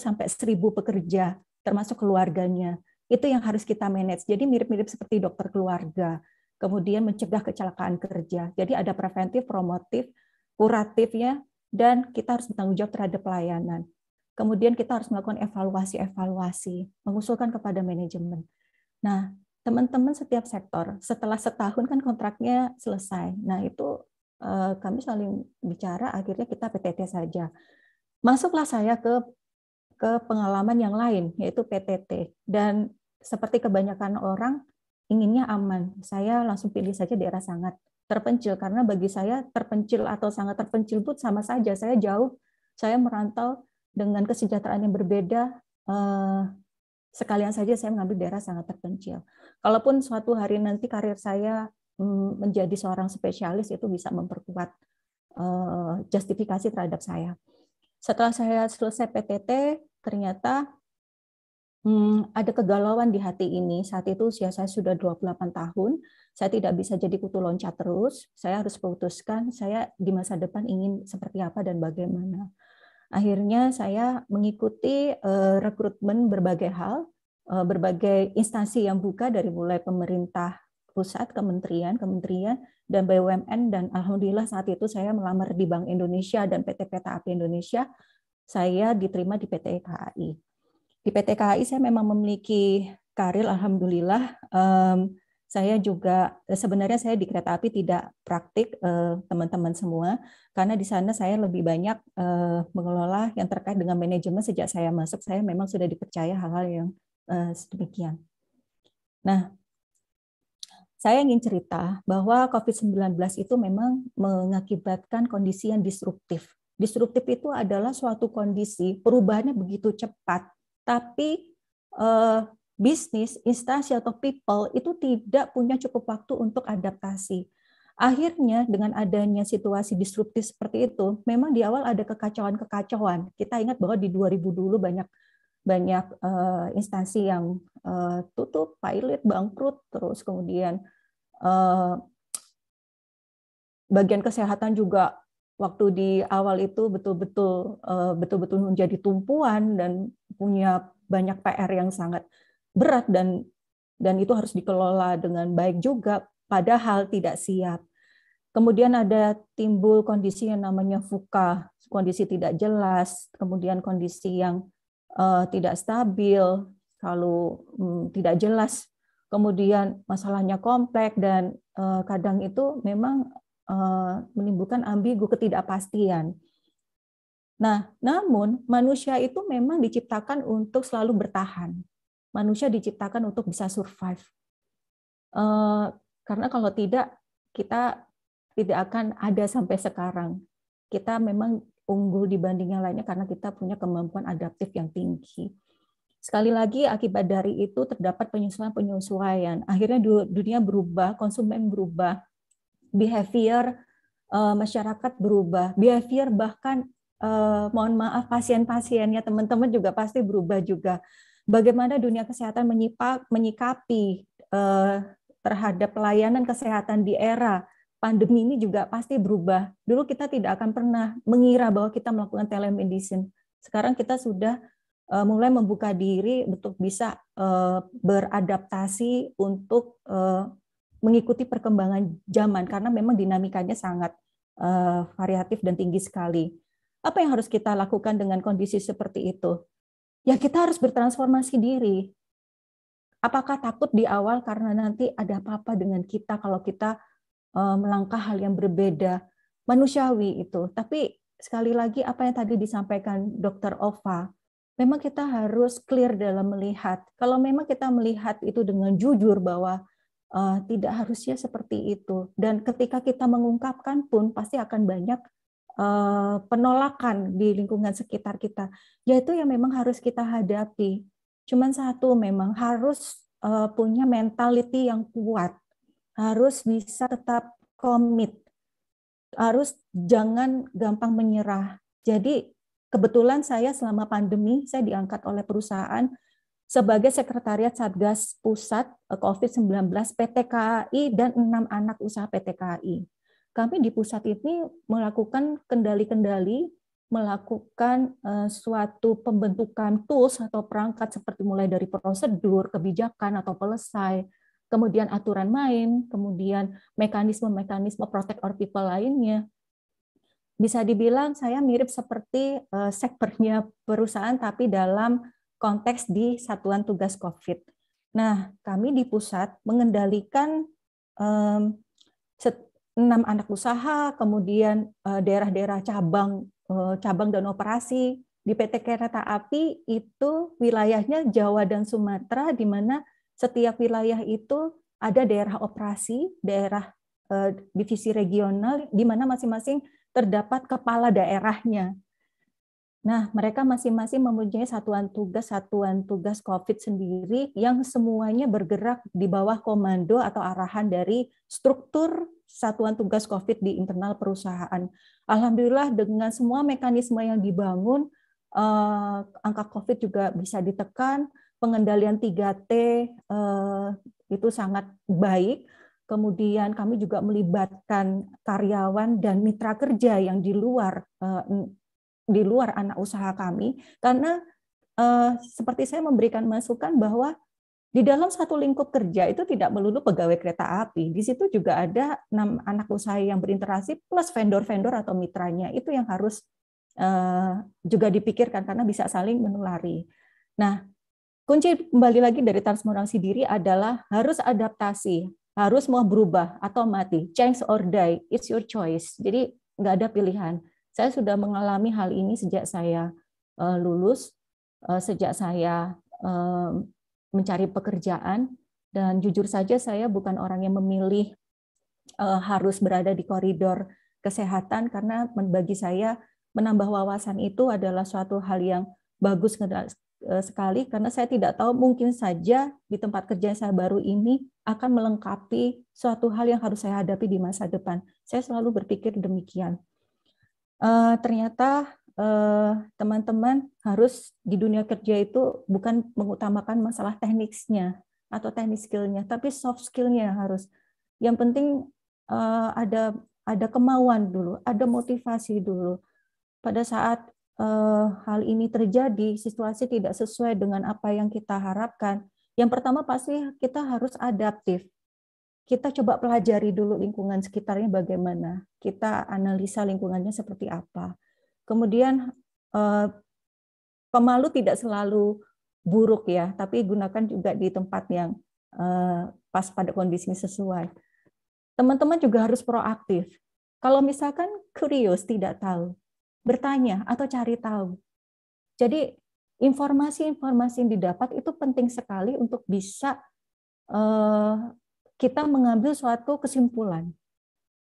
sampai 1000 pekerja, termasuk keluarganya. Itu yang harus kita manage. Jadi mirip-mirip seperti dokter keluarga kemudian mencegah kecelakaan kerja. Jadi ada preventif, promotif, kuratifnya, dan kita harus bertanggung jawab terhadap pelayanan. Kemudian kita harus melakukan evaluasi-evaluasi, mengusulkan kepada manajemen. Nah, teman-teman setiap sektor, setelah setahun kan kontraknya selesai. Nah, itu eh, kami saling bicara, akhirnya kita PTT saja. Masuklah saya ke ke pengalaman yang lain, yaitu PTT. Dan seperti kebanyakan orang, inginnya aman. Saya langsung pilih saja daerah sangat terpencil karena bagi saya terpencil atau sangat terpencil pun sama saja. Saya jauh, saya merantau dengan kesejahteraan yang berbeda. Eh, sekalian saja saya mengambil daerah sangat terpencil. Kalaupun suatu hari nanti karir saya mm, menjadi seorang spesialis itu bisa memperkuat eh, justifikasi terhadap saya. Setelah saya selesai PTT, ternyata hmm, ada kegalauan di hati ini. Saat itu usia saya sudah 28 tahun, saya tidak bisa jadi kutu loncat terus, saya harus putuskan saya di masa depan ingin seperti apa dan bagaimana. Akhirnya saya mengikuti uh, rekrutmen berbagai hal, uh, berbagai instansi yang buka dari mulai pemerintah pusat, kementerian, kementerian, dan BUMN, dan alhamdulillah saat itu saya melamar di Bank Indonesia dan PT PT. Api Indonesia, saya diterima di PT KAI di PT KAI saya memang memiliki karir alhamdulillah um, saya juga sebenarnya saya di kereta api tidak praktik eh, teman-teman semua karena di sana saya lebih banyak eh, mengelola yang terkait dengan manajemen sejak saya masuk saya memang sudah dipercaya hal-hal yang eh, sedemikian. Nah, saya ingin cerita bahwa COVID-19 itu memang mengakibatkan kondisi yang disruptif. Disruptif itu adalah suatu kondisi perubahannya begitu cepat tapi uh, bisnis, instansi atau people itu tidak punya cukup waktu untuk adaptasi. Akhirnya dengan adanya situasi disruptif seperti itu, memang di awal ada kekacauan-kekacauan. Kita ingat bahwa di 2000 dulu banyak banyak uh, instansi yang uh, tutup, pilot, bangkrut, terus kemudian uh, bagian kesehatan juga waktu di awal itu betul-betul eh, betul-betul menjadi tumpuan dan punya banyak PR yang sangat berat dan dan itu harus dikelola dengan baik juga padahal tidak siap. Kemudian ada timbul kondisi yang namanya fuka, kondisi tidak jelas, kemudian kondisi yang uh, tidak stabil, kalau um, hmm, tidak jelas, kemudian masalahnya kompleks dan uh, kadang itu memang Eh, menimbulkan ambigu ketidakpastian. Nah, namun manusia itu memang diciptakan untuk selalu bertahan. Manusia diciptakan untuk bisa survive. Eh, karena kalau tidak, kita tidak akan ada sampai sekarang. Kita memang unggul dibanding yang lainnya karena kita punya kemampuan adaptif yang tinggi. Sekali lagi, akibat dari itu terdapat penyesuaian-penyesuaian. Akhirnya dunia berubah, konsumen berubah, behavior uh, masyarakat berubah, behavior bahkan uh, mohon maaf pasien-pasiennya teman-teman juga pasti berubah juga. Bagaimana dunia kesehatan menyipak, menyikapi uh, terhadap pelayanan kesehatan di era pandemi ini juga pasti berubah. Dulu kita tidak akan pernah mengira bahwa kita melakukan telemedicine. Sekarang kita sudah uh, mulai membuka diri untuk bisa uh, beradaptasi untuk uh, mengikuti perkembangan zaman karena memang dinamikanya sangat uh, variatif dan tinggi sekali. Apa yang harus kita lakukan dengan kondisi seperti itu? Ya kita harus bertransformasi diri. Apakah takut di awal karena nanti ada apa-apa dengan kita kalau kita uh, melangkah hal yang berbeda? Manusiawi itu. Tapi sekali lagi apa yang tadi disampaikan Dr. Ova, memang kita harus clear dalam melihat. Kalau memang kita melihat itu dengan jujur bahwa uh, tidak harusnya seperti itu. Dan ketika kita mengungkapkan pun pasti akan banyak uh, penolakan di lingkungan sekitar kita. Yaitu yang memang harus kita hadapi. Cuman satu memang harus uh, punya mentality yang kuat, harus bisa tetap komit, harus jangan gampang menyerah. Jadi kebetulan saya selama pandemi saya diangkat oleh perusahaan sebagai Sekretariat Satgas Pusat COVID-19 PT KAI dan enam anak usaha PT KAI. Kami di pusat ini melakukan kendali-kendali, melakukan eh, suatu pembentukan tools atau perangkat seperti mulai dari prosedur, kebijakan atau pelesai, kemudian aturan main, kemudian mekanisme-mekanisme protect or people lainnya. Bisa dibilang saya mirip seperti eh, sektornya perusahaan tapi dalam konteks di satuan tugas COVID. Nah, kami di pusat mengendalikan um, enam anak usaha, kemudian eh, daerah-daerah cabang eh, cabang dan operasi di PT Kereta Api itu wilayahnya Jawa dan Sumatera di mana setiap wilayah itu ada daerah operasi, daerah eh, divisi regional di mana masing-masing terdapat kepala daerahnya. Nah, mereka masing-masing mempunyai satuan tugas satuan tugas COVID sendiri yang semuanya bergerak di bawah komando atau arahan dari struktur satuan tugas COVID di internal perusahaan. Alhamdulillah dengan semua mekanisme yang dibangun, eh, angka COVID juga bisa ditekan, pengendalian 3T eh, itu sangat baik. Kemudian kami juga melibatkan karyawan dan mitra kerja yang di luar eh, di luar anak usaha kami karena eh, seperti saya memberikan masukan bahwa di dalam satu lingkup kerja itu tidak melulu pegawai kereta api. Di situ juga ada enam anak usaha yang berinteraksi plus vendor-vendor atau mitranya itu yang harus eh, juga dipikirkan karena bisa saling menulari. Nah, kunci kembali lagi dari transformasi diri adalah harus adaptasi, harus mau berubah atau mati. Change or die, it's your choice. Jadi nggak ada pilihan saya sudah mengalami hal ini sejak saya eh, lulus, eh, sejak saya eh, mencari pekerjaan, dan jujur saja saya bukan orang yang memilih harus berada di koridor kesehatan karena bagi saya menambah wawasan itu adalah suatu hal yang bagus sekali karena saya tidak tahu mungkin saja di tempat kerja saya baru ini akan melengkapi suatu hal yang harus saya hadapi di masa depan. Saya selalu berpikir demikian uh, ternyata eh, teman-teman uh, harus di dunia kerja itu bukan mengutamakan masalah tekniknya atau teknik skillnya, tapi soft skillnya harus. Yang penting uh, ada ada kemauan dulu, ada motivasi dulu. Pada saat uh, hal ini terjadi, situasi tidak sesuai dengan apa yang kita harapkan. Yang pertama pasti kita harus adaptif kita coba pelajari dulu lingkungan sekitarnya bagaimana, kita analisa lingkungannya seperti apa. Kemudian eh, pemalu tidak selalu buruk ya, tapi gunakan juga di tempat yang eh, pas pada kondisi sesuai. Teman-teman juga harus proaktif. Kalau misalkan curious tidak tahu, bertanya atau cari tahu. Jadi informasi-informasi yang didapat itu penting sekali untuk bisa eh, kita mengambil suatu kesimpulan.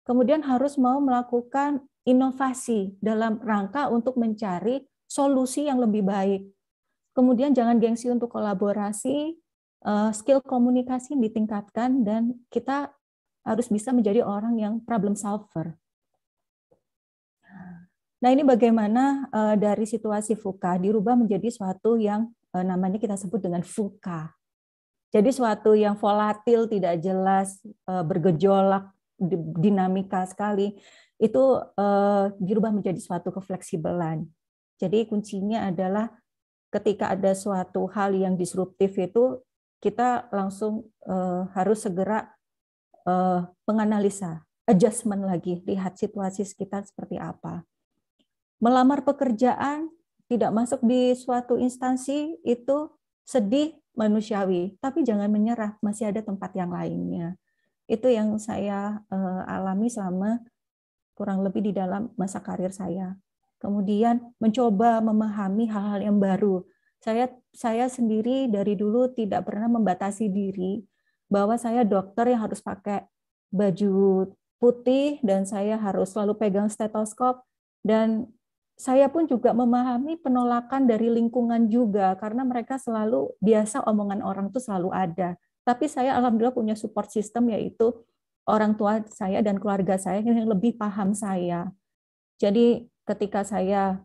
Kemudian harus mau melakukan inovasi dalam rangka untuk mencari solusi yang lebih baik. Kemudian jangan gengsi untuk kolaborasi, eh, skill komunikasi ditingkatkan dan kita harus bisa menjadi orang yang problem solver. Nah, ini bagaimana eh, dari situasi VUCA dirubah menjadi suatu yang eh, namanya kita sebut dengan VUCA. Jadi suatu yang volatil, tidak jelas, eh, bergejolak, dinamika sekali, itu eh, dirubah menjadi suatu kefleksibelan. Jadi kuncinya adalah ketika ada suatu hal yang disruptif itu kita langsung eh, harus segera menganalisa, adjustment lagi, lihat situasi sekitar seperti apa. Melamar pekerjaan tidak masuk di suatu instansi itu sedih manusiawi, tapi jangan menyerah, masih ada tempat yang lainnya. Itu yang saya eh, alami selama kurang lebih di dalam masa karir saya. Kemudian mencoba memahami hal-hal yang baru. Saya saya sendiri dari dulu tidak pernah membatasi diri bahwa saya dokter yang harus pakai baju putih dan saya harus selalu pegang stetoskop dan saya pun juga memahami penolakan dari lingkungan juga karena mereka selalu biasa omongan orang itu selalu ada. Tapi saya alhamdulillah punya support system yaitu orang tua saya dan keluarga saya yang lebih paham saya. Jadi ketika saya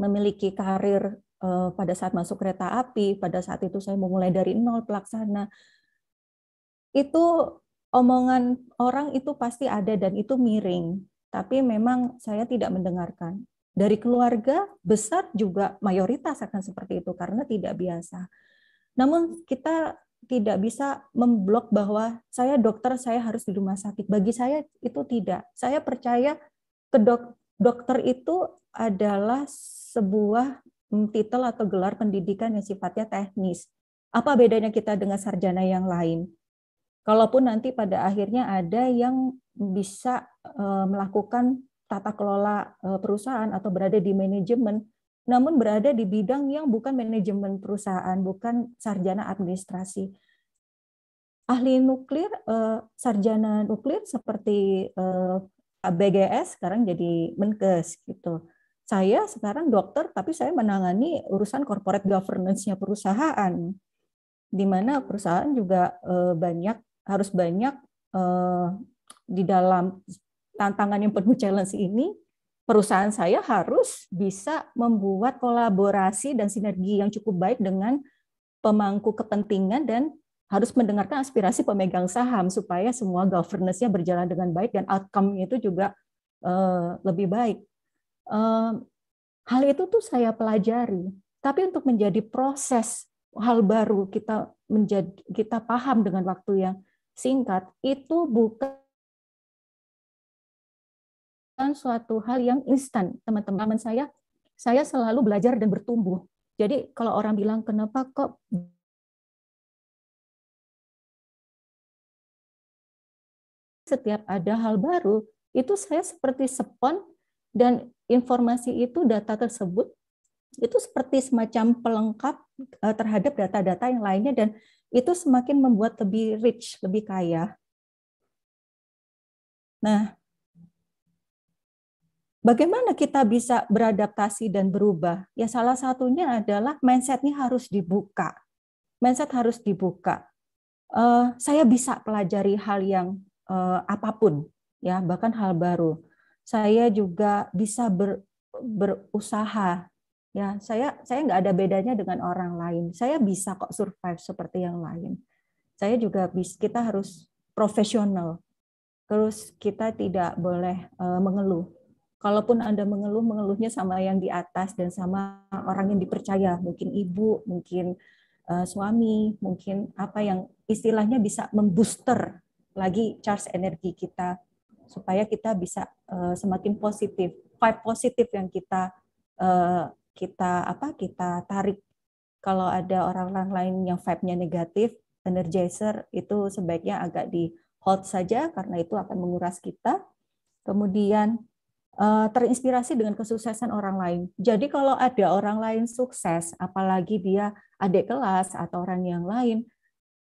memiliki karir eh, pada saat masuk kereta api, pada saat itu saya memulai dari nol pelaksana. Itu omongan orang itu pasti ada dan itu miring, tapi memang saya tidak mendengarkan dari keluarga besar juga mayoritas akan seperti itu karena tidak biasa. Namun kita tidak bisa memblok bahwa saya dokter, saya harus di rumah sakit. Bagi saya itu tidak. Saya percaya ke dok dokter itu adalah sebuah titel atau gelar pendidikan yang sifatnya teknis. Apa bedanya kita dengan sarjana yang lain? Kalaupun nanti pada akhirnya ada yang bisa eh, melakukan tata kelola eh, perusahaan atau berada di manajemen, namun berada di bidang yang bukan manajemen perusahaan, bukan sarjana administrasi. Ahli nuklir, eh, sarjana nuklir seperti eh, BGS sekarang jadi Menkes gitu. Saya sekarang dokter, tapi saya menangani urusan corporate governance-nya perusahaan, di mana perusahaan juga banyak harus banyak di dalam tantangan yang penuh challenge ini, perusahaan saya harus bisa membuat kolaborasi dan sinergi yang cukup baik dengan pemangku kepentingan dan harus mendengarkan aspirasi pemegang saham supaya semua governance-nya berjalan dengan baik dan outcome-nya itu juga eh, lebih baik. Eh, hal itu tuh saya pelajari, tapi untuk menjadi proses hal baru kita menjadi kita paham dengan waktu yang singkat itu bukan bukan suatu hal yang instan, teman-teman. Saya saya selalu belajar dan bertumbuh. Jadi kalau orang bilang kenapa kok setiap ada hal baru, itu saya seperti sepon dan informasi itu data tersebut itu seperti semacam pelengkap eh, terhadap data-data yang lainnya dan itu semakin membuat lebih rich, lebih kaya. Nah, Bagaimana kita bisa beradaptasi dan berubah? Ya salah satunya adalah mindset ini harus dibuka. Mindset harus dibuka. Uh, saya bisa pelajari hal yang uh, apapun, ya bahkan hal baru. Saya juga bisa ber, berusaha. Ya saya saya nggak ada bedanya dengan orang lain. Saya bisa kok survive seperti yang lain. Saya juga bisa. Kita harus profesional. Terus kita tidak boleh uh, mengeluh kalaupun Anda mengeluh, mengeluhnya sama yang di atas dan sama orang yang dipercaya, mungkin ibu, mungkin uh, suami, mungkin apa yang istilahnya bisa membooster lagi charge energi kita supaya kita bisa uh, semakin positif, vibe positif yang kita uh, kita apa kita tarik. Kalau ada orang-orang lain yang vibe-nya negatif, energizer itu sebaiknya agak di hold saja karena itu akan menguras kita. Kemudian Eh, terinspirasi dengan kesuksesan orang lain. Jadi kalau ada orang lain sukses, apalagi dia adik kelas atau orang yang lain,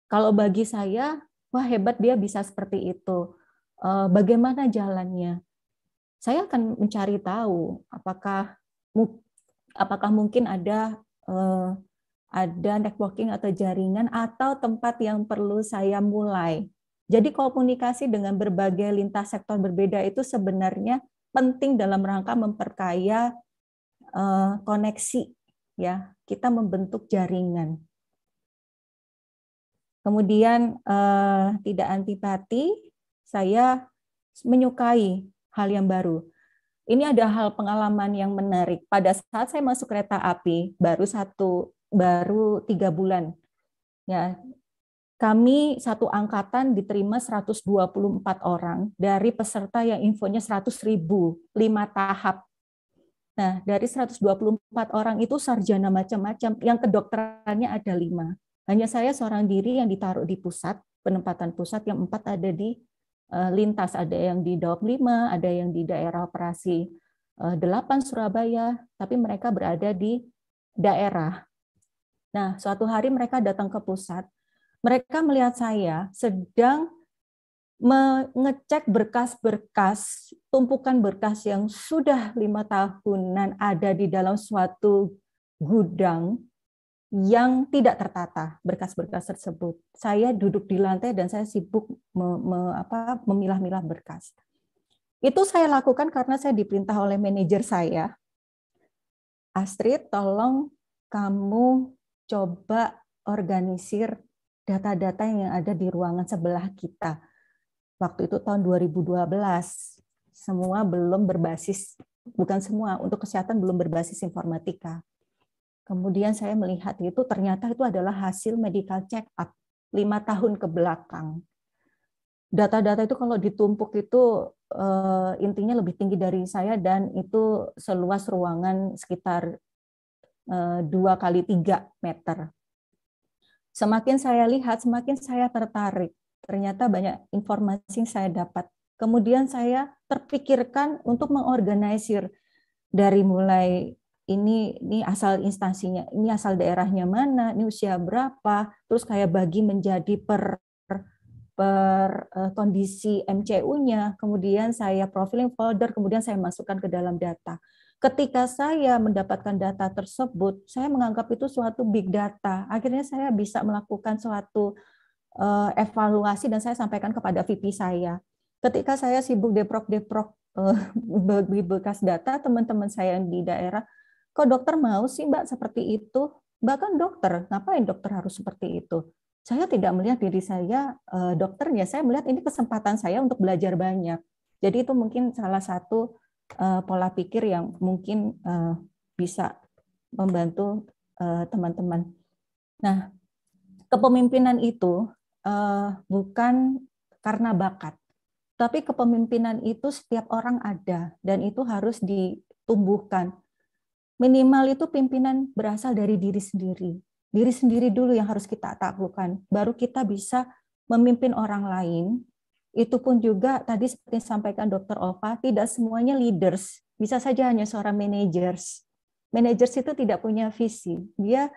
kalau bagi saya, wah hebat dia bisa seperti itu. Eh, bagaimana jalannya? Saya akan mencari tahu apakah apakah mungkin ada eh, ada networking atau jaringan atau tempat yang perlu saya mulai. Jadi komunikasi dengan berbagai lintas sektor berbeda itu sebenarnya penting dalam rangka memperkaya eh, koneksi ya kita membentuk jaringan kemudian eh, tidak antipati saya menyukai hal yang baru ini ada hal pengalaman yang menarik pada saat saya masuk kereta api baru satu baru tiga bulan ya kami satu angkatan diterima 124 orang dari peserta yang infonya 100 ribu, 5 tahap. Nah, dari 124 orang itu sarjana macam-macam, yang kedokterannya ada 5. Hanya saya seorang diri yang ditaruh di pusat, penempatan pusat, yang empat ada di eh, lintas, ada yang di Daop 5, ada yang di daerah operasi 8 eh, Surabaya, tapi mereka berada di daerah. Nah, suatu hari mereka datang ke pusat, mereka melihat saya sedang mengecek berkas-berkas, tumpukan berkas yang sudah lima tahunan ada di dalam suatu gudang yang tidak tertata berkas-berkas tersebut. Saya duduk di lantai dan saya sibuk me, me, apa, memilah-milah berkas. Itu saya lakukan karena saya diperintah oleh manajer saya. Astrid, tolong kamu coba organisir data-data yang ada di ruangan sebelah kita. Waktu itu tahun 2012, semua belum berbasis, bukan semua, untuk kesehatan belum berbasis informatika. Kemudian saya melihat itu ternyata itu adalah hasil medical check-up lima tahun ke belakang. Data-data itu kalau ditumpuk itu eh, intinya lebih tinggi dari saya dan itu seluas ruangan sekitar eh, dua kali tiga meter Semakin saya lihat, semakin saya tertarik. Ternyata banyak informasi yang saya dapat. Kemudian saya terpikirkan untuk mengorganisir dari mulai ini ini asal instansinya, ini asal daerahnya mana, ini usia berapa, terus kayak bagi menjadi per per uh, kondisi MCU-nya, kemudian saya profiling folder, kemudian saya masukkan ke dalam data ketika saya mendapatkan data tersebut, saya menganggap itu suatu big data. Akhirnya saya bisa melakukan suatu eh, evaluasi dan saya sampaikan kepada VP saya. Ketika saya sibuk deprok-deprok uh, eh, bagi bekas data, teman-teman saya yang di daerah, kok dokter mau sih mbak seperti itu? Bahkan dokter, ngapain dokter harus seperti itu? Saya tidak melihat diri saya eh, dokternya, saya melihat ini kesempatan saya untuk belajar banyak. Jadi itu mungkin salah satu Eh, pola pikir yang mungkin eh, bisa membantu eh, teman-teman. Nah, kepemimpinan itu bukan karena bakat, tapi kepemimpinan itu setiap orang ada dan itu harus ditumbuhkan. Minimal itu pimpinan berasal dari diri sendiri. Diri sendiri dulu yang harus kita taklukkan, baru kita bisa memimpin orang lain itu pun juga tadi seperti sampaikan Dr. Ova, tidak semuanya leaders, bisa saja hanya seorang managers. Managers itu tidak punya visi, dia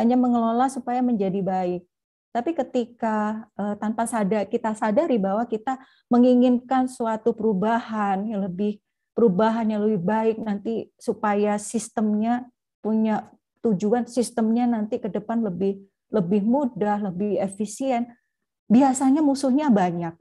hanya mengelola supaya menjadi baik. Tapi ketika uh, tanpa sadar kita sadari bahwa kita menginginkan suatu perubahan yang lebih perubahan yang lebih baik nanti supaya sistemnya punya tujuan sistemnya nanti ke depan lebih lebih mudah, lebih efisien. Biasanya musuhnya banyak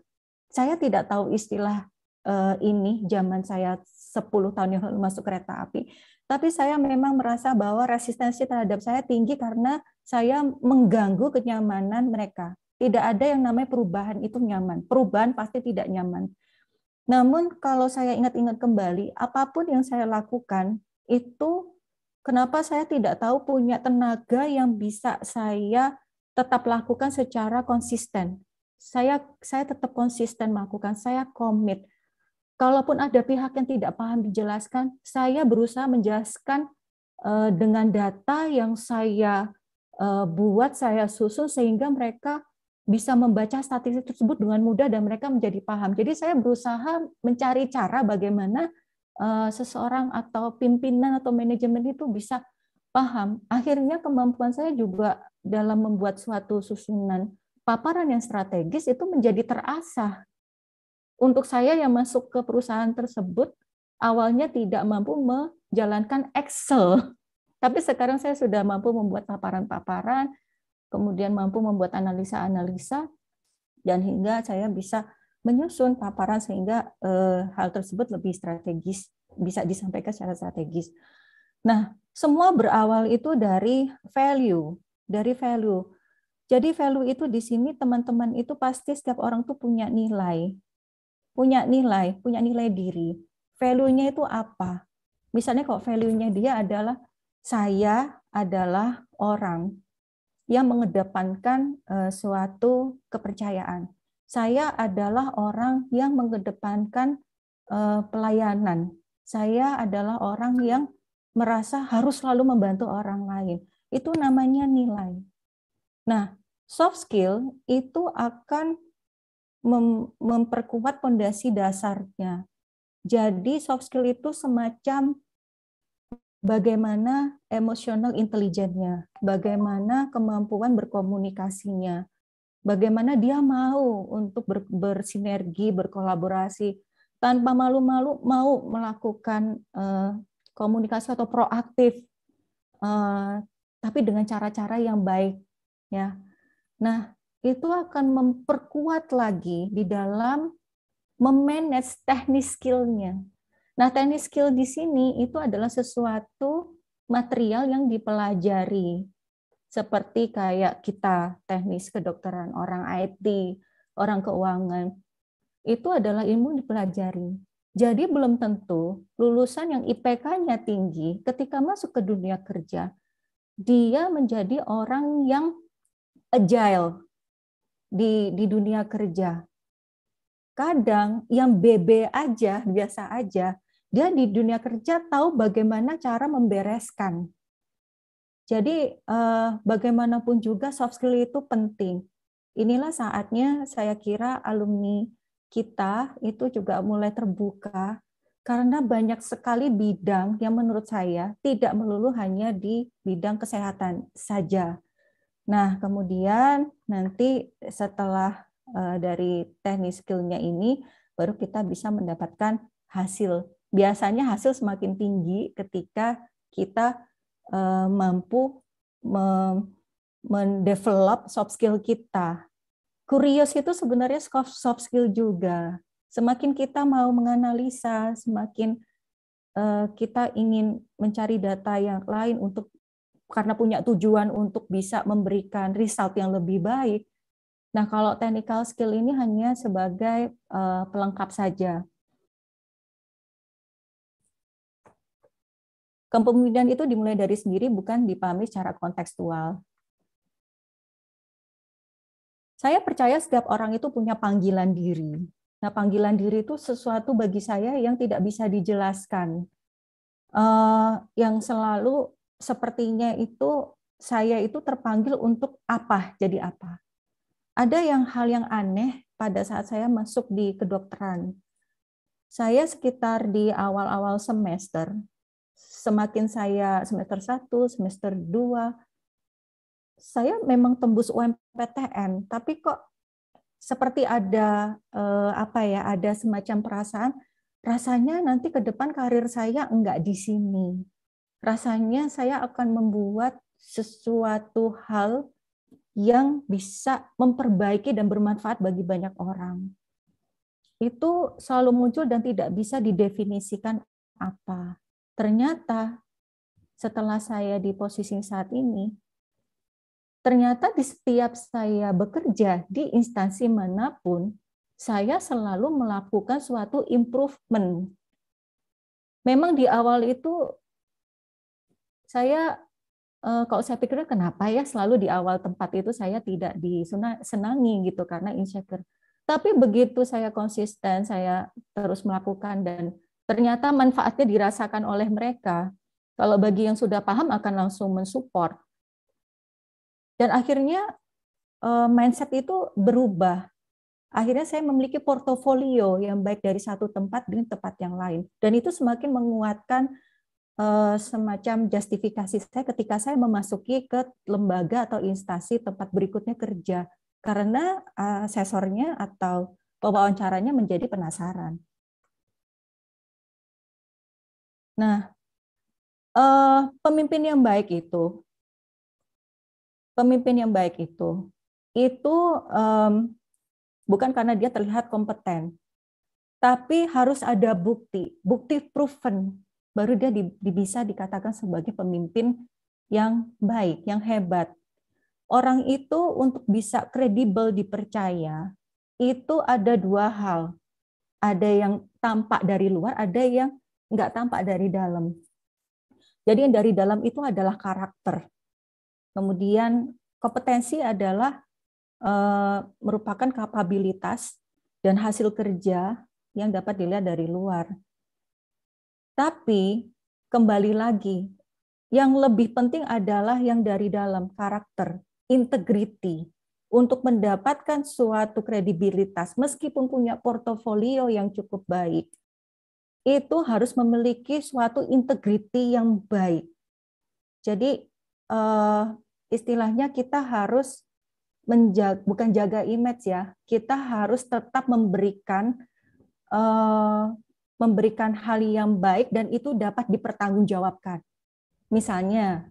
saya tidak tahu istilah eh, ini zaman saya 10 tahun yang lalu masuk kereta api, tapi saya memang merasa bahwa resistensi terhadap saya tinggi karena saya mengganggu kenyamanan mereka. Tidak ada yang namanya perubahan itu nyaman. Perubahan pasti tidak nyaman. Namun kalau saya ingat-ingat kembali, apapun yang saya lakukan itu kenapa saya tidak tahu punya tenaga yang bisa saya tetap lakukan secara konsisten saya saya tetap konsisten melakukan, saya komit. Kalaupun ada pihak yang tidak paham dijelaskan, saya berusaha menjelaskan eh, dengan data yang saya eh, buat, saya susun sehingga mereka bisa membaca statistik tersebut dengan mudah dan mereka menjadi paham. Jadi saya berusaha mencari cara bagaimana eh, seseorang atau pimpinan atau manajemen itu bisa paham. Akhirnya kemampuan saya juga dalam membuat suatu susunan paparan yang strategis itu menjadi terasah. Untuk saya yang masuk ke perusahaan tersebut, awalnya tidak mampu menjalankan Excel. Tapi sekarang saya sudah mampu membuat paparan-paparan, kemudian mampu membuat analisa-analisa, dan hingga saya bisa menyusun paparan sehingga eh, hal tersebut lebih strategis, bisa disampaikan secara strategis. Nah, semua berawal itu dari value, dari value jadi value itu di sini teman-teman itu pasti setiap orang tuh punya nilai. Punya nilai, punya nilai diri. Value-nya itu apa? Misalnya kalau value-nya dia adalah saya adalah orang yang mengedepankan eh, suatu kepercayaan. Saya adalah orang yang mengedepankan eh, pelayanan. Saya adalah orang yang merasa harus selalu membantu orang lain. Itu namanya nilai. Nah, soft skill itu akan mem memperkuat pondasi dasarnya. Jadi soft skill itu semacam bagaimana emosional intelijennya, bagaimana kemampuan berkomunikasinya, bagaimana dia mau untuk ber, bersinergi, berkolaborasi tanpa malu-malu mau melakukan uh, komunikasi atau proaktif, uh, tapi dengan cara-cara yang baik, ya Nah, itu akan memperkuat lagi di dalam memanage teknis skillnya. Nah, teknis skill di sini itu adalah sesuatu material yang dipelajari. Seperti kayak kita teknis kedokteran, orang IT, orang keuangan. Itu adalah ilmu dipelajari. Jadi belum tentu lulusan yang IPK-nya tinggi ketika masuk ke dunia kerja, dia menjadi orang yang agile di di dunia kerja. Kadang yang BB aja, biasa aja, dia di dunia kerja tahu bagaimana cara membereskan. Jadi eh, bagaimanapun juga soft skill itu penting. Inilah saatnya saya kira alumni kita itu juga mulai terbuka karena banyak sekali bidang yang menurut saya tidak melulu hanya di bidang kesehatan saja Nah, kemudian nanti setelah eh, dari teknis skillnya ini, baru kita bisa mendapatkan hasil. Biasanya hasil semakin tinggi ketika kita eh, mampu mendevelop soft skill kita. kurios itu sebenarnya soft skill juga. Semakin kita mau menganalisa, semakin eh, kita ingin mencari data yang lain untuk karena punya tujuan untuk bisa memberikan result yang lebih baik. Nah, kalau technical skill ini hanya sebagai uh, pelengkap saja. Kepemimpinan itu dimulai dari sendiri, bukan dipahami secara kontekstual. Saya percaya setiap orang itu punya panggilan diri. Nah, panggilan diri itu sesuatu bagi saya yang tidak bisa dijelaskan, uh, yang selalu sepertinya itu saya itu terpanggil untuk apa jadi apa. Ada yang hal yang aneh pada saat saya masuk di kedokteran. Saya sekitar di awal-awal semester, semakin saya semester 1, semester 2, saya memang tembus UMPTN, tapi kok seperti ada eh, apa ya, ada semacam perasaan rasanya nanti ke depan karir saya enggak di sini rasanya saya akan membuat sesuatu hal yang bisa memperbaiki dan bermanfaat bagi banyak orang. Itu selalu muncul dan tidak bisa didefinisikan apa. Ternyata setelah saya di posisi saat ini, ternyata di setiap saya bekerja di instansi manapun, saya selalu melakukan suatu improvement. Memang di awal itu saya eh, kalau saya pikir kenapa ya selalu di awal tempat itu saya tidak disenangi gitu karena insecure. Tapi begitu saya konsisten, saya terus melakukan dan ternyata manfaatnya dirasakan oleh mereka. Kalau bagi yang sudah paham akan langsung mensupport. Dan akhirnya eh, mindset itu berubah. Akhirnya saya memiliki portofolio yang baik dari satu tempat dengan tempat yang lain. Dan itu semakin menguatkan Eh, semacam justifikasi saya ketika saya memasuki ke lembaga atau instansi tempat berikutnya kerja karena eh, asesornya atau pewawancaranya menjadi penasaran. Nah, eh, pemimpin yang baik itu pemimpin yang baik itu itu bukan karena dia terlihat kompeten, tapi harus ada bukti, bukti proven baru dia di, bisa dikatakan sebagai pemimpin yang baik, yang hebat. Orang itu untuk bisa kredibel dipercaya, itu ada dua hal. Ada yang tampak dari luar, ada yang nggak tampak dari dalam. Jadi yang dari dalam itu adalah karakter. Kemudian kompetensi adalah e, merupakan kapabilitas dan hasil kerja yang dapat dilihat dari luar. Tapi kembali lagi, yang lebih penting adalah yang dari dalam karakter, integriti untuk mendapatkan suatu kredibilitas meskipun punya portofolio yang cukup baik itu harus memiliki suatu integriti yang baik. Jadi eh, istilahnya kita harus menjaga bukan jaga image ya, kita harus tetap memberikan eh, memberikan hal yang baik dan itu dapat dipertanggungjawabkan. Misalnya,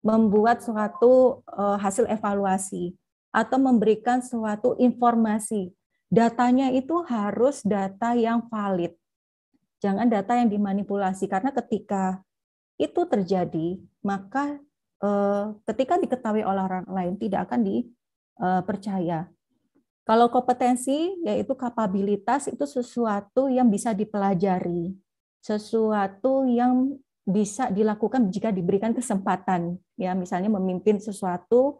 membuat suatu eh, hasil evaluasi atau memberikan suatu informasi. Datanya itu harus data yang valid. Jangan data yang dimanipulasi karena ketika itu terjadi, maka eh, ketika diketahui oleh orang lain tidak akan dipercaya. Eh, kalau kompetensi yaitu kapabilitas itu sesuatu yang bisa dipelajari, sesuatu yang bisa dilakukan jika diberikan kesempatan. Ya, misalnya memimpin sesuatu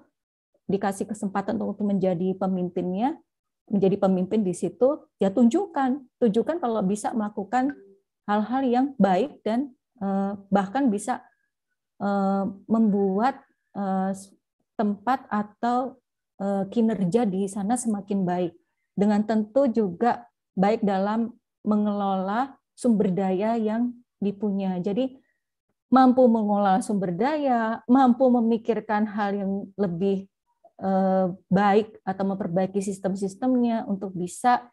dikasih kesempatan untuk menjadi pemimpinnya, menjadi pemimpin di situ, ya tunjukkan, tunjukkan kalau bisa melakukan hal-hal yang baik dan eh, bahkan bisa eh, membuat eh, tempat atau Eh, kinerja di sana semakin baik. Dengan tentu juga baik dalam mengelola sumber daya yang dipunya. Jadi mampu mengelola sumber daya, mampu memikirkan hal yang lebih eh, baik atau memperbaiki sistem-sistemnya untuk bisa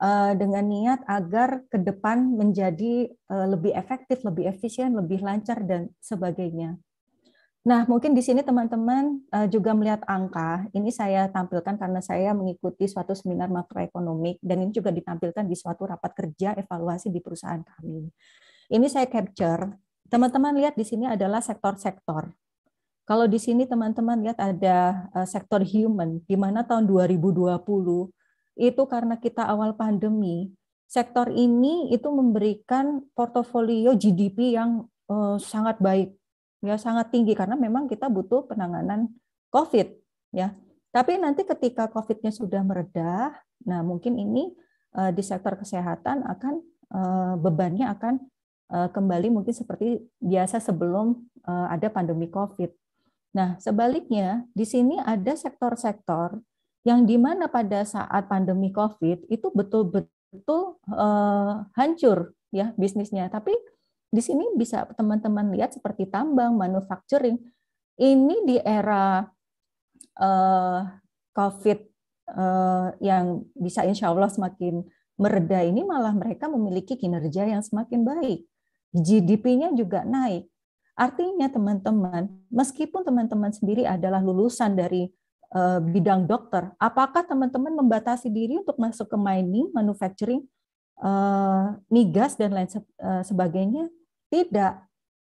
eh, dengan niat agar ke depan menjadi lebih efektif, lebih efisien, lebih lancar dan sebagainya. Nah, mungkin di sini teman-teman eh, juga melihat angka. Ini saya tampilkan karena saya mengikuti suatu seminar makroekonomik dan ini juga ditampilkan di suatu rapat kerja evaluasi di perusahaan kami. Ini saya capture. Teman-teman lihat di sini adalah sektor-sektor. Kalau di sini teman-teman lihat ada eh, sektor human di mana tahun 2020 itu karena kita awal pandemi, sektor ini itu memberikan portofolio GDP yang eh, sangat baik ya sangat tinggi karena memang kita butuh penanganan COVID ya. Tapi nanti ketika COVID-nya sudah meredah, nah mungkin ini eh, di sektor kesehatan akan eh, bebannya akan eh, kembali mungkin seperti biasa sebelum ada pandemi COVID. Nah, sebaliknya di sini ada sektor-sektor yang di mana pada saat pandemi COVID itu betul-betul hancur ya bisnisnya. Tapi di sini bisa teman-teman lihat seperti tambang, manufacturing. Ini di era uh, COVID uh, yang bisa insya Allah semakin mereda ini malah mereka memiliki kinerja yang semakin baik. GDP-nya juga naik. Artinya teman-teman, meskipun teman-teman sendiri adalah lulusan dari uh, bidang dokter, apakah teman-teman membatasi diri untuk masuk ke mining, manufacturing, uh, migas dan lain sebagainya? Tidak,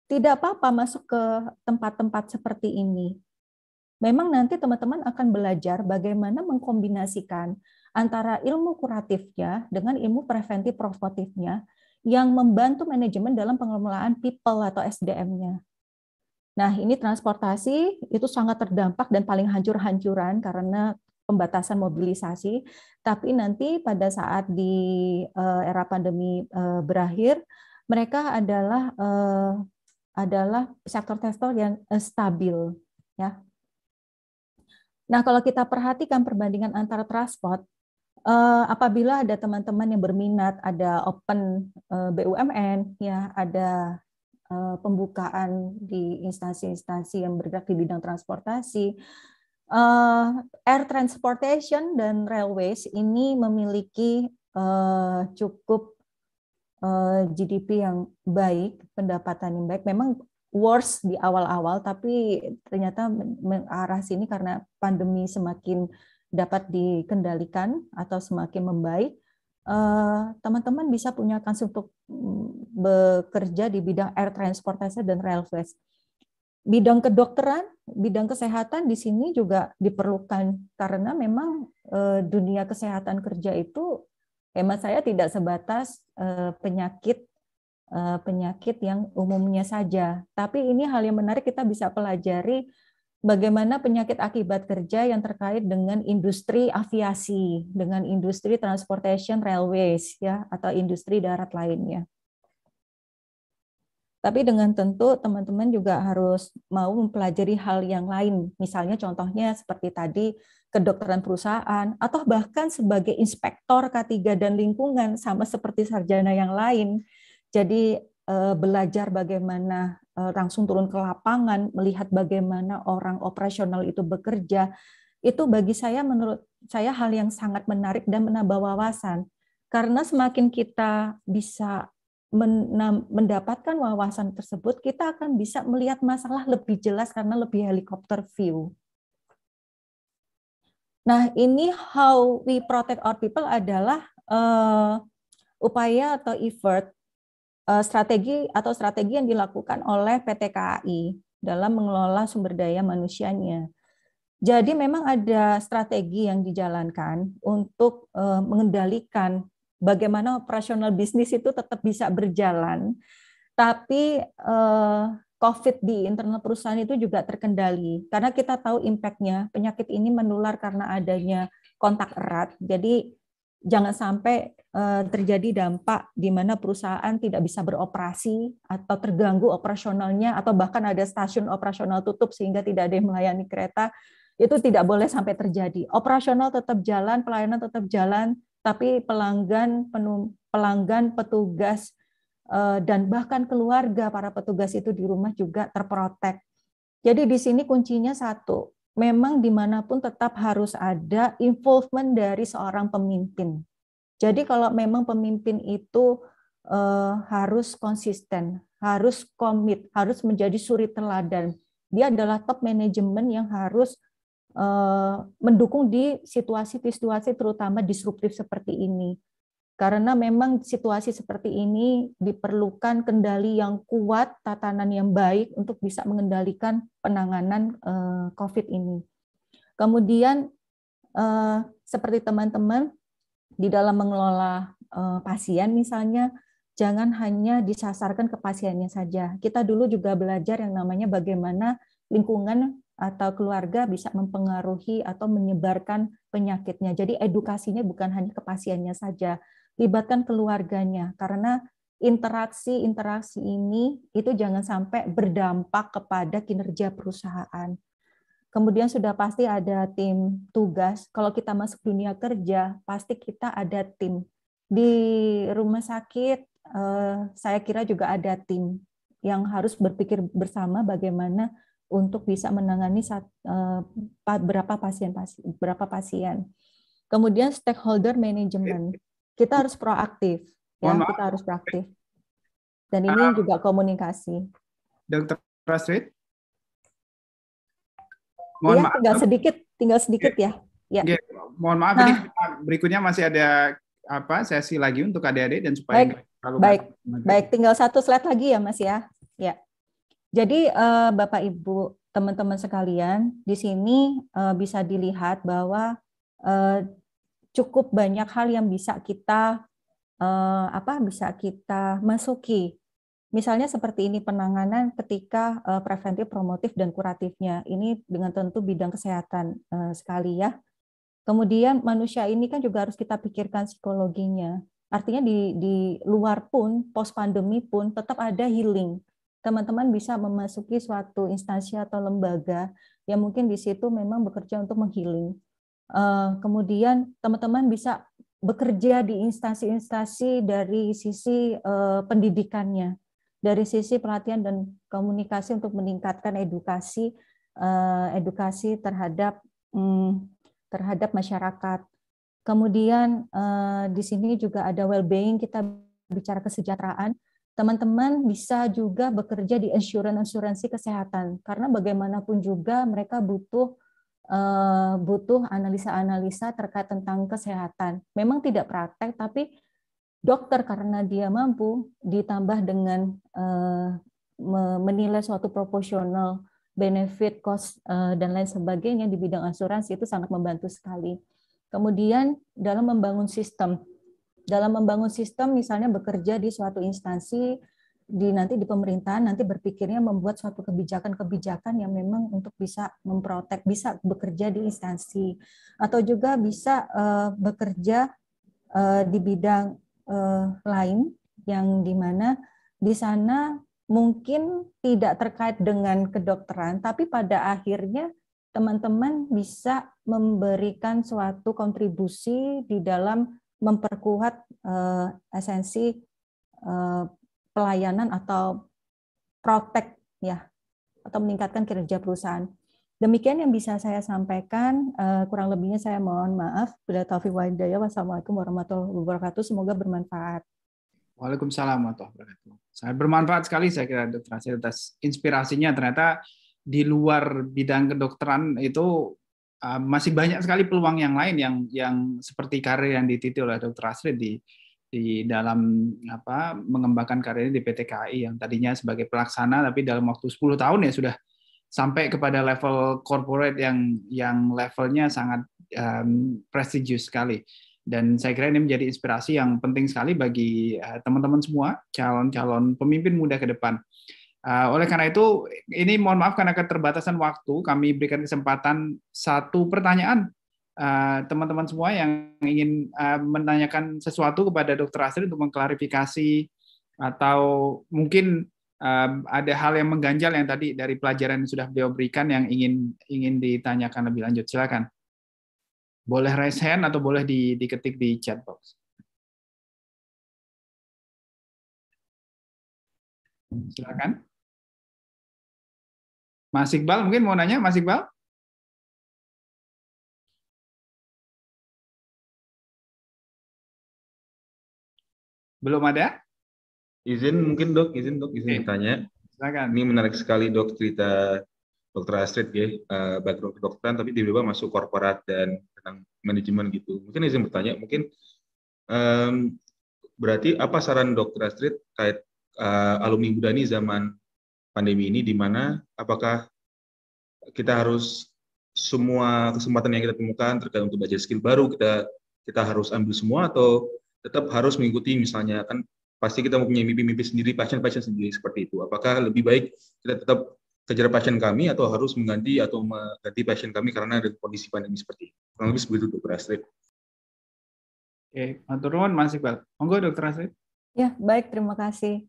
tidak apa-apa masuk ke tempat-tempat seperti ini. Memang nanti teman-teman akan belajar bagaimana mengkombinasikan antara ilmu kuratifnya dengan ilmu preventif provotifnya yang membantu manajemen dalam pengelolaan people atau SDM-nya. Nah, ini transportasi itu sangat terdampak dan paling hancur-hancuran karena pembatasan mobilisasi, tapi nanti pada saat di eh, era pandemi eh, berakhir, mereka adalah uh, adalah sektor sektor yang uh, stabil ya. Nah, kalau kita perhatikan perbandingan antara transport uh, apabila ada teman-teman yang berminat ada open uh, BUMN ya, ada uh, pembukaan di instansi-instansi yang bergerak di bidang transportasi uh, air transportation dan railways ini memiliki uh, cukup Eh, GDP yang baik, pendapatan yang baik. Memang worse di awal-awal, tapi ternyata arah sini karena pandemi semakin dapat dikendalikan atau semakin membaik. Eh, teman-teman bisa punya kans untuk mm, bekerja di bidang air transportasi dan railways. Bidang kedokteran, bidang kesehatan di sini juga diperlukan karena memang eh, dunia kesehatan kerja itu hemat saya tidak sebatas eh, penyakit eh, penyakit yang umumnya saja, tapi ini hal yang menarik kita bisa pelajari bagaimana penyakit akibat kerja yang terkait dengan industri aviasi, dengan industri transportation railways ya atau industri darat lainnya. Tapi dengan tentu teman-teman juga harus mau mempelajari hal yang lain. Misalnya contohnya seperti tadi kedokteran perusahaan, atau bahkan sebagai inspektor K3 dan lingkungan, sama seperti sarjana yang lain. Jadi eh, belajar bagaimana eh, langsung turun ke lapangan, melihat bagaimana orang operasional itu bekerja, itu bagi saya menurut saya hal yang sangat menarik dan menambah wawasan. Karena semakin kita bisa mendapatkan wawasan tersebut, kita akan bisa melihat masalah lebih jelas karena lebih helikopter view. Nah, ini how we protect our people adalah uh, upaya atau effort uh, strategi atau strategi yang dilakukan oleh PT KAI dalam mengelola sumber daya manusianya. Jadi memang ada strategi yang dijalankan untuk uh, mengendalikan bagaimana operasional bisnis itu tetap bisa berjalan, tapi uh, COVID di internal perusahaan itu juga terkendali karena kita tahu impactnya penyakit ini menular karena adanya kontak erat. Jadi jangan sampai uh, terjadi dampak di mana perusahaan tidak bisa beroperasi atau terganggu operasionalnya atau bahkan ada stasiun operasional tutup sehingga tidak ada yang melayani kereta itu tidak boleh sampai terjadi. Operasional tetap jalan, pelayanan tetap jalan, tapi pelanggan penum, pelanggan petugas Eh, dan bahkan keluarga para petugas itu di rumah juga terprotek. Jadi di sini kuncinya satu, memang dimanapun tetap harus ada involvement dari seorang pemimpin. Jadi kalau memang pemimpin itu eh, harus konsisten, harus komit, harus menjadi suri teladan. Dia adalah top manajemen yang harus eh, mendukung di situasi-situasi terutama disruptif seperti ini karena memang situasi seperti ini diperlukan kendali yang kuat, tatanan yang baik untuk bisa mengendalikan penanganan eh, COVID ini. Kemudian eh, seperti teman-teman di dalam mengelola eh, pasien misalnya, jangan hanya disasarkan ke pasiennya saja. Kita dulu juga belajar yang namanya bagaimana lingkungan atau keluarga bisa mempengaruhi atau menyebarkan penyakitnya. Jadi edukasinya bukan hanya ke pasiennya saja, libatkan keluarganya karena interaksi-interaksi ini itu jangan sampai berdampak kepada kinerja perusahaan. Kemudian sudah pasti ada tim tugas. Kalau kita masuk dunia kerja, pasti kita ada tim. Di rumah sakit, eh, saya kira juga ada tim yang harus berpikir bersama bagaimana untuk bisa menangani eh, berapa pasien pasien. Kemudian stakeholder management kita harus proaktif ya Mohon kita harus proaktif dan ini uh, juga komunikasi dokter Astrid mohon ya, maaf tinggal sedikit tinggal sedikit ya ya, mohon maaf nah. ini berikutnya masih ada apa sesi lagi untuk adik-adik dan supaya baik baik baik tinggal satu slide lagi ya mas ya ya jadi uh, bapak ibu teman-teman sekalian di sini uh, bisa dilihat bahwa uh, cukup banyak hal yang bisa kita uh, apa bisa kita masuki. Misalnya seperti ini penanganan ketika uh, preventif, promotif dan kuratifnya. Ini dengan tentu bidang kesehatan uh, sekali ya. Kemudian manusia ini kan juga harus kita pikirkan psikologinya. Artinya di di luar pun post pandemi pun tetap ada healing. Teman-teman bisa memasuki suatu instansi atau lembaga yang mungkin di situ memang bekerja untuk menghealing Eh, kemudian teman-teman bisa bekerja di instansi-instansi dari sisi eh, pendidikannya, dari sisi pelatihan dan komunikasi untuk meningkatkan edukasi eh, edukasi terhadap mm, terhadap masyarakat. Kemudian di sini juga ada well-being, kita bicara kesejahteraan. Teman-teman bisa juga bekerja di insurance asuransi kesehatan, karena bagaimanapun juga mereka butuh Eh, butuh analisa-analisa terkait tentang kesehatan. Memang tidak praktek, tapi dokter karena dia mampu ditambah dengan eh, menilai suatu proporsional benefit, cost, eh, dan lain sebagainya di bidang asuransi itu sangat membantu sekali. Kemudian dalam membangun sistem, dalam membangun sistem misalnya bekerja di suatu instansi, di nanti di pemerintahan nanti berpikirnya membuat suatu kebijakan-kebijakan yang memang untuk bisa memprotek, bisa bekerja di instansi atau juga bisa uh, bekerja uh, di bidang uh, lain yang mana di sana mungkin tidak terkait dengan kedokteran, tapi pada akhirnya teman-teman bisa memberikan suatu kontribusi di dalam memperkuat uh, esensi uh, pelayanan atau protek ya atau meningkatkan kinerja perusahaan. Demikian yang bisa saya sampaikan. Eh, kurang lebihnya saya mohon maaf. Bila taufiq walidaya. Wassalamualaikum warahmatullahi wabarakatuh. Semoga bermanfaat. Waalaikumsalam warahmatullahi wabarakatuh. Sangat bermanfaat sekali saya kira dokter Asri atas inspirasinya. Ternyata di luar bidang kedokteran itu eh, masih banyak sekali peluang yang lain yang yang seperti karir yang dititi oleh dokter Asri di di dalam apa mengembangkan karirnya di PT KAI yang tadinya sebagai pelaksana tapi dalam waktu 10 tahun ya sudah sampai kepada level corporate yang yang levelnya sangat um, prestigious sekali dan saya kira ini menjadi inspirasi yang penting sekali bagi teman eh, teman-teman semua calon-calon pemimpin muda ke depan. Uh, oleh karena itu ini mohon maaf karena keterbatasan waktu kami berikan kesempatan satu pertanyaan Eh, teman-teman uh, semua yang ingin uh, menanyakan sesuatu kepada Dokter Asri untuk mengklarifikasi atau mungkin uh, ada hal yang mengganjal yang tadi dari pelajaran yang sudah beliau berikan yang ingin ingin ditanyakan lebih lanjut silakan boleh raise hand atau boleh di, diketik di chat box silakan Mas Iqbal mungkin mau nanya Mas Iqbal Belum ada? Izin mungkin dok, izin dok, izin okay. bertanya. Silakan. Ini menarik sekali dok cerita Dokter Astrid ya, uh, background kedokteran tapi tiba-tiba masuk korporat dan tentang manajemen gitu. Mungkin izin bertanya, mungkin um, berarti apa saran Dokter Astrid kait uh, alumni muda ini zaman pandemi ini di mana apakah kita harus semua kesempatan yang kita temukan terkait untuk belajar skill baru kita kita harus ambil semua atau tetap harus mengikuti misalnya kan pasti kita mempunyai mimpi-mimpi sendiri, passion-passion sendiri seperti itu. Apakah lebih baik kita tetap kejar passion kami atau harus mengganti atau mengganti passion kami karena ada kondisi pandemi seperti ini? Kurang lebih seperti itu, Dokter Astrid. Oke, pak nuwun Mas Iqbal. Monggo Dokter Astrid. Ya, baik, terima kasih.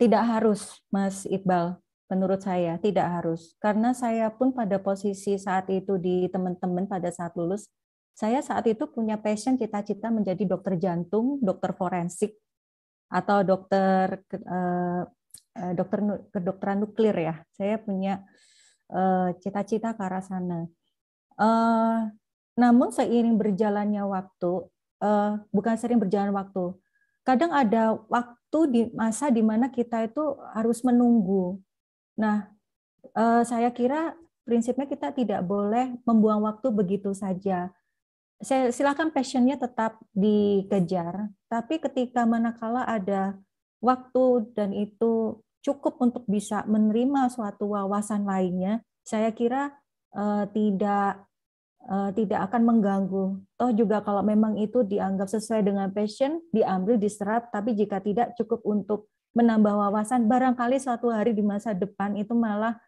Tidak harus, Mas Iqbal. Menurut saya tidak harus karena saya pun pada posisi saat itu di teman-teman pada saat lulus saya saat itu punya passion cita-cita menjadi dokter jantung, dokter forensik, atau dokter eh, eh, dokter kedokteran nuklir ya. Saya punya eh, cita-cita ke arah sana. namun seiring berjalannya waktu, bukan sering berjalan waktu, kadang ada waktu di masa di mana kita itu harus menunggu. Nah, saya kira prinsipnya kita tidak boleh membuang waktu begitu saja saya silakan passionnya tetap dikejar, tapi ketika manakala ada waktu dan itu cukup untuk bisa menerima suatu wawasan lainnya, saya kira uh, tidak uh, tidak akan mengganggu. Toh juga kalau memang itu dianggap sesuai dengan passion, diambil, diserap, tapi jika tidak cukup untuk menambah wawasan, barangkali suatu hari di masa depan itu malah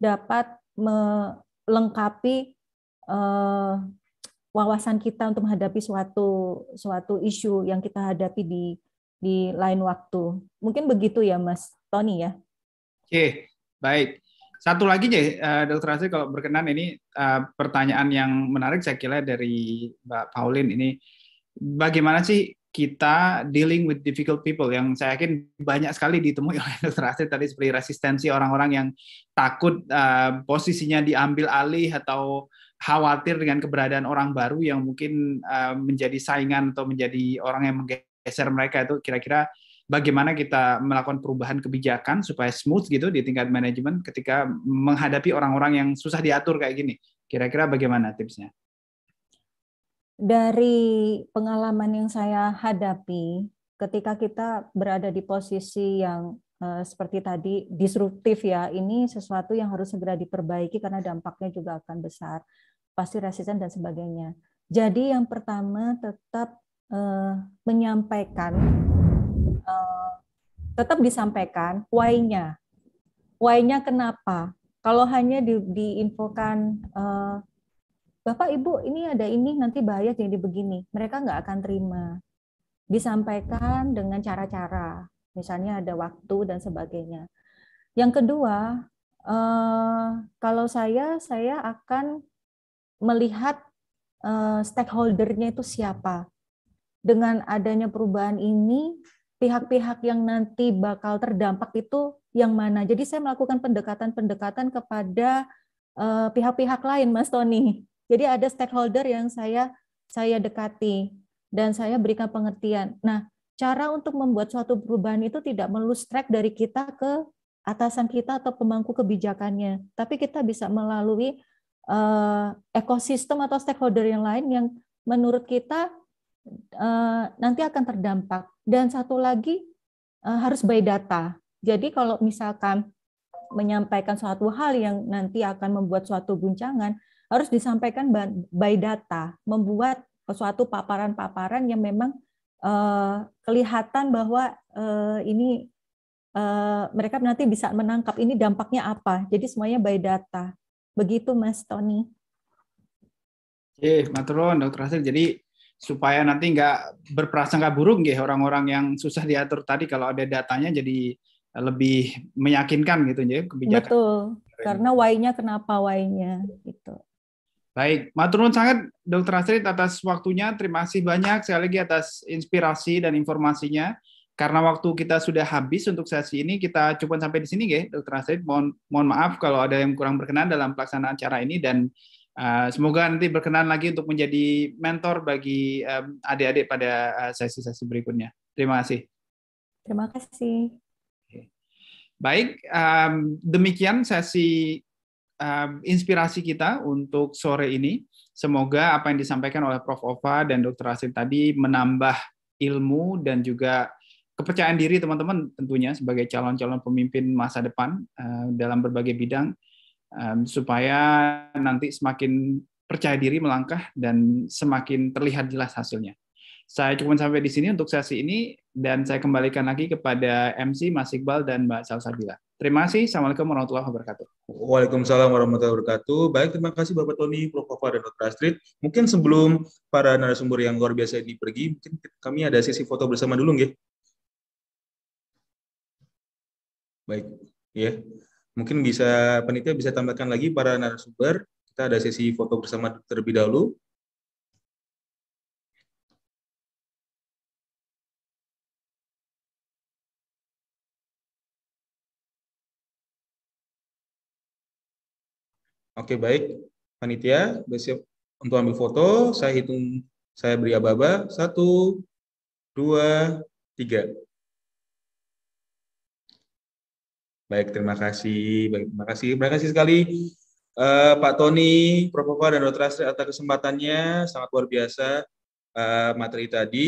dapat melengkapi uh, wawasan kita untuk menghadapi suatu suatu isu yang kita hadapi di di lain waktu. Mungkin begitu ya Mas Tony ya. Oke, baik. Satu lagi deh, Dokter Asri kalau berkenan ini eh, pertanyaan yang menarik saya kira dari Mbak Pauline ini bagaimana sih kita dealing with difficult people yang saya yakin banyak sekali ditemui oleh dokter Asri tadi seperti resistensi orang-orang yang takut eh, posisinya diambil alih atau khawatir dengan keberadaan orang baru yang mungkin uh, menjadi saingan atau menjadi orang yang menggeser mereka itu kira-kira bagaimana kita melakukan perubahan kebijakan supaya smooth gitu di tingkat manajemen ketika menghadapi orang-orang yang susah diatur kayak gini. Kira-kira bagaimana tipsnya? Dari pengalaman yang saya hadapi ketika kita berada di posisi yang eh, seperti tadi disruptif ya, ini sesuatu yang harus segera diperbaiki karena dampaknya juga akan besar pasti resisten dan sebagainya. Jadi yang pertama tetap uh, menyampaikan, uh, tetap disampaikan why-nya, why-nya kenapa. Kalau hanya di, diinfokan uh, Bapak Ibu ini ada ini nanti bahaya jadi begini, mereka nggak akan terima. Disampaikan dengan cara-cara, misalnya ada waktu dan sebagainya. Yang kedua, uh, kalau saya saya akan melihat eh, stakeholdernya itu siapa. Dengan adanya perubahan ini, pihak-pihak yang nanti bakal terdampak itu yang mana. Jadi saya melakukan pendekatan-pendekatan kepada eh, pihak-pihak lain, Mas Tony. Jadi ada stakeholder yang saya saya dekati dan saya berikan pengertian. Nah, cara untuk membuat suatu perubahan itu tidak melulu track dari kita ke atasan kita atau pemangku kebijakannya, tapi kita bisa melalui Eh, ekosistem atau stakeholder yang lain yang menurut kita eh, nanti akan terdampak. Dan satu lagi eh, harus by data. Jadi kalau misalkan menyampaikan suatu hal yang nanti akan membuat suatu guncangan harus disampaikan by data, membuat suatu paparan-paparan yang memang kelihatan bahwa ini mereka nanti bisa menangkap ini dampaknya apa. Jadi semuanya by data. Begitu Mas Tony. Eh, Matron, Dokter Hasil. Jadi supaya nanti nggak berprasangka buruk ya orang-orang yang susah diatur tadi kalau ada datanya jadi lebih meyakinkan gitu ya kebijakan. Betul. Karena why-nya kenapa why-nya gitu. Baik, maturun sangat Dokter Astrid atas waktunya. Terima kasih banyak sekali lagi atas inspirasi dan informasinya karena waktu kita sudah habis untuk sesi ini, kita cukup sampai di sini, ya, Dokter Astrid. Mohon, mohon maaf kalau ada yang kurang berkenan dalam pelaksanaan acara ini dan uh, semoga nanti berkenan lagi untuk menjadi mentor bagi um, adik-adik pada eh, sesi-sesi berikutnya. Terima kasih. Terima kasih. Baik, um, demikian sesi um, inspirasi kita untuk sore ini. Semoga apa yang disampaikan oleh Prof. Ova dan Dr. Asif tadi menambah ilmu dan juga kepercayaan diri teman-teman tentunya sebagai calon-calon pemimpin masa depan eh, dalam berbagai bidang eh, supaya nanti semakin percaya diri melangkah dan semakin terlihat jelas hasilnya. Saya cukup sampai di sini untuk sesi ini dan saya kembalikan lagi kepada MC Mas Iqbal dan Mbak Salsabila. Terima kasih. Assalamualaikum warahmatullahi wabarakatuh. Waalaikumsalam warahmatullahi wabarakatuh. Baik, terima kasih Bapak Tony, Prof. Fafa, dan Dr. Astrid. Mungkin sebelum para narasumber yang luar biasa ini pergi, mungkin kami ada sesi foto bersama dulu, nggih. Baik, ya. Mungkin bisa penitia bisa tambahkan lagi para narasumber. Kita ada sesi foto bersama terlebih dahulu. Oke, baik. Panitia, bersiap untuk ambil foto. Saya hitung, saya beri aba-aba. Satu, dua, tiga. Baik, terima kasih. Baik, terima kasih. Terima kasih sekali uh, Pak Tony, Prof. Opa, dan Dr. Astrid atas kesempatannya. Sangat luar biasa uh, materi tadi.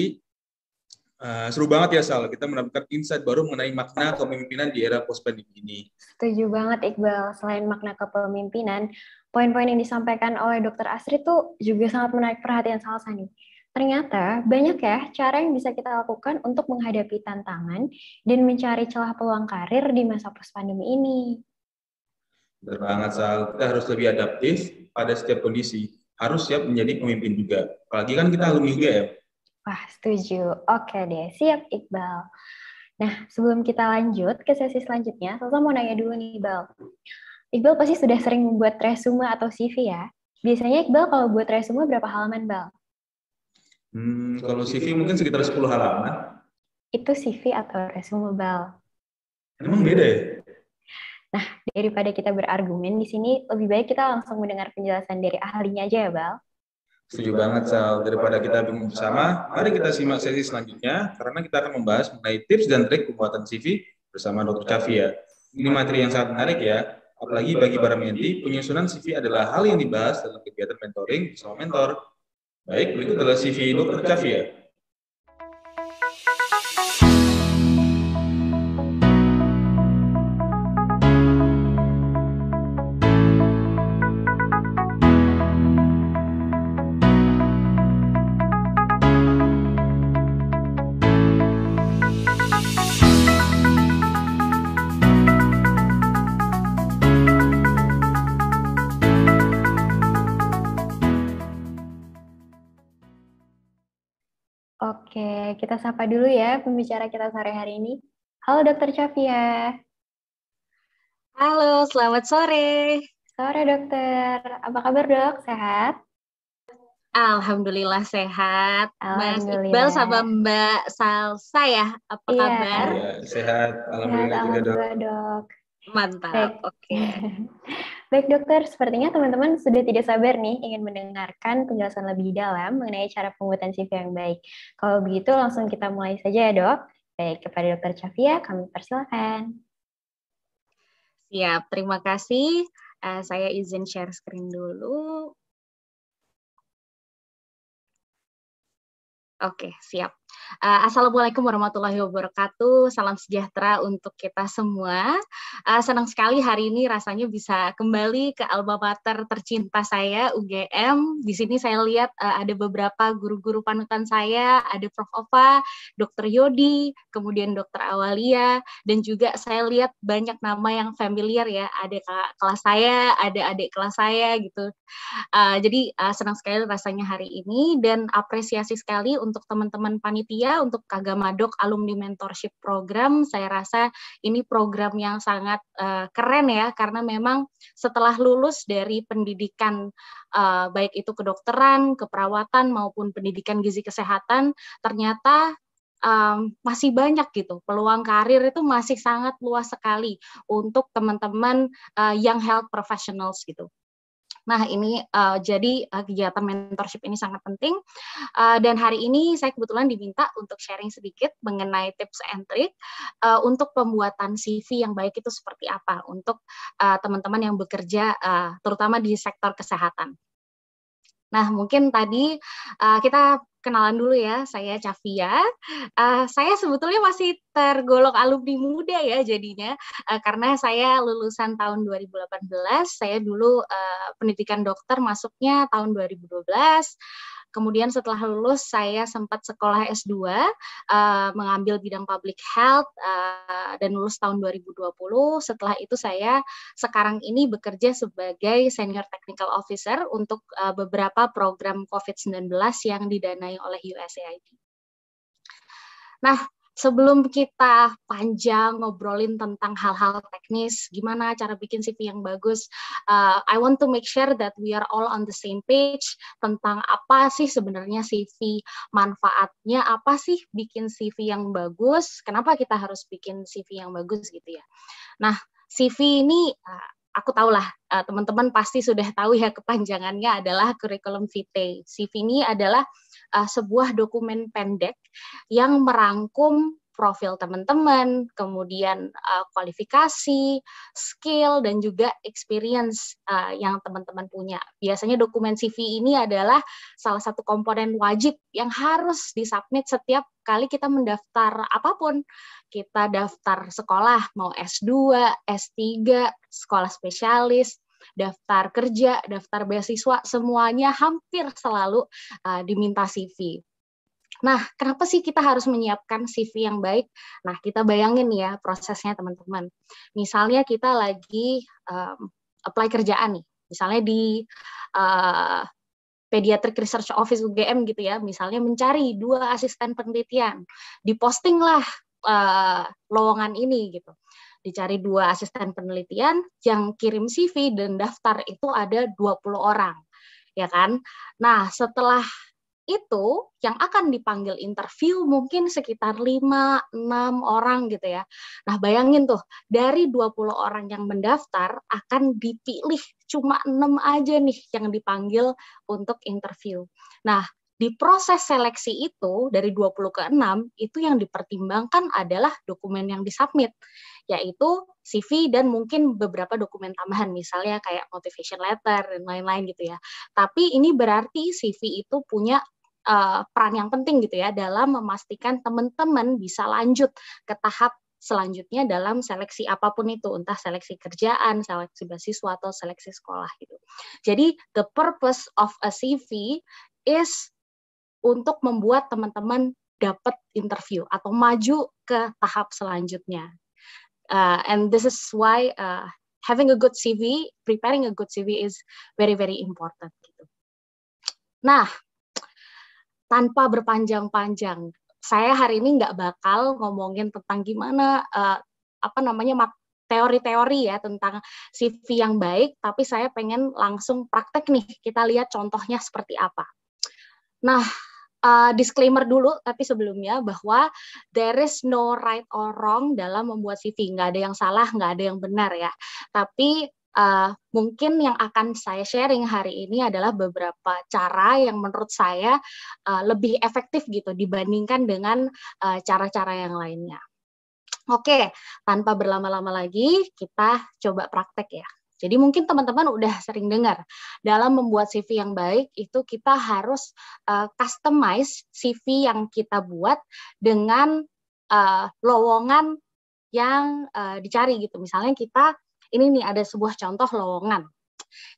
Uh, seru banget ya Sal, kita mendapatkan insight baru mengenai makna kepemimpinan di era post pandemi ini. Setuju banget Iqbal, selain makna kepemimpinan, poin-poin yang disampaikan oleh Dr. Astrid itu juga sangat menarik perhatian Salsa nih. Ternyata banyak ya cara yang bisa kita lakukan untuk menghadapi tantangan dan mencari celah peluang karir di masa post pandemi ini. Benar banget, Sal. Kita harus lebih adaptif pada setiap kondisi. Harus siap menjadi pemimpin juga. Apalagi kan kita alumni juga ya. Wah, setuju. Oke deh, siap Iqbal. Nah, sebelum kita lanjut ke sesi selanjutnya, Salsa mau nanya dulu nih, Iqbal. Iqbal pasti sudah sering membuat resume atau CV ya. Biasanya Iqbal kalau buat resume berapa halaman, Bal? Hmm, kalau CV mungkin sekitar 10 halaman. Itu CV atau resume bal. Emang beda ya? Nah, daripada kita berargumen di sini, lebih baik kita langsung mendengar penjelasan dari ahlinya aja ya, Bal. Setuju banget, Sal. Daripada kita bingung bersama, mari kita simak sesi selanjutnya karena kita akan membahas mengenai tips dan trik pembuatan CV bersama Dr. Cafia. Ini materi yang sangat menarik ya. Apalagi bagi para menti, penyusunan CV adalah hal yang dibahas dalam kegiatan mentoring bersama mentor Baik, berikut adalah CV Dokter Kafia. kita sapa dulu ya pembicara kita sore hari ini. Halo Dokter Chafia. Halo, selamat sore. Sore dokter. Apa kabar dok? Sehat? Alhamdulillah sehat. Alhamdulillah. Mas Iqbal sama Mbak Salsa ya, apa iya. kabar? Iya, sehat. Alhamdulillah, sehat, juga, alhamdulillah dok. dok. Mantap. Oke. Okay. Baik dokter, sepertinya teman-teman sudah tidak sabar nih ingin mendengarkan penjelasan lebih dalam mengenai cara pembuatan CV yang baik. Kalau begitu langsung kita mulai saja ya dok. Baik, kepada dokter Chavia, kami persilakan. Siap, terima kasih. Uh, saya izin share screen dulu. Oke, siap. Uh, Assalamualaikum warahmatullahi wabarakatuh. Salam sejahtera untuk kita semua. Uh, senang sekali hari ini rasanya bisa kembali ke alma mater tercinta saya UGM. Di sini saya lihat uh, ada beberapa guru-guru panutan saya, ada Prof Ova, Dr Yodi, kemudian Dr Awalia dan juga saya lihat banyak nama yang familiar ya. Ada kelas saya, ada adik kelas saya gitu. Uh, jadi uh, senang sekali rasanya hari ini dan apresiasi sekali untuk teman-teman panitia panitia untuk Kagamadok Alumni Mentorship Program. Saya rasa ini program yang sangat uh, keren ya karena memang setelah lulus dari pendidikan uh, baik itu kedokteran, keperawatan maupun pendidikan gizi kesehatan, ternyata um, masih banyak gitu peluang karir itu masih sangat luas sekali untuk teman-teman uh, young health professionals gitu Nah, ini uh, jadi uh, kegiatan mentorship ini sangat penting. Uh, dan hari ini saya kebetulan diminta untuk sharing sedikit mengenai tips and trick uh, untuk pembuatan CV yang baik itu seperti apa untuk teman-teman uh, yang bekerja uh, terutama di sektor kesehatan. Nah, mungkin tadi uh, kita kenalan dulu ya, saya Cavia. Uh, eh, saya sebetulnya masih tergolong alumni muda ya jadinya, uh, karena saya lulusan tahun 2018, saya dulu uh, pendidikan dokter masuknya tahun 2012, Kemudian setelah lulus saya sempat sekolah S2 uh, eh, mengambil bidang public health uh, dan lulus tahun 2020. Setelah itu saya sekarang ini bekerja sebagai senior technical officer untuk uh, beberapa program COVID-19 yang didanai oleh USAID. Nah, sebelum kita panjang ngobrolin tentang hal-hal teknis, gimana cara bikin CV yang bagus, uh, I want to make sure that we are all on the same page tentang apa sih sebenarnya CV, manfaatnya apa sih bikin CV yang bagus, kenapa kita harus bikin CV yang bagus gitu ya. Nah, CV ini uh, aku tahu uh, teman-teman pasti sudah tahu ya kepanjangannya adalah kurikulum vitae. CV ini adalah eh, sebuah dokumen pendek yang merangkum profil teman-teman, kemudian eh, kualifikasi, skill, dan juga experience yang teman-teman punya. Biasanya dokumen CV ini adalah salah satu komponen wajib yang harus disubmit setiap kali kita mendaftar apapun. Kita daftar sekolah, mau S2, S3, sekolah spesialis, daftar kerja, daftar beasiswa, semuanya hampir selalu uh, diminta CV. Nah, kenapa sih kita harus menyiapkan CV yang baik? Nah, kita bayangin ya prosesnya teman-teman. Misalnya kita lagi um, apply kerjaan nih, misalnya di uh, Pediatric Research Office UGM gitu ya, misalnya mencari dua asisten penelitian, dipostinglah uh, eh, lowongan ini gitu. Dicari dua asisten penelitian yang kirim CV dan daftar itu ada 20 orang. Ya kan? Nah, setelah itu yang akan dipanggil interview mungkin sekitar 5 6 orang gitu ya. Nah, bayangin tuh dari 20 orang yang mendaftar akan dipilih cuma 6 aja nih yang dipanggil untuk interview. Nah, di proses seleksi itu dari 20 ke 6 itu yang dipertimbangkan adalah dokumen yang disubmit yaitu CV dan mungkin beberapa dokumen tambahan misalnya kayak motivation letter dan lain-lain gitu ya. Tapi ini berarti CV itu punya uh, peran yang penting gitu ya dalam memastikan teman-teman bisa lanjut ke tahap selanjutnya dalam seleksi apapun itu, entah seleksi kerjaan, seleksi beasiswa atau seleksi sekolah gitu. Jadi the purpose of a CV is untuk membuat teman-teman dapat interview atau maju ke tahap selanjutnya. Uh, and this is why uh, having a good CV, preparing a good CV is very very important. Gitu. Nah, tanpa berpanjang-panjang. Saya hari ini nggak bakal ngomongin tentang gimana uh, apa namanya teori-teori ya tentang CV yang baik, tapi saya pengen langsung praktek nih. Kita lihat contohnya seperti apa. Nah, uh, disclaimer dulu, tapi sebelumnya bahwa there is no right or wrong dalam membuat CV. Nggak ada yang salah, nggak ada yang benar ya. Tapi uh, mungkin yang akan saya sharing hari ini adalah beberapa cara yang menurut saya uh, lebih efektif gitu dibandingkan dengan eh, cara-cara uh, yang lainnya. Oke, tanpa berlama-lama lagi kita coba praktek ya. Jadi mungkin teman-teman udah sering dengar dalam membuat CV yang baik itu kita harus uh, customize CV yang kita buat dengan uh, lowongan yang uh, dicari gitu. Misalnya kita ini nih ada sebuah contoh lowongan.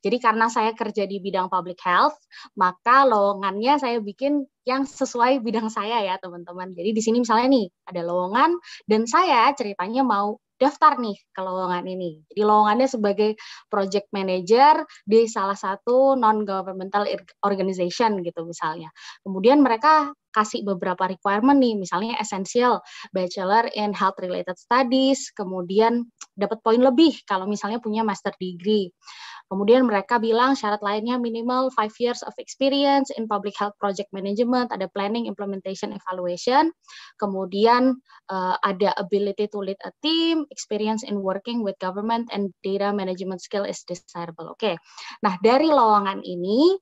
Jadi karena saya kerja di bidang public health, maka lowongannya saya bikin yang sesuai bidang saya ya teman-teman. Jadi di sini misalnya nih ada lowongan dan saya ceritanya mau daftar nih ke lowongan ini. Jadi lowongannya sebagai project manager di salah satu non governmental organization gitu misalnya. Kemudian mereka kasih beberapa requirement nih, misalnya essential bachelor in health related studies, kemudian dapat poin lebih kalau misalnya punya master degree. Kemudian mereka bilang syarat lainnya minimal five years of experience in public health project management, ada planning, implementation, evaluation. Kemudian uh, ada ability to lead a team, experience in working with government and data management skill is desirable. Oke. Okay. Nah, dari lowongan ini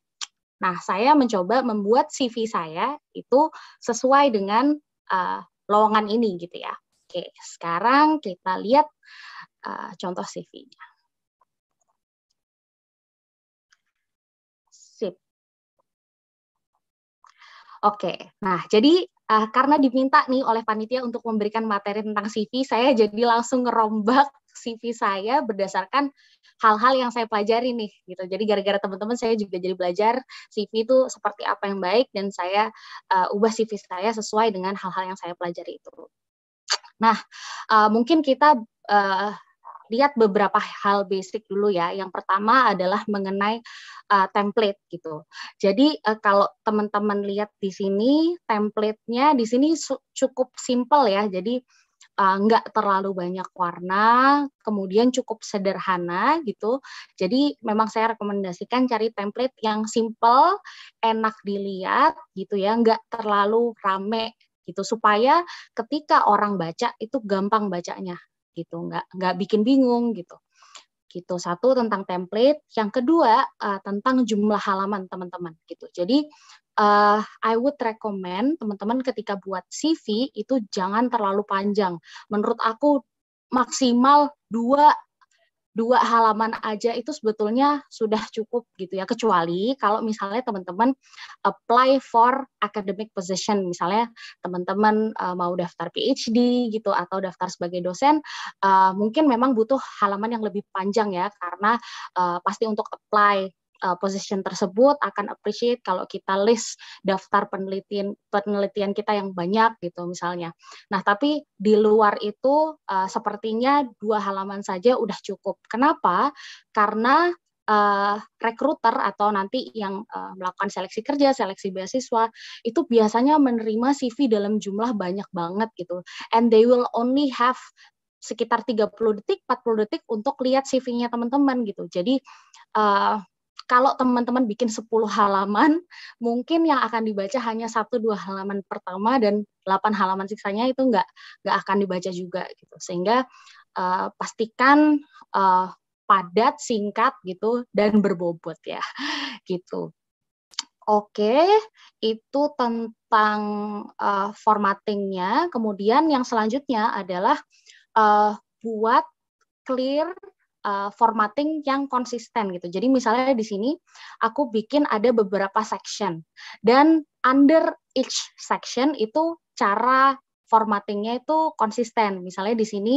Nah, saya mencoba membuat CV saya itu sesuai dengan uh, lowongan ini gitu ya. Oke, sekarang kita lihat uh, contoh CV-nya. Oke, nah jadi uh, karena diminta nih oleh panitia untuk memberikan materi tentang CV, saya jadi langsung ngerombak CV saya berdasarkan hal-hal yang saya pelajari nih gitu. Jadi gara-gara teman-teman saya juga jadi belajar CV itu seperti apa yang baik dan saya uh, ubah CV saya sesuai dengan hal-hal yang saya pelajari itu. Nah, uh, mungkin kita uh, lihat beberapa hal basic dulu ya. Yang pertama adalah mengenai uh, template gitu. Jadi uh, kalau teman-teman lihat di sini template-nya di sini cukup simple ya. Jadi uh, nggak terlalu banyak warna, kemudian cukup sederhana gitu. Jadi memang saya rekomendasikan cari template yang simple, enak dilihat gitu ya, nggak terlalu rame gitu supaya ketika orang baca itu gampang bacanya gitu nggak nggak bikin bingung gitu gitu satu tentang template yang kedua uh, tentang jumlah halaman teman-teman gitu jadi uh, I would recommend teman-teman ketika buat CV itu jangan terlalu panjang menurut aku maksimal dua dua halaman aja itu sebetulnya sudah cukup gitu ya kecuali kalau misalnya teman-teman apply for academic position misalnya teman-teman eh, mau daftar PhD gitu atau daftar sebagai dosen eh, mungkin memang butuh halaman yang lebih panjang ya karena eh, pasti untuk apply uh, position tersebut akan appreciate kalau kita list daftar penelitian penelitian kita yang banyak gitu misalnya. Nah, tapi di luar itu uh, sepertinya dua halaman saja udah cukup. Kenapa? Karena uh, rekruter atau nanti yang uh, melakukan seleksi kerja, seleksi beasiswa itu biasanya menerima CV dalam jumlah banyak banget gitu. And they will only have sekitar 30 detik, 40 detik untuk lihat CV-nya teman-teman gitu. Jadi uh, kalau teman-teman bikin 10 halaman, mungkin yang akan dibaca hanya satu dua halaman pertama dan 8 halaman sisanya itu nggak nggak akan dibaca juga gitu. Sehingga uh, pastikan uh, padat, singkat gitu dan berbobot ya. Gitu. Oke, itu tentang uh, formattingnya. Kemudian yang selanjutnya adalah uh, buat clear uh, formatting yang konsisten gitu. Jadi misalnya di sini aku bikin ada beberapa section dan under each section itu cara formattingnya itu konsisten. Misalnya di sini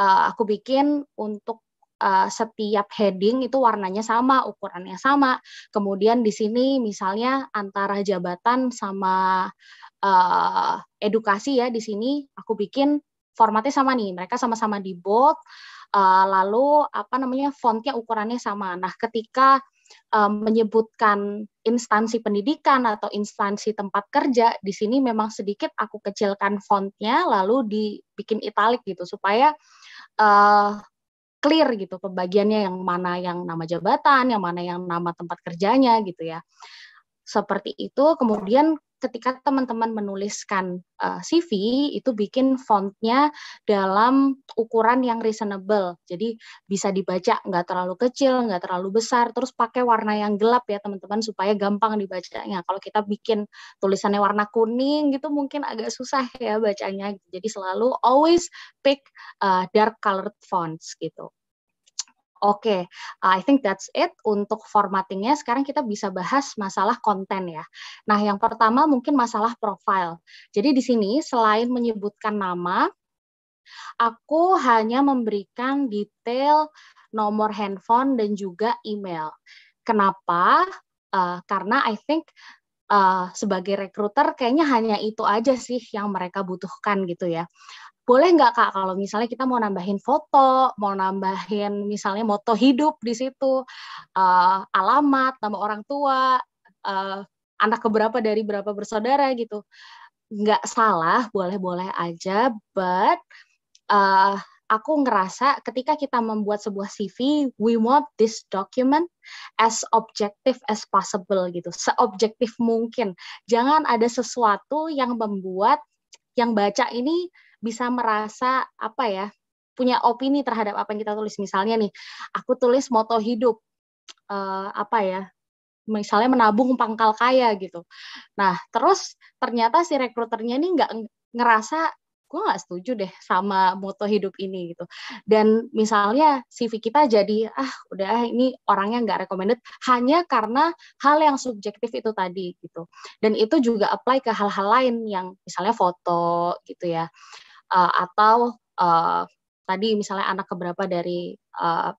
uh, aku bikin untuk uh, setiap heading itu warnanya sama, ukurannya sama. Kemudian di sini misalnya antara jabatan sama uh, edukasi ya di sini aku bikin formatnya sama nih. Mereka sama-sama di bold, uh, lalu apa namanya fontnya ukurannya sama. Nah, ketika eh, menyebutkan instansi pendidikan atau instansi tempat kerja di sini memang sedikit aku kecilkan fontnya lalu dibikin italik gitu supaya uh, clear gitu pembagiannya yang mana yang nama jabatan yang mana yang nama tempat kerjanya gitu ya seperti itu kemudian ketika teman-teman menuliskan uh, eh, CV itu bikin fontnya dalam ukuran yang reasonable. Jadi bisa dibaca, nggak terlalu kecil, nggak terlalu besar. Terus pakai warna yang gelap ya teman-teman supaya gampang dibacanya. Kalau kita bikin tulisannya warna kuning gitu mungkin agak susah ya bacanya. Jadi selalu always pick uh, dark colored fonts gitu. Oke, okay. Uh, I think that's it untuk formattingnya. Sekarang kita bisa bahas masalah konten ya. Nah, yang pertama mungkin masalah profile. Jadi di sini selain menyebutkan nama, aku hanya memberikan detail nomor handphone dan juga email. Kenapa? Uh, karena I think uh, sebagai recruiter kayaknya hanya itu aja sih yang mereka butuhkan gitu ya boleh nggak kak kalau misalnya kita mau nambahin foto, mau nambahin misalnya moto hidup di situ, uh, alamat, nama orang tua, uh, anak keberapa dari berapa bersaudara gitu, nggak salah, boleh-boleh aja, but uh, aku ngerasa ketika kita membuat sebuah CV, we want this document as objective as possible gitu, seobjektif mungkin. Jangan ada sesuatu yang membuat yang baca ini bisa merasa apa ya punya opini terhadap apa yang kita tulis misalnya nih aku tulis moto hidup uh, apa ya misalnya menabung pangkal kaya gitu nah terus ternyata si rekruternya ini nggak ngerasa gue nggak setuju deh sama moto hidup ini gitu dan misalnya CV kita jadi ah udah ini orangnya nggak recommended hanya karena hal yang subjektif itu tadi gitu dan itu juga apply ke hal-hal lain yang misalnya foto gitu ya uh, atau uh, tadi misalnya anak keberapa dari uh,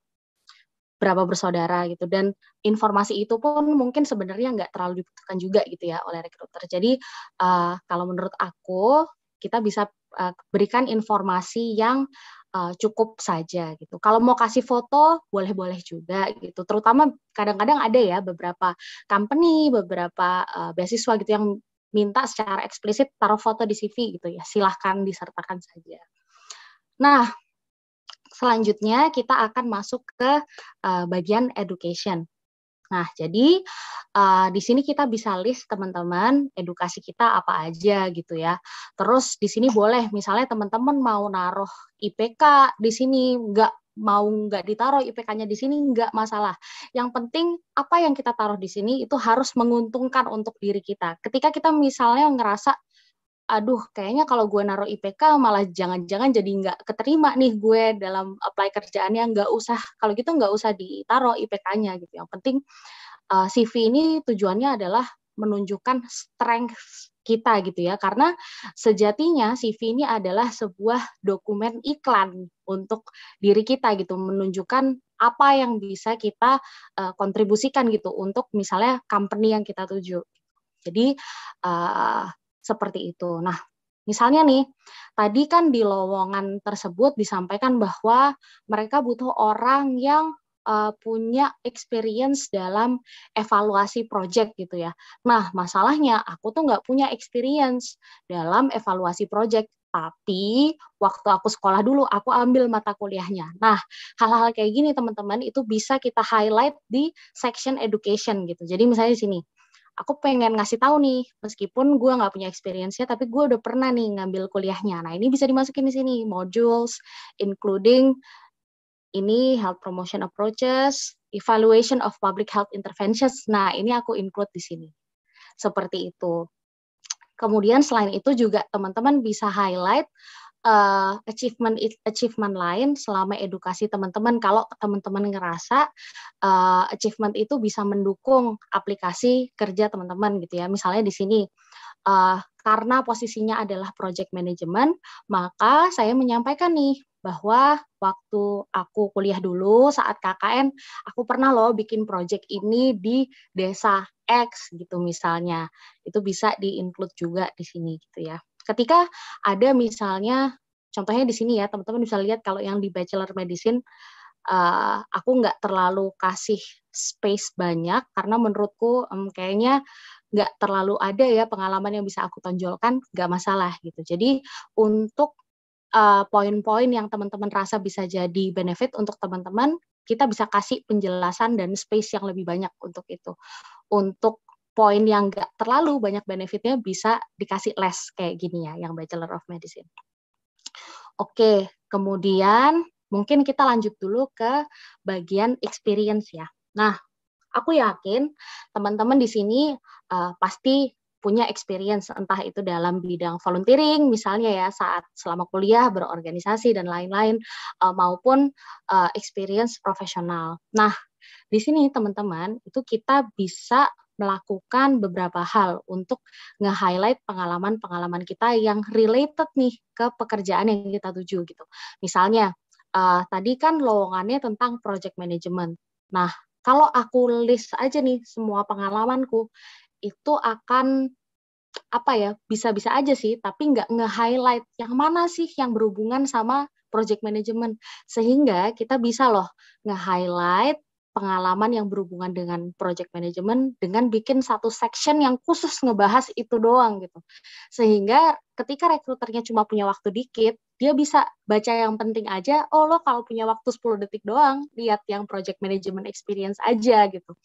berapa bersaudara gitu dan informasi itu pun mungkin sebenarnya nggak terlalu dibutuhkan juga gitu ya oleh rekruter jadi uh, kalau menurut aku kita bisa uh, berikan informasi yang uh, cukup saja gitu. Kalau mau kasih foto boleh-boleh juga gitu. Terutama kadang-kadang ada ya beberapa company, beberapa uh, beasiswa gitu yang minta secara eksplisit taruh foto di CV gitu ya. Silahkan disertakan saja. Nah, selanjutnya kita akan masuk ke uh, bagian education. Nah, jadi uh, di sini kita bisa list teman-teman edukasi kita apa aja gitu ya. Terus di sini boleh misalnya teman-teman mau naruh IPK di sini nggak mau nggak ditaruh IPK-nya di sini nggak masalah. Yang penting apa yang kita taruh di sini itu harus menguntungkan untuk diri kita. Ketika kita misalnya ngerasa aduh kayaknya kalau gue naruh IPK malah jangan-jangan jadi nggak keterima nih gue dalam apply kerjaannya nggak usah kalau gitu nggak usah ditaruh IPK-nya gitu yang penting eh, CV ini tujuannya adalah menunjukkan strength kita gitu ya karena sejatinya CV ini adalah sebuah dokumen iklan untuk diri kita gitu menunjukkan apa yang bisa kita uh, kontribusikan gitu untuk misalnya company yang kita tuju jadi uh, seperti itu nah Misalnya nih, tadi kan di lowongan tersebut disampaikan bahwa mereka butuh orang yang uh, punya experience dalam evaluasi project gitu ya. Nah, masalahnya aku tuh nggak punya experience dalam evaluasi project. Tapi waktu aku sekolah dulu, aku ambil mata kuliahnya. Nah, hal-hal kayak gini teman-teman itu bisa kita highlight di section education gitu. Jadi misalnya di sini, aku pengen ngasih tahu nih, meskipun gue nggak punya experience-nya, tapi gue udah pernah nih ngambil kuliahnya. Nah, ini bisa dimasukin di sini, modules, including ini health promotion approaches, evaluation of public health interventions. Nah, ini aku include di sini. Seperti itu. Kemudian selain itu juga teman-teman bisa highlight uh, achievement achievement lain selama edukasi teman-teman kalau teman-teman ngerasa uh, achievement itu bisa mendukung aplikasi kerja teman-teman gitu ya. Misalnya di sini uh, karena posisinya adalah project management, maka saya menyampaikan nih bahwa waktu aku kuliah dulu saat KKN, aku pernah loh bikin project ini di desa X gitu misalnya. Itu bisa di-include juga di sini gitu ya. Ketika ada misalnya, contohnya di sini ya, teman-teman bisa lihat kalau yang di Bachelor Medicine, uh, aku nggak terlalu kasih space banyak karena menurutku um, kayaknya nggak terlalu ada ya pengalaman yang bisa aku tonjolkan nggak masalah gitu jadi untuk uh, poin-poin yang teman-teman rasa bisa jadi benefit untuk teman-teman kita bisa kasih penjelasan dan space yang lebih banyak untuk itu untuk poin yang nggak terlalu banyak benefitnya bisa dikasih less kayak gini ya yang Bachelor of Medicine. Oke, kemudian mungkin kita lanjut dulu ke bagian experience ya. Nah, Aku yakin teman-teman di sini uh, pasti punya experience entah itu dalam bidang volunteering misalnya ya saat selama kuliah berorganisasi dan lain-lain uh, maupun uh, experience profesional. Nah, di sini teman-teman itu kita bisa melakukan beberapa hal untuk nge-highlight pengalaman-pengalaman kita yang related nih ke pekerjaan yang kita tuju gitu. Misalnya uh, tadi kan lowongannya tentang project management. Nah, kalau aku list aja nih semua pengalamanku itu akan apa ya bisa-bisa aja sih tapi nggak nge-highlight yang mana sih yang berhubungan sama project management sehingga kita bisa loh nge-highlight pengalaman yang berhubungan dengan project management dengan bikin satu section yang khusus ngebahas itu doang gitu. Sehingga ketika rekruternya cuma punya waktu dikit, dia bisa baca yang penting aja, oh lo kalau punya waktu 10 detik doang, lihat yang project management experience aja gitu.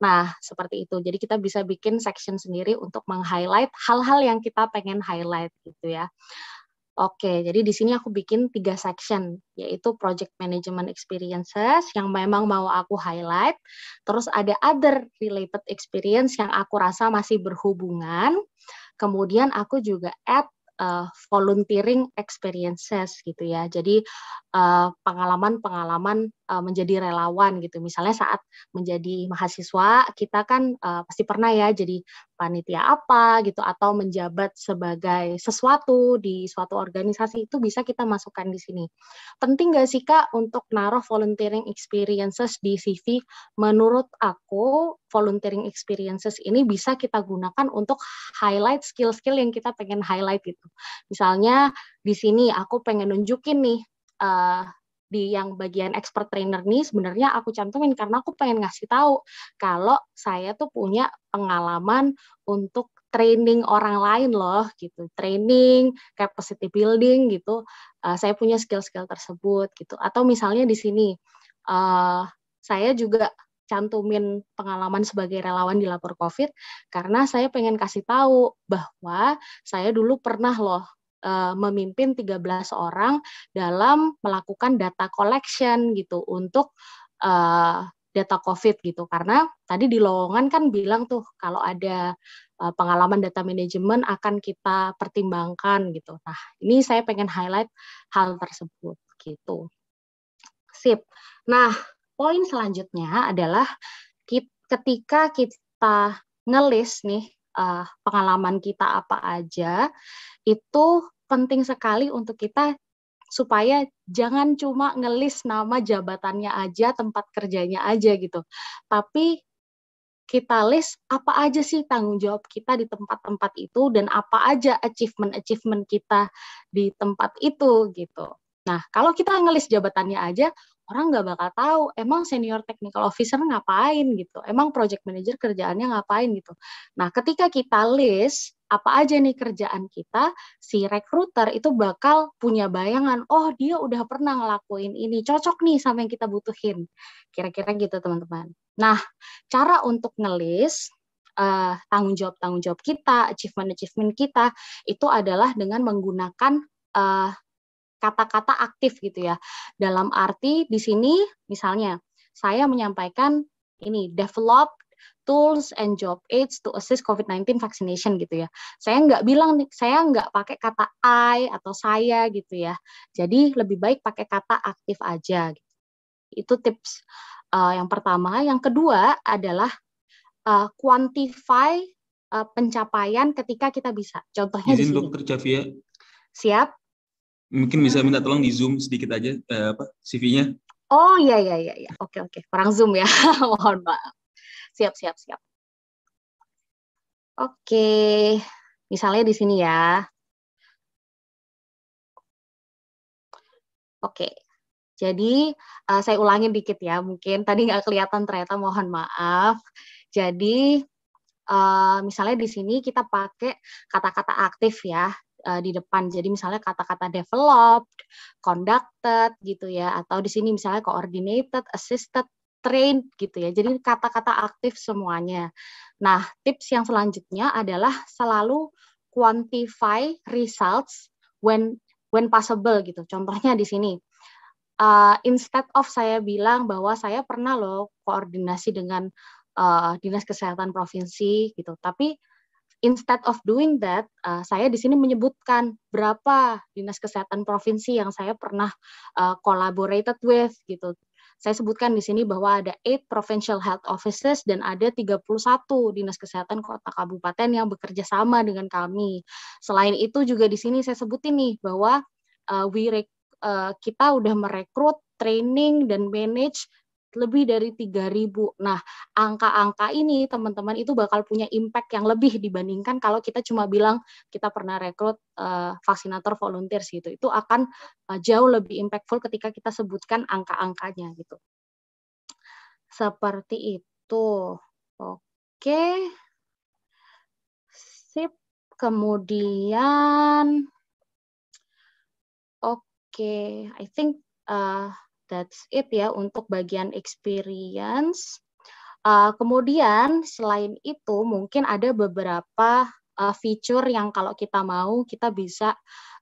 Nah, seperti itu. Jadi kita bisa bikin section sendiri untuk meng-highlight hal-hal yang kita pengen highlight gitu ya. Oke, jadi di sini aku bikin tiga section, yaitu project management experiences yang memang mau aku highlight, terus ada other related experience yang aku rasa masih berhubungan, kemudian aku juga add uh, volunteering experiences gitu ya. Jadi eh, pengalaman-pengalaman uh, uh, menjadi relawan gitu. Misalnya saat menjadi mahasiswa kita kan uh, pasti pernah ya jadi panitia apa gitu atau menjabat sebagai sesuatu di suatu organisasi itu bisa kita masukkan di sini. Penting nggak sih Kak untuk naruh volunteering experiences di CV? Menurut aku volunteering experiences ini bisa kita gunakan untuk highlight skill-skill yang kita pengen highlight gitu. Misalnya di sini aku pengen nunjukin nih uh, di yang bagian expert trainer nih sebenarnya aku cantumin karena aku pengen ngasih tahu kalau saya tuh punya pengalaman untuk training orang lain loh gitu training capacity building gitu uh, saya punya skill-skill tersebut gitu atau misalnya di sini uh, saya juga cantumin pengalaman sebagai relawan di lapor COVID karena saya pengen kasih tahu bahwa saya dulu pernah loh uh, memimpin 13 orang dalam melakukan data collection gitu untuk uh, data COVID gitu karena tadi di lowongan kan bilang tuh kalau ada eh, pengalaman data manajemen akan kita pertimbangkan gitu. Nah ini saya pengen highlight hal tersebut gitu. Sip. Nah poin selanjutnya adalah ketika kita ngelis nih pengalaman kita apa aja itu penting sekali untuk kita supaya jangan cuma ngelis nama jabatannya aja, tempat kerjanya aja gitu. Tapi kita list apa aja sih tanggung jawab kita di tempat-tempat itu dan apa aja achievement-achievement kita di tempat itu gitu. Nah, kalau kita ngelis jabatannya aja, orang nggak bakal tahu emang senior technical officer ngapain gitu, emang project manager kerjaannya ngapain gitu. Nah, ketika kita list apa aja nih kerjaan kita, si rekruter itu bakal punya bayangan, oh dia udah pernah ngelakuin ini, cocok nih sama yang kita butuhin. Kira-kira gitu teman-teman. Nah, cara untuk ngelis uh, tanggung jawab tanggung jawab kita, achievement achievement kita itu adalah dengan menggunakan kata eh, kata-kata aktif gitu ya. Dalam arti di sini misalnya saya menyampaikan ini develop tools and job aids to assist COVID-19 vaccination gitu ya. Saya nggak bilang, saya nggak pakai kata I atau saya gitu ya. Jadi lebih baik pakai kata aktif aja. Gitu. Itu tips uh, yang pertama. Yang kedua adalah uh, quantify uh, pencapaian ketika kita bisa. Contohnya Izin dokter Cavia. Siap. Mungkin bisa minta tolong di zoom sedikit aja uh, apa CV-nya. Oh iya iya iya iya. Oke oke. Kurang zoom ya. Mohon maaf. Siap, siap, siap. Oke, misalnya di sini ya. Oke, jadi uh, saya ulangi dikit ya, mungkin tadi nggak kelihatan ternyata mohon maaf. Jadi uh, misalnya di sini kita pakai kata-kata aktif ya eh, di depan. Jadi misalnya kata-kata developed, conducted gitu ya, atau di sini misalnya coordinated, assisted, Train gitu ya. Jadi kata-kata aktif semuanya. Nah, tips yang selanjutnya adalah selalu quantify results when when possible gitu. Contohnya di sini uh, instead of saya bilang bahwa saya pernah loh koordinasi dengan uh, dinas kesehatan provinsi gitu, tapi instead of doing that, uh, saya di sini menyebutkan berapa dinas kesehatan provinsi yang saya pernah uh, collaborated with gitu. Saya sebutkan di sini bahwa ada 8 provincial health offices dan ada 31 dinas kesehatan kota kabupaten yang bekerja sama dengan kami. Selain itu juga di sini saya sebutin nih bahwa uh, we uh, kita udah merekrut, training dan manage lebih dari 3000. Nah, angka-angka ini teman-teman itu bakal punya impact yang lebih dibandingkan kalau kita cuma bilang kita pernah rekrut uh, vaksinator volunteer gitu. Itu akan uh, jauh lebih impactful ketika kita sebutkan angka-angkanya gitu. Seperti itu. Oke. Sip. Kemudian oke, okay. I think uh, that's it ya untuk bagian experience. Uh, kemudian selain itu mungkin ada beberapa uh, eh, fitur yang kalau kita mau kita bisa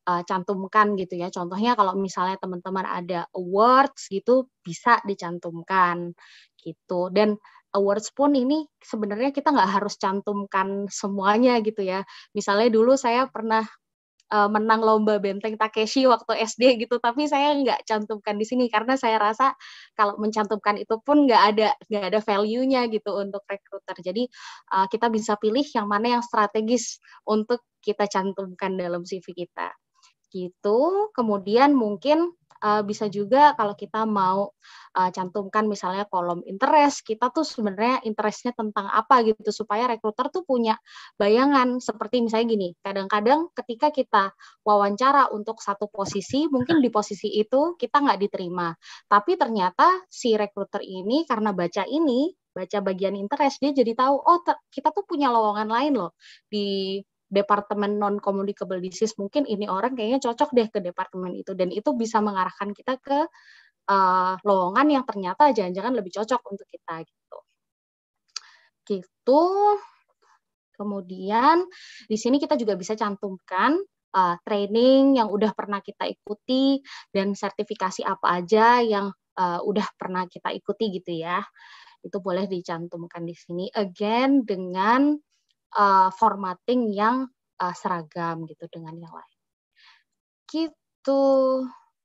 uh, cantumkan gitu ya. Contohnya kalau misalnya teman-teman ada awards gitu bisa dicantumkan gitu. Dan awards pun ini sebenarnya kita nggak harus cantumkan semuanya gitu ya. Misalnya dulu saya pernah uh, menang lomba benteng Takeshi waktu SD gitu tapi saya nggak cantumkan di sini karena saya rasa kalau mencantumkan itu pun nggak ada nggak ada value-nya gitu untuk rekruter jadi uh, kita bisa pilih yang mana yang strategis untuk kita cantumkan dalam CV kita gitu kemudian mungkin uh, bisa juga kalau kita mau uh, cantumkan misalnya kolom interest, kita tuh sebenarnya interestnya tentang apa gitu supaya rekruter tuh punya bayangan seperti misalnya gini, kadang-kadang ketika kita wawancara untuk satu posisi, mungkin di posisi itu kita nggak diterima, tapi ternyata si rekruter ini karena baca ini baca bagian interest dia jadi tahu oh kita tuh punya lowongan lain loh di departemen non communicable disease mungkin ini orang kayaknya cocok deh ke departemen itu dan itu bisa mengarahkan kita ke uh, lowongan yang ternyata jangan-jangan lebih cocok untuk kita gitu. Gitu. Kemudian di sini kita juga bisa cantumkan uh, training yang udah pernah kita ikuti dan sertifikasi apa aja yang uh, udah pernah kita ikuti gitu ya. Itu boleh dicantumkan di sini again dengan uh, formatting yang uh, seragam gitu dengan yang lain. Gitu.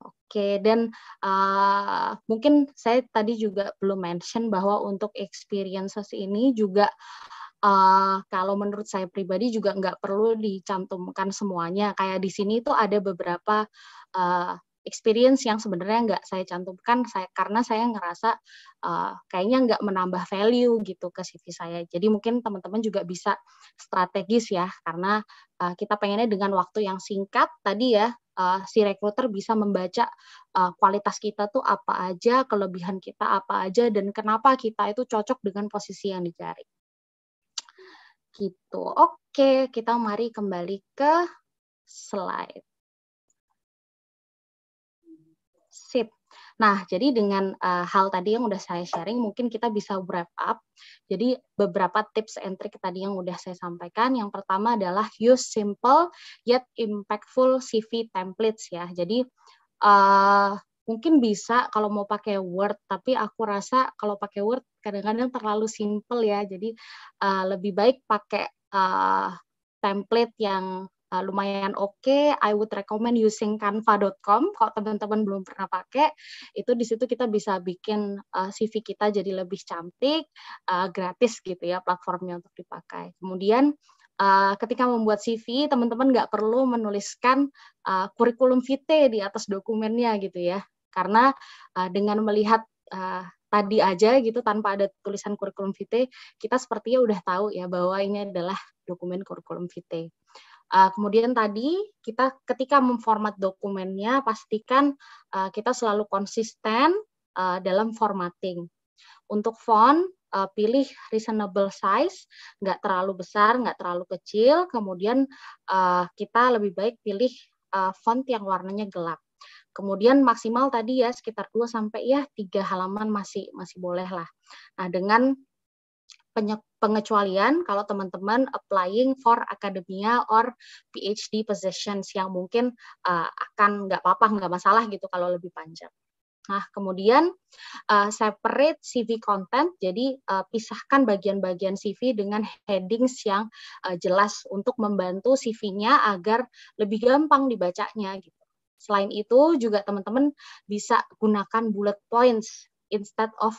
Oke, dan uh, mungkin saya tadi juga belum mention bahwa untuk experiences ini juga uh, kalau menurut saya pribadi juga nggak perlu dicantumkan semuanya. Kayak di sini itu ada beberapa uh, experience yang sebenarnya nggak saya cantumkan saya karena saya ngerasa uh, kayaknya nggak menambah value gitu ke CV saya. Jadi mungkin teman-teman juga bisa strategis ya karena uh, kita pengennya dengan waktu yang singkat tadi ya uh, si recruiter bisa membaca uh, kualitas kita tuh apa aja, kelebihan kita apa aja, dan kenapa kita itu cocok dengan posisi yang dicari. Gitu. Oke, kita mari kembali ke slide. sip Nah, jadi dengan uh, hal tadi yang udah saya sharing, mungkin kita bisa wrap up. Jadi beberapa tips and trick tadi yang udah saya sampaikan. Yang pertama adalah use simple yet impactful CV templates ya. Jadi uh, mungkin bisa kalau mau pakai Word, tapi aku rasa kalau pakai Word kadang-kadang terlalu simple ya. Jadi uh, lebih baik pakai uh, template yang uh, lumayan oke. Okay. I would recommend using canva.com. Kalau teman-teman belum pernah pakai, itu di situ kita bisa bikin uh, eh, CV kita jadi lebih cantik, uh, gratis gitu ya platformnya untuk dipakai. Kemudian uh, ketika membuat CV, teman-teman nggak perlu menuliskan uh, kurikulum vitae di atas dokumennya gitu ya. Karena uh, dengan melihat uh, tadi aja gitu tanpa ada tulisan kurikulum vitae, kita sepertinya udah tahu ya bahwa ini adalah dokumen kurikulum vitae. Uh, kemudian tadi kita ketika memformat dokumennya pastikan uh, kita selalu konsisten uh, dalam formatting. Untuk font uh, pilih reasonable size, nggak terlalu besar, nggak terlalu kecil. Kemudian uh, kita lebih baik pilih uh, font yang warnanya gelap. Kemudian maksimal tadi ya sekitar 2 sampai ya 3 halaman masih masih boleh lah. Nah, dengan pengecualian kalau teman-teman applying for academia or PhD positions yang mungkin uh, akan nggak apa-apa, nggak masalah gitu kalau lebih panjang. Nah, kemudian uh, separate CV content, jadi uh, pisahkan bagian-bagian CV dengan headings yang uh, jelas untuk membantu CV-nya agar lebih gampang dibacanya gitu. Selain itu juga teman-teman bisa gunakan bullet points instead of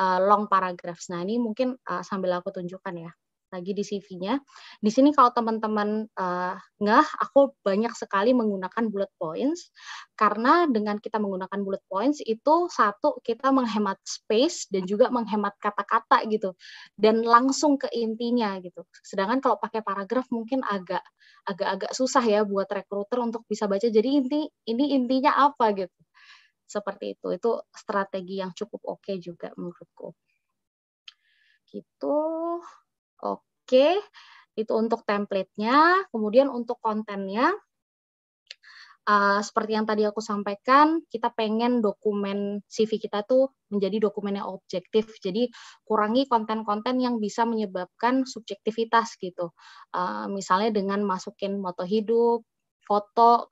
uh, long paragraphs. Nah, ini mungkin uh, sambil aku tunjukkan ya lagi di CV-nya. Di sini kalau teman-teman uh, eh, nggak, aku banyak sekali menggunakan bullet points karena dengan kita menggunakan bullet points itu satu kita menghemat space dan juga menghemat kata-kata gitu dan langsung ke intinya gitu. Sedangkan kalau pakai paragraf mungkin agak agak-agak susah ya buat rekruter untuk bisa baca. Jadi inti ini intinya apa gitu seperti itu itu strategi yang cukup oke okay juga menurutku gitu oke okay. itu untuk templatenya kemudian untuk kontennya Uh, seperti yang tadi aku sampaikan, kita pengen dokumen CV kita tuh menjadi dokumen yang objektif. Jadi kurangi konten-konten yang bisa menyebabkan subjektivitas gitu. Uh, misalnya dengan masukin moto hidup, foto,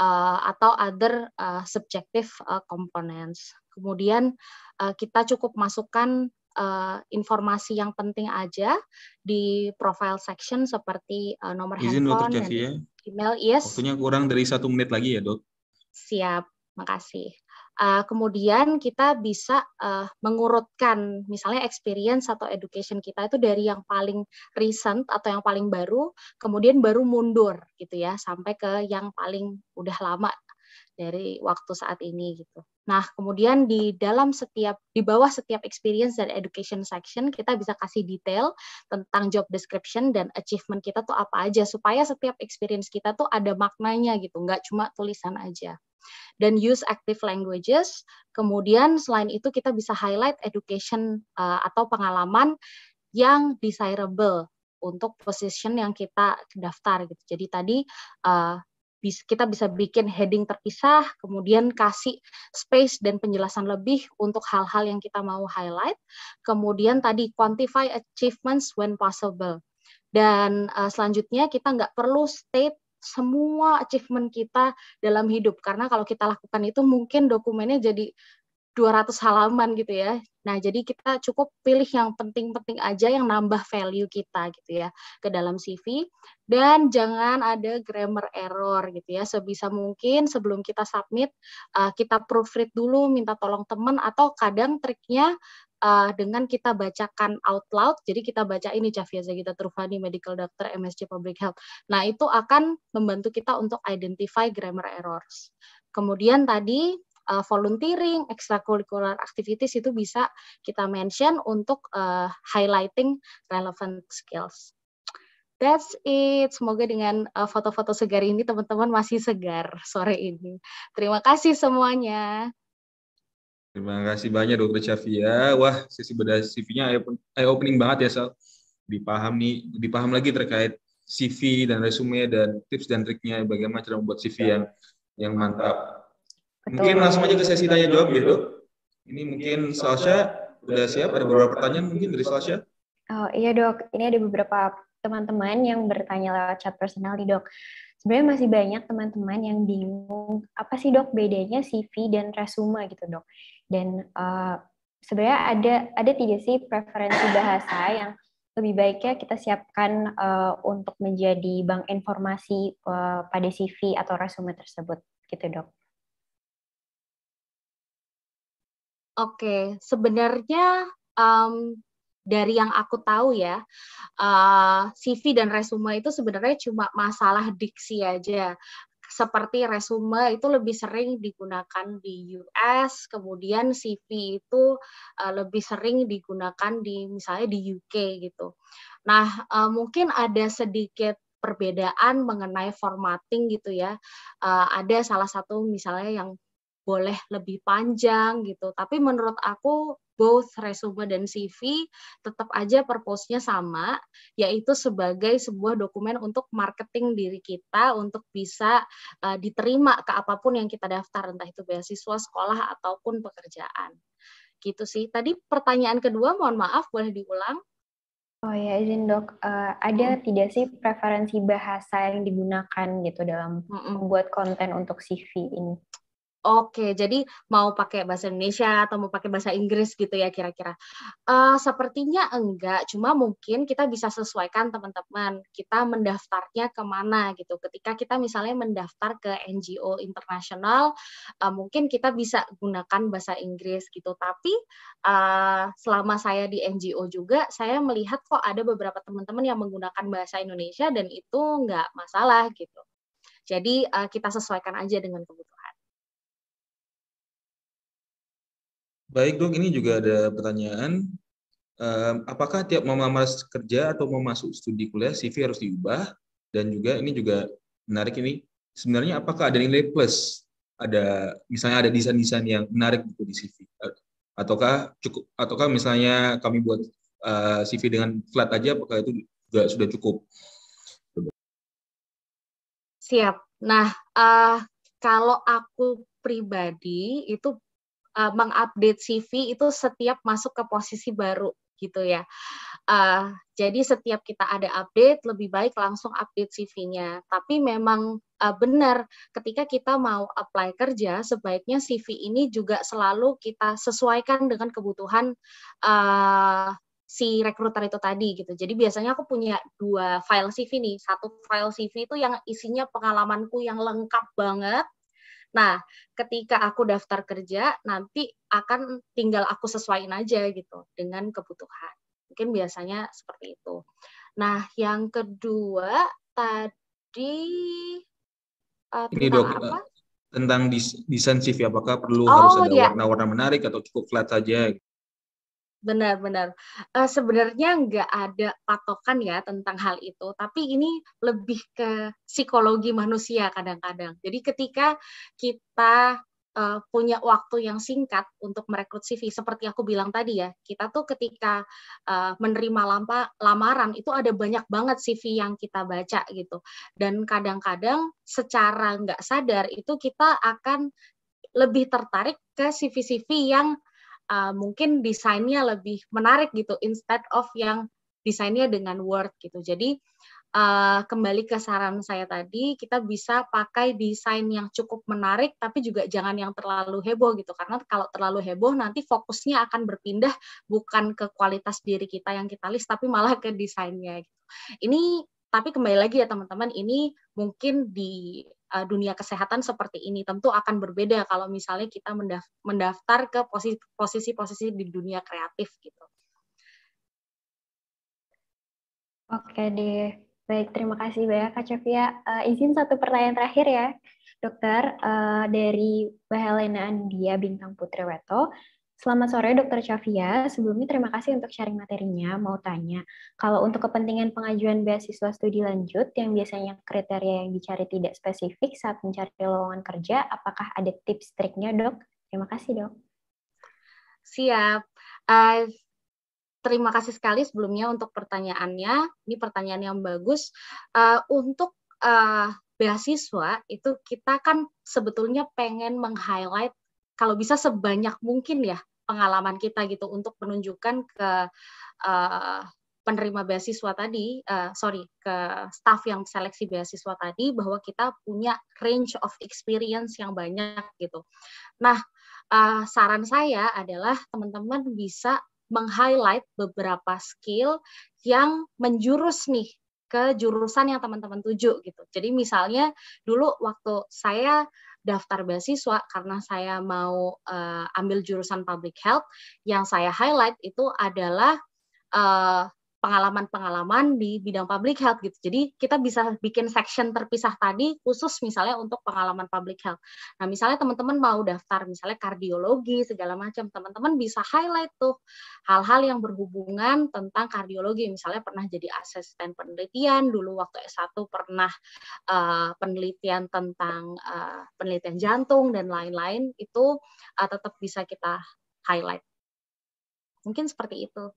uh, atau other uh, subjective uh, components. Kemudian uh, kita cukup masukkan uh, informasi yang penting aja di profile section seperti uh, nomor Izin handphone, Dr. ya. email, yes. Waktunya kurang dari satu menit lagi ya dok. Siap, makasih. Uh, kemudian kita bisa uh, mengurutkan misalnya experience atau education kita itu dari yang paling recent atau yang paling baru, kemudian baru mundur gitu ya sampai ke yang paling udah lama dari waktu saat ini gitu. Nah, kemudian di dalam setiap di bawah setiap experience dan education section kita bisa kasih detail tentang job description dan achievement kita tuh apa aja supaya setiap experience kita tuh ada maknanya gitu, nggak cuma tulisan aja dan use active languages. Kemudian selain itu kita bisa highlight education uh, atau pengalaman yang desirable untuk position yang kita daftar gitu. Jadi tadi uh, kita bisa bikin heading terpisah, kemudian kasih space dan penjelasan lebih untuk hal-hal yang kita mau highlight. Kemudian tadi quantify achievements when possible. Dan uh, selanjutnya kita nggak perlu state semua achievement kita dalam hidup karena kalau kita lakukan itu mungkin dokumennya jadi 200 halaman gitu ya. Nah, jadi kita cukup pilih yang penting-penting aja yang nambah value kita gitu ya ke dalam CV dan jangan ada grammar error gitu ya. Sebisa mungkin sebelum kita submit eh, kita proofread dulu, minta tolong teman atau kadang triknya uh, dengan kita bacakan out loud, jadi kita baca ini Cavia Zagita Trufani, Medical Doctor, MSc Public Health. Nah, itu akan membantu kita untuk identify grammar errors. Kemudian tadi uh, volunteering, extracurricular activities itu bisa kita mention untuk uh, highlighting relevant skills. That's it. Semoga dengan foto-foto uh, foto -foto segar ini teman-teman masih segar sore ini. Terima kasih semuanya. Terima kasih banyak Dokter Syafia. Wah, sesi beda CV-nya eye opening banget ya, Sal. Dipahami, nih, dipaham lagi terkait CV dan resume dan tips dan triknya bagaimana cara membuat CV yang yang mantap. Mungkin langsung aja ke sesi tanya jawab ya, gitu. Dok. Ini mungkin Salsha sudah siap ada beberapa pertanyaan mungkin dari Salsha. Oh, iya, Dok. Ini ada beberapa teman-teman yang bertanya lewat chat personal di Dok sebenarnya masih banyak teman-teman yang bingung apa sih dok bedanya CV dan resume gitu dok. Dan uh, sebenarnya ada ada tiga sih preferensi bahasa yang lebih baiknya kita siapkan uh, untuk menjadi bank informasi uh, pada CV atau resume tersebut, gitu dok. Oke, sebenarnya um, dari yang aku tahu ya, CV dan resume itu sebenarnya cuma masalah diksi aja seperti resume itu lebih sering digunakan di US, kemudian CV itu eh, lebih sering digunakan di misalnya di UK gitu. Nah, eh, mungkin ada sedikit perbedaan mengenai formatting gitu ya. Eh, ada salah satu misalnya yang boleh lebih panjang gitu. Tapi menurut aku both resume dan CV tetap aja purpose-nya sama yaitu sebagai sebuah dokumen untuk marketing diri kita untuk bisa uh, diterima ke apapun yang kita daftar entah itu beasiswa sekolah ataupun pekerjaan gitu sih tadi pertanyaan kedua mohon maaf boleh diulang Oh ya, izin dok, uh, ada hmm. tidak sih preferensi bahasa yang digunakan gitu dalam hmm. membuat konten untuk CV ini? Oke, jadi mau pakai bahasa Indonesia atau mau pakai bahasa Inggris gitu ya kira-kira? Uh, sepertinya enggak, cuma mungkin kita bisa sesuaikan teman-teman. Kita mendaftarnya kemana gitu. Ketika kita misalnya mendaftar ke NGO internasional, uh, mungkin kita bisa gunakan bahasa Inggris gitu. Tapi uh, selama saya di NGO juga, saya melihat kok ada beberapa teman-teman yang menggunakan bahasa Indonesia dan itu enggak masalah gitu. Jadi uh, kita sesuaikan aja dengan kebutuhan. Baik dok, ini juga ada pertanyaan. Apakah tiap mas kerja atau mau masuk studi kuliah CV harus diubah? Dan juga ini juga menarik ini. Sebenarnya apakah ada nilai plus? Ada misalnya ada desain-desain yang menarik gitu di CV? Ataukah cukup? Ataukah misalnya kami buat uh, eh, CV dengan flat aja? Apakah itu juga sudah cukup? Siap. Nah, uh, kalau aku pribadi itu uh, mengupdate CV itu setiap masuk ke posisi baru gitu ya. Uh, jadi setiap kita ada update, lebih baik langsung update CV-nya. Tapi memang uh, benar, ketika kita mau apply kerja, sebaiknya CV ini juga selalu kita sesuaikan dengan kebutuhan uh, si rekruter itu tadi gitu. Jadi biasanya aku punya dua file CV nih. Satu file CV itu yang isinya pengalamanku yang lengkap banget. Nah, ketika aku daftar kerja, nanti akan tinggal aku sesuaiin aja gitu dengan kebutuhan. Mungkin biasanya seperti itu. Nah, yang kedua tadi uh, ini dok apa? Eh, tentang desain CV apakah perlu oh, harus ada iya. warna-warna iya. menarik atau cukup flat saja? benar-benar. Uh, eh, sebenarnya nggak ada patokan ya tentang hal itu, tapi ini lebih ke psikologi manusia kadang-kadang. Jadi ketika kita uh, punya waktu yang singkat untuk merekrut CV, seperti aku bilang tadi ya, kita tuh ketika uh, menerima lampa, lamaran itu ada banyak banget CV yang kita baca gitu, dan kadang-kadang secara nggak sadar itu kita akan lebih tertarik ke CV-CV yang uh, mungkin desainnya lebih menarik gitu instead of yang desainnya dengan Word gitu. Jadi uh, kembali ke saran saya tadi, kita bisa pakai desain yang cukup menarik tapi juga jangan yang terlalu heboh gitu. Karena kalau terlalu heboh nanti fokusnya akan berpindah bukan ke kualitas diri kita yang kita list tapi malah ke desainnya gitu. Ini tapi kembali lagi ya teman-teman, ini mungkin di Eh, dunia kesehatan seperti ini. Tentu akan berbeda kalau misalnya kita mendaftar ke posisi-posisi di dunia kreatif gitu. Oke deh, baik terima kasih banyak Kak Cevia. Uh, izin satu pertanyaan terakhir ya, dokter uh, dari Bahelena Andia Bintang Putri Weto. Selamat sore, Dokter Syafia. Sebelumnya terima kasih untuk sharing materinya. Mau tanya, kalau untuk kepentingan pengajuan beasiswa studi lanjut yang biasanya kriteria yang dicari tidak spesifik saat mencari lowongan kerja, apakah ada tips triknya, dok? Terima kasih, dok. Siap. Uh, terima kasih sekali sebelumnya untuk pertanyaannya. Ini pertanyaan yang bagus. Uh, untuk uh, beasiswa itu kita kan sebetulnya pengen meng-highlight kalau bisa sebanyak mungkin ya pengalaman kita gitu untuk menunjukkan ke uh, penerima beasiswa tadi, uh, sorry ke staff yang seleksi beasiswa tadi bahwa kita punya range of experience yang banyak gitu. Nah uh, saran saya adalah teman-teman bisa meng-highlight beberapa skill yang menjurus nih ke jurusan yang teman-teman tuju gitu. Jadi misalnya dulu waktu saya daftar beasiswa karena saya mau uh, ambil jurusan public health yang saya highlight itu adalah uh, pengalaman-pengalaman di bidang public health gitu. Jadi kita bisa bikin section terpisah tadi khusus misalnya untuk pengalaman public health. Nah, misalnya teman-teman mau daftar misalnya kardiologi segala macam, teman-teman bisa highlight tuh hal-hal yang berhubungan tentang kardiologi. Misalnya pernah jadi asisten penelitian dulu waktu S1 pernah uh, penelitian tentang uh, penelitian jantung dan lain-lain itu uh, tetap bisa kita highlight. Mungkin seperti itu.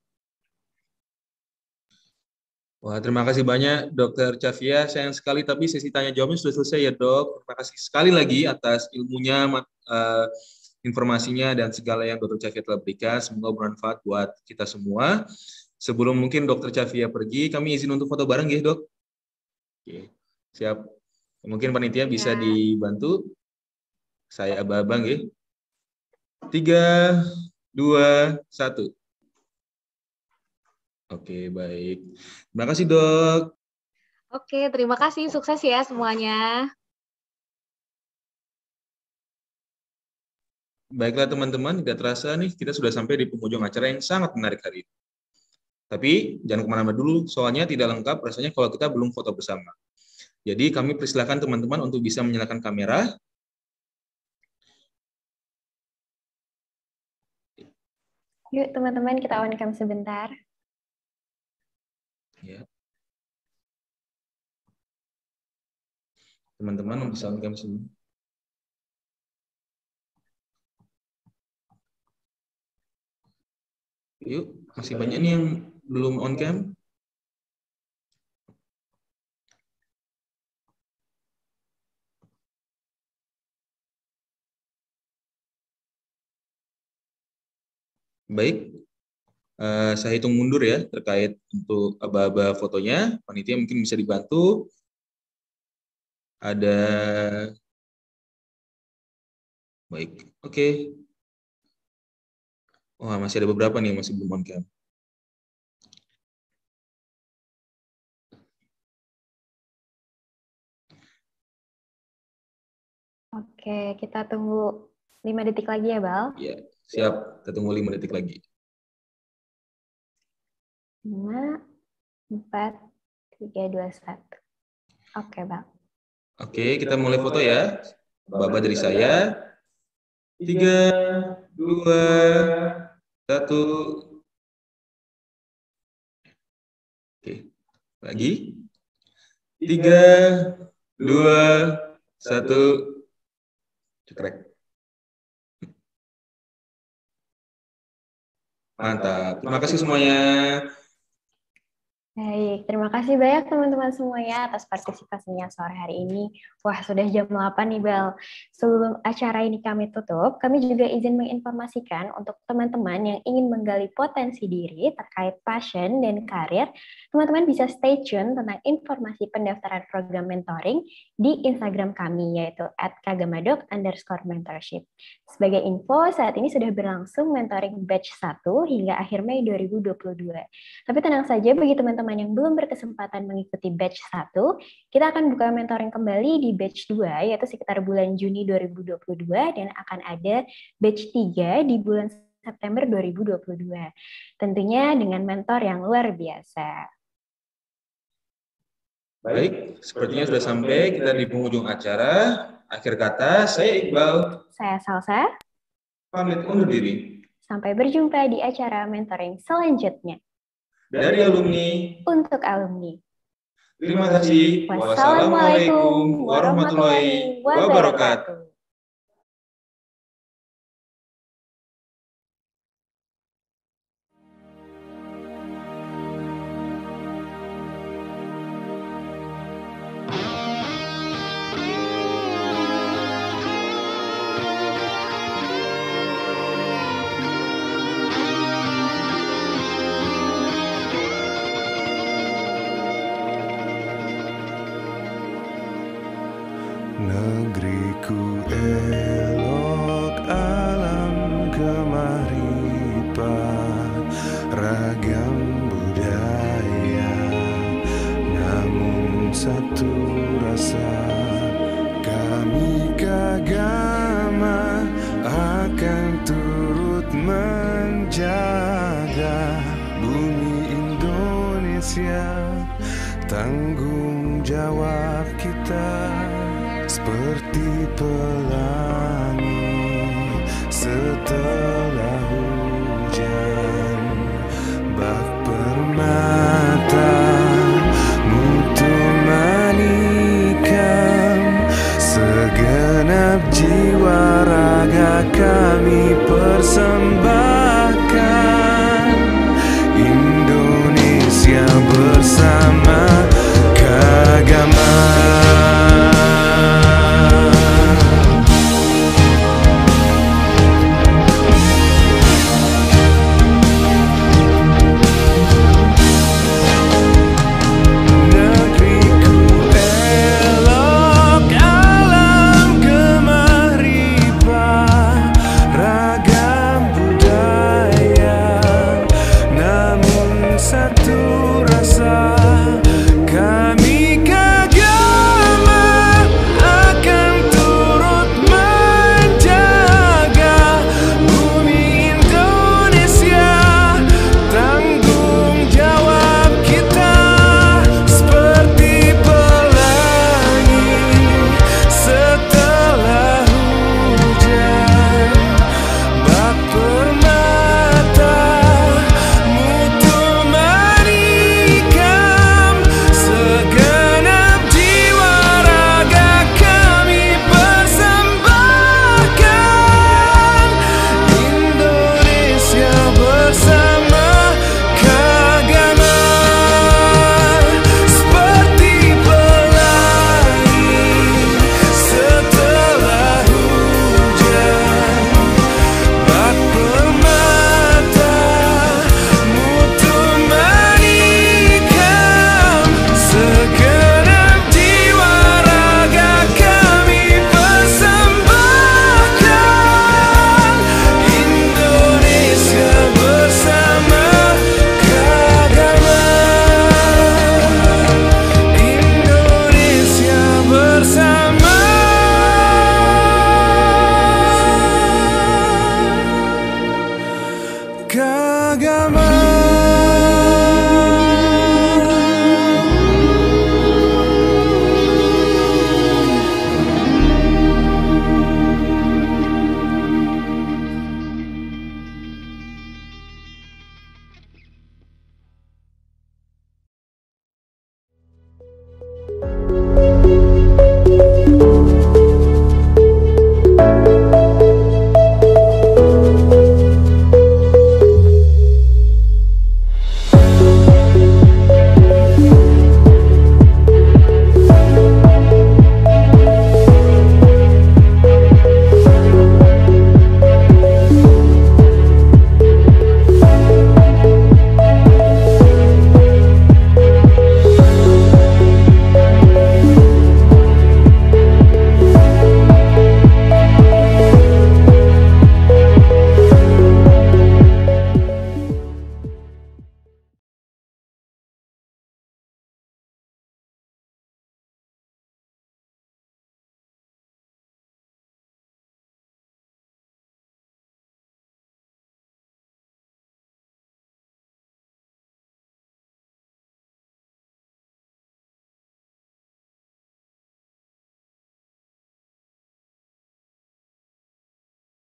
Wah, terima kasih banyak Dokter Cavia. Sayang sekali tapi sesi tanya jawabnya sudah selesai ya, Dok. Terima kasih sekali lagi atas ilmunya, eh, informasinya dan segala yang Dokter Cavia telah berikan. Semoga bermanfaat buat kita semua. Sebelum mungkin Dokter Cavia pergi, kami izin untuk foto bareng ya, Dok. Oke. Siap. Mungkin panitia bisa ya. dibantu. Saya abang-abang ya. Tiga, dua, satu. Oke, baik. Terima kasih, Dok. Oke, terima kasih. Sukses ya semuanya. Baiklah teman-teman, tidak terasa nih kita sudah sampai di penghujung acara yang sangat menarik hari ini. Tapi jangan kemana-mana dulu, soalnya tidak lengkap rasanya kalau kita belum foto bersama. Jadi kami persilahkan teman-teman untuk bisa menyalakan kamera. Yuk teman-teman kita on cam sebentar ya teman-teman bisa -teman, sini yuk masih banyak nih yang belum on cam Baik, Eh, saya hitung mundur ya terkait untuk aba-aba fotonya. Panitia mungkin bisa dibantu. Ada baik, oke. Okay. Wah masih ada beberapa nih masih belum on cam. Oke, kita tunggu lima detik lagi ya, Bal. Iya, siap. Kita tunggu lima detik lagi. 5, 4, 3, 2, 1. Oke, Bang. Oke, kita mulai foto ya. Bapak dari saya. 3, 2, 1. Oke, lagi. 3, 2, 1. Cekrek. Mantap. Terima kasih semuanya. Baik, terima kasih banyak teman-teman semuanya atas partisipasinya sore hari ini. Wah, sudah jam 8 nih, Bel. Sebelum acara ini kami tutup, kami juga izin menginformasikan untuk teman-teman yang ingin menggali potensi diri terkait passion dan karir, teman-teman bisa stay tune tentang informasi pendaftaran program mentoring di Instagram kami, yaitu at kagamadok underscore mentorship. Sebagai info, saat ini sudah berlangsung mentoring batch 1 hingga akhir Mei 2022. Tapi tenang saja bagi teman-teman teman-teman yang belum berkesempatan mengikuti batch 1, kita akan buka mentoring kembali di batch 2, yaitu sekitar bulan Juni 2022, dan akan ada batch 3 di bulan September 2022. Tentunya dengan mentor yang luar biasa. Baik, sepertinya sudah sampai kita di penghujung acara. Akhir kata, saya Iqbal. Saya Salsa. Pamit undur diri. Sampai berjumpa di acara mentoring selanjutnya dari alumni untuk alumni. Terima kasih. Wassalamualaikum warahmatullahi wabarakatuh.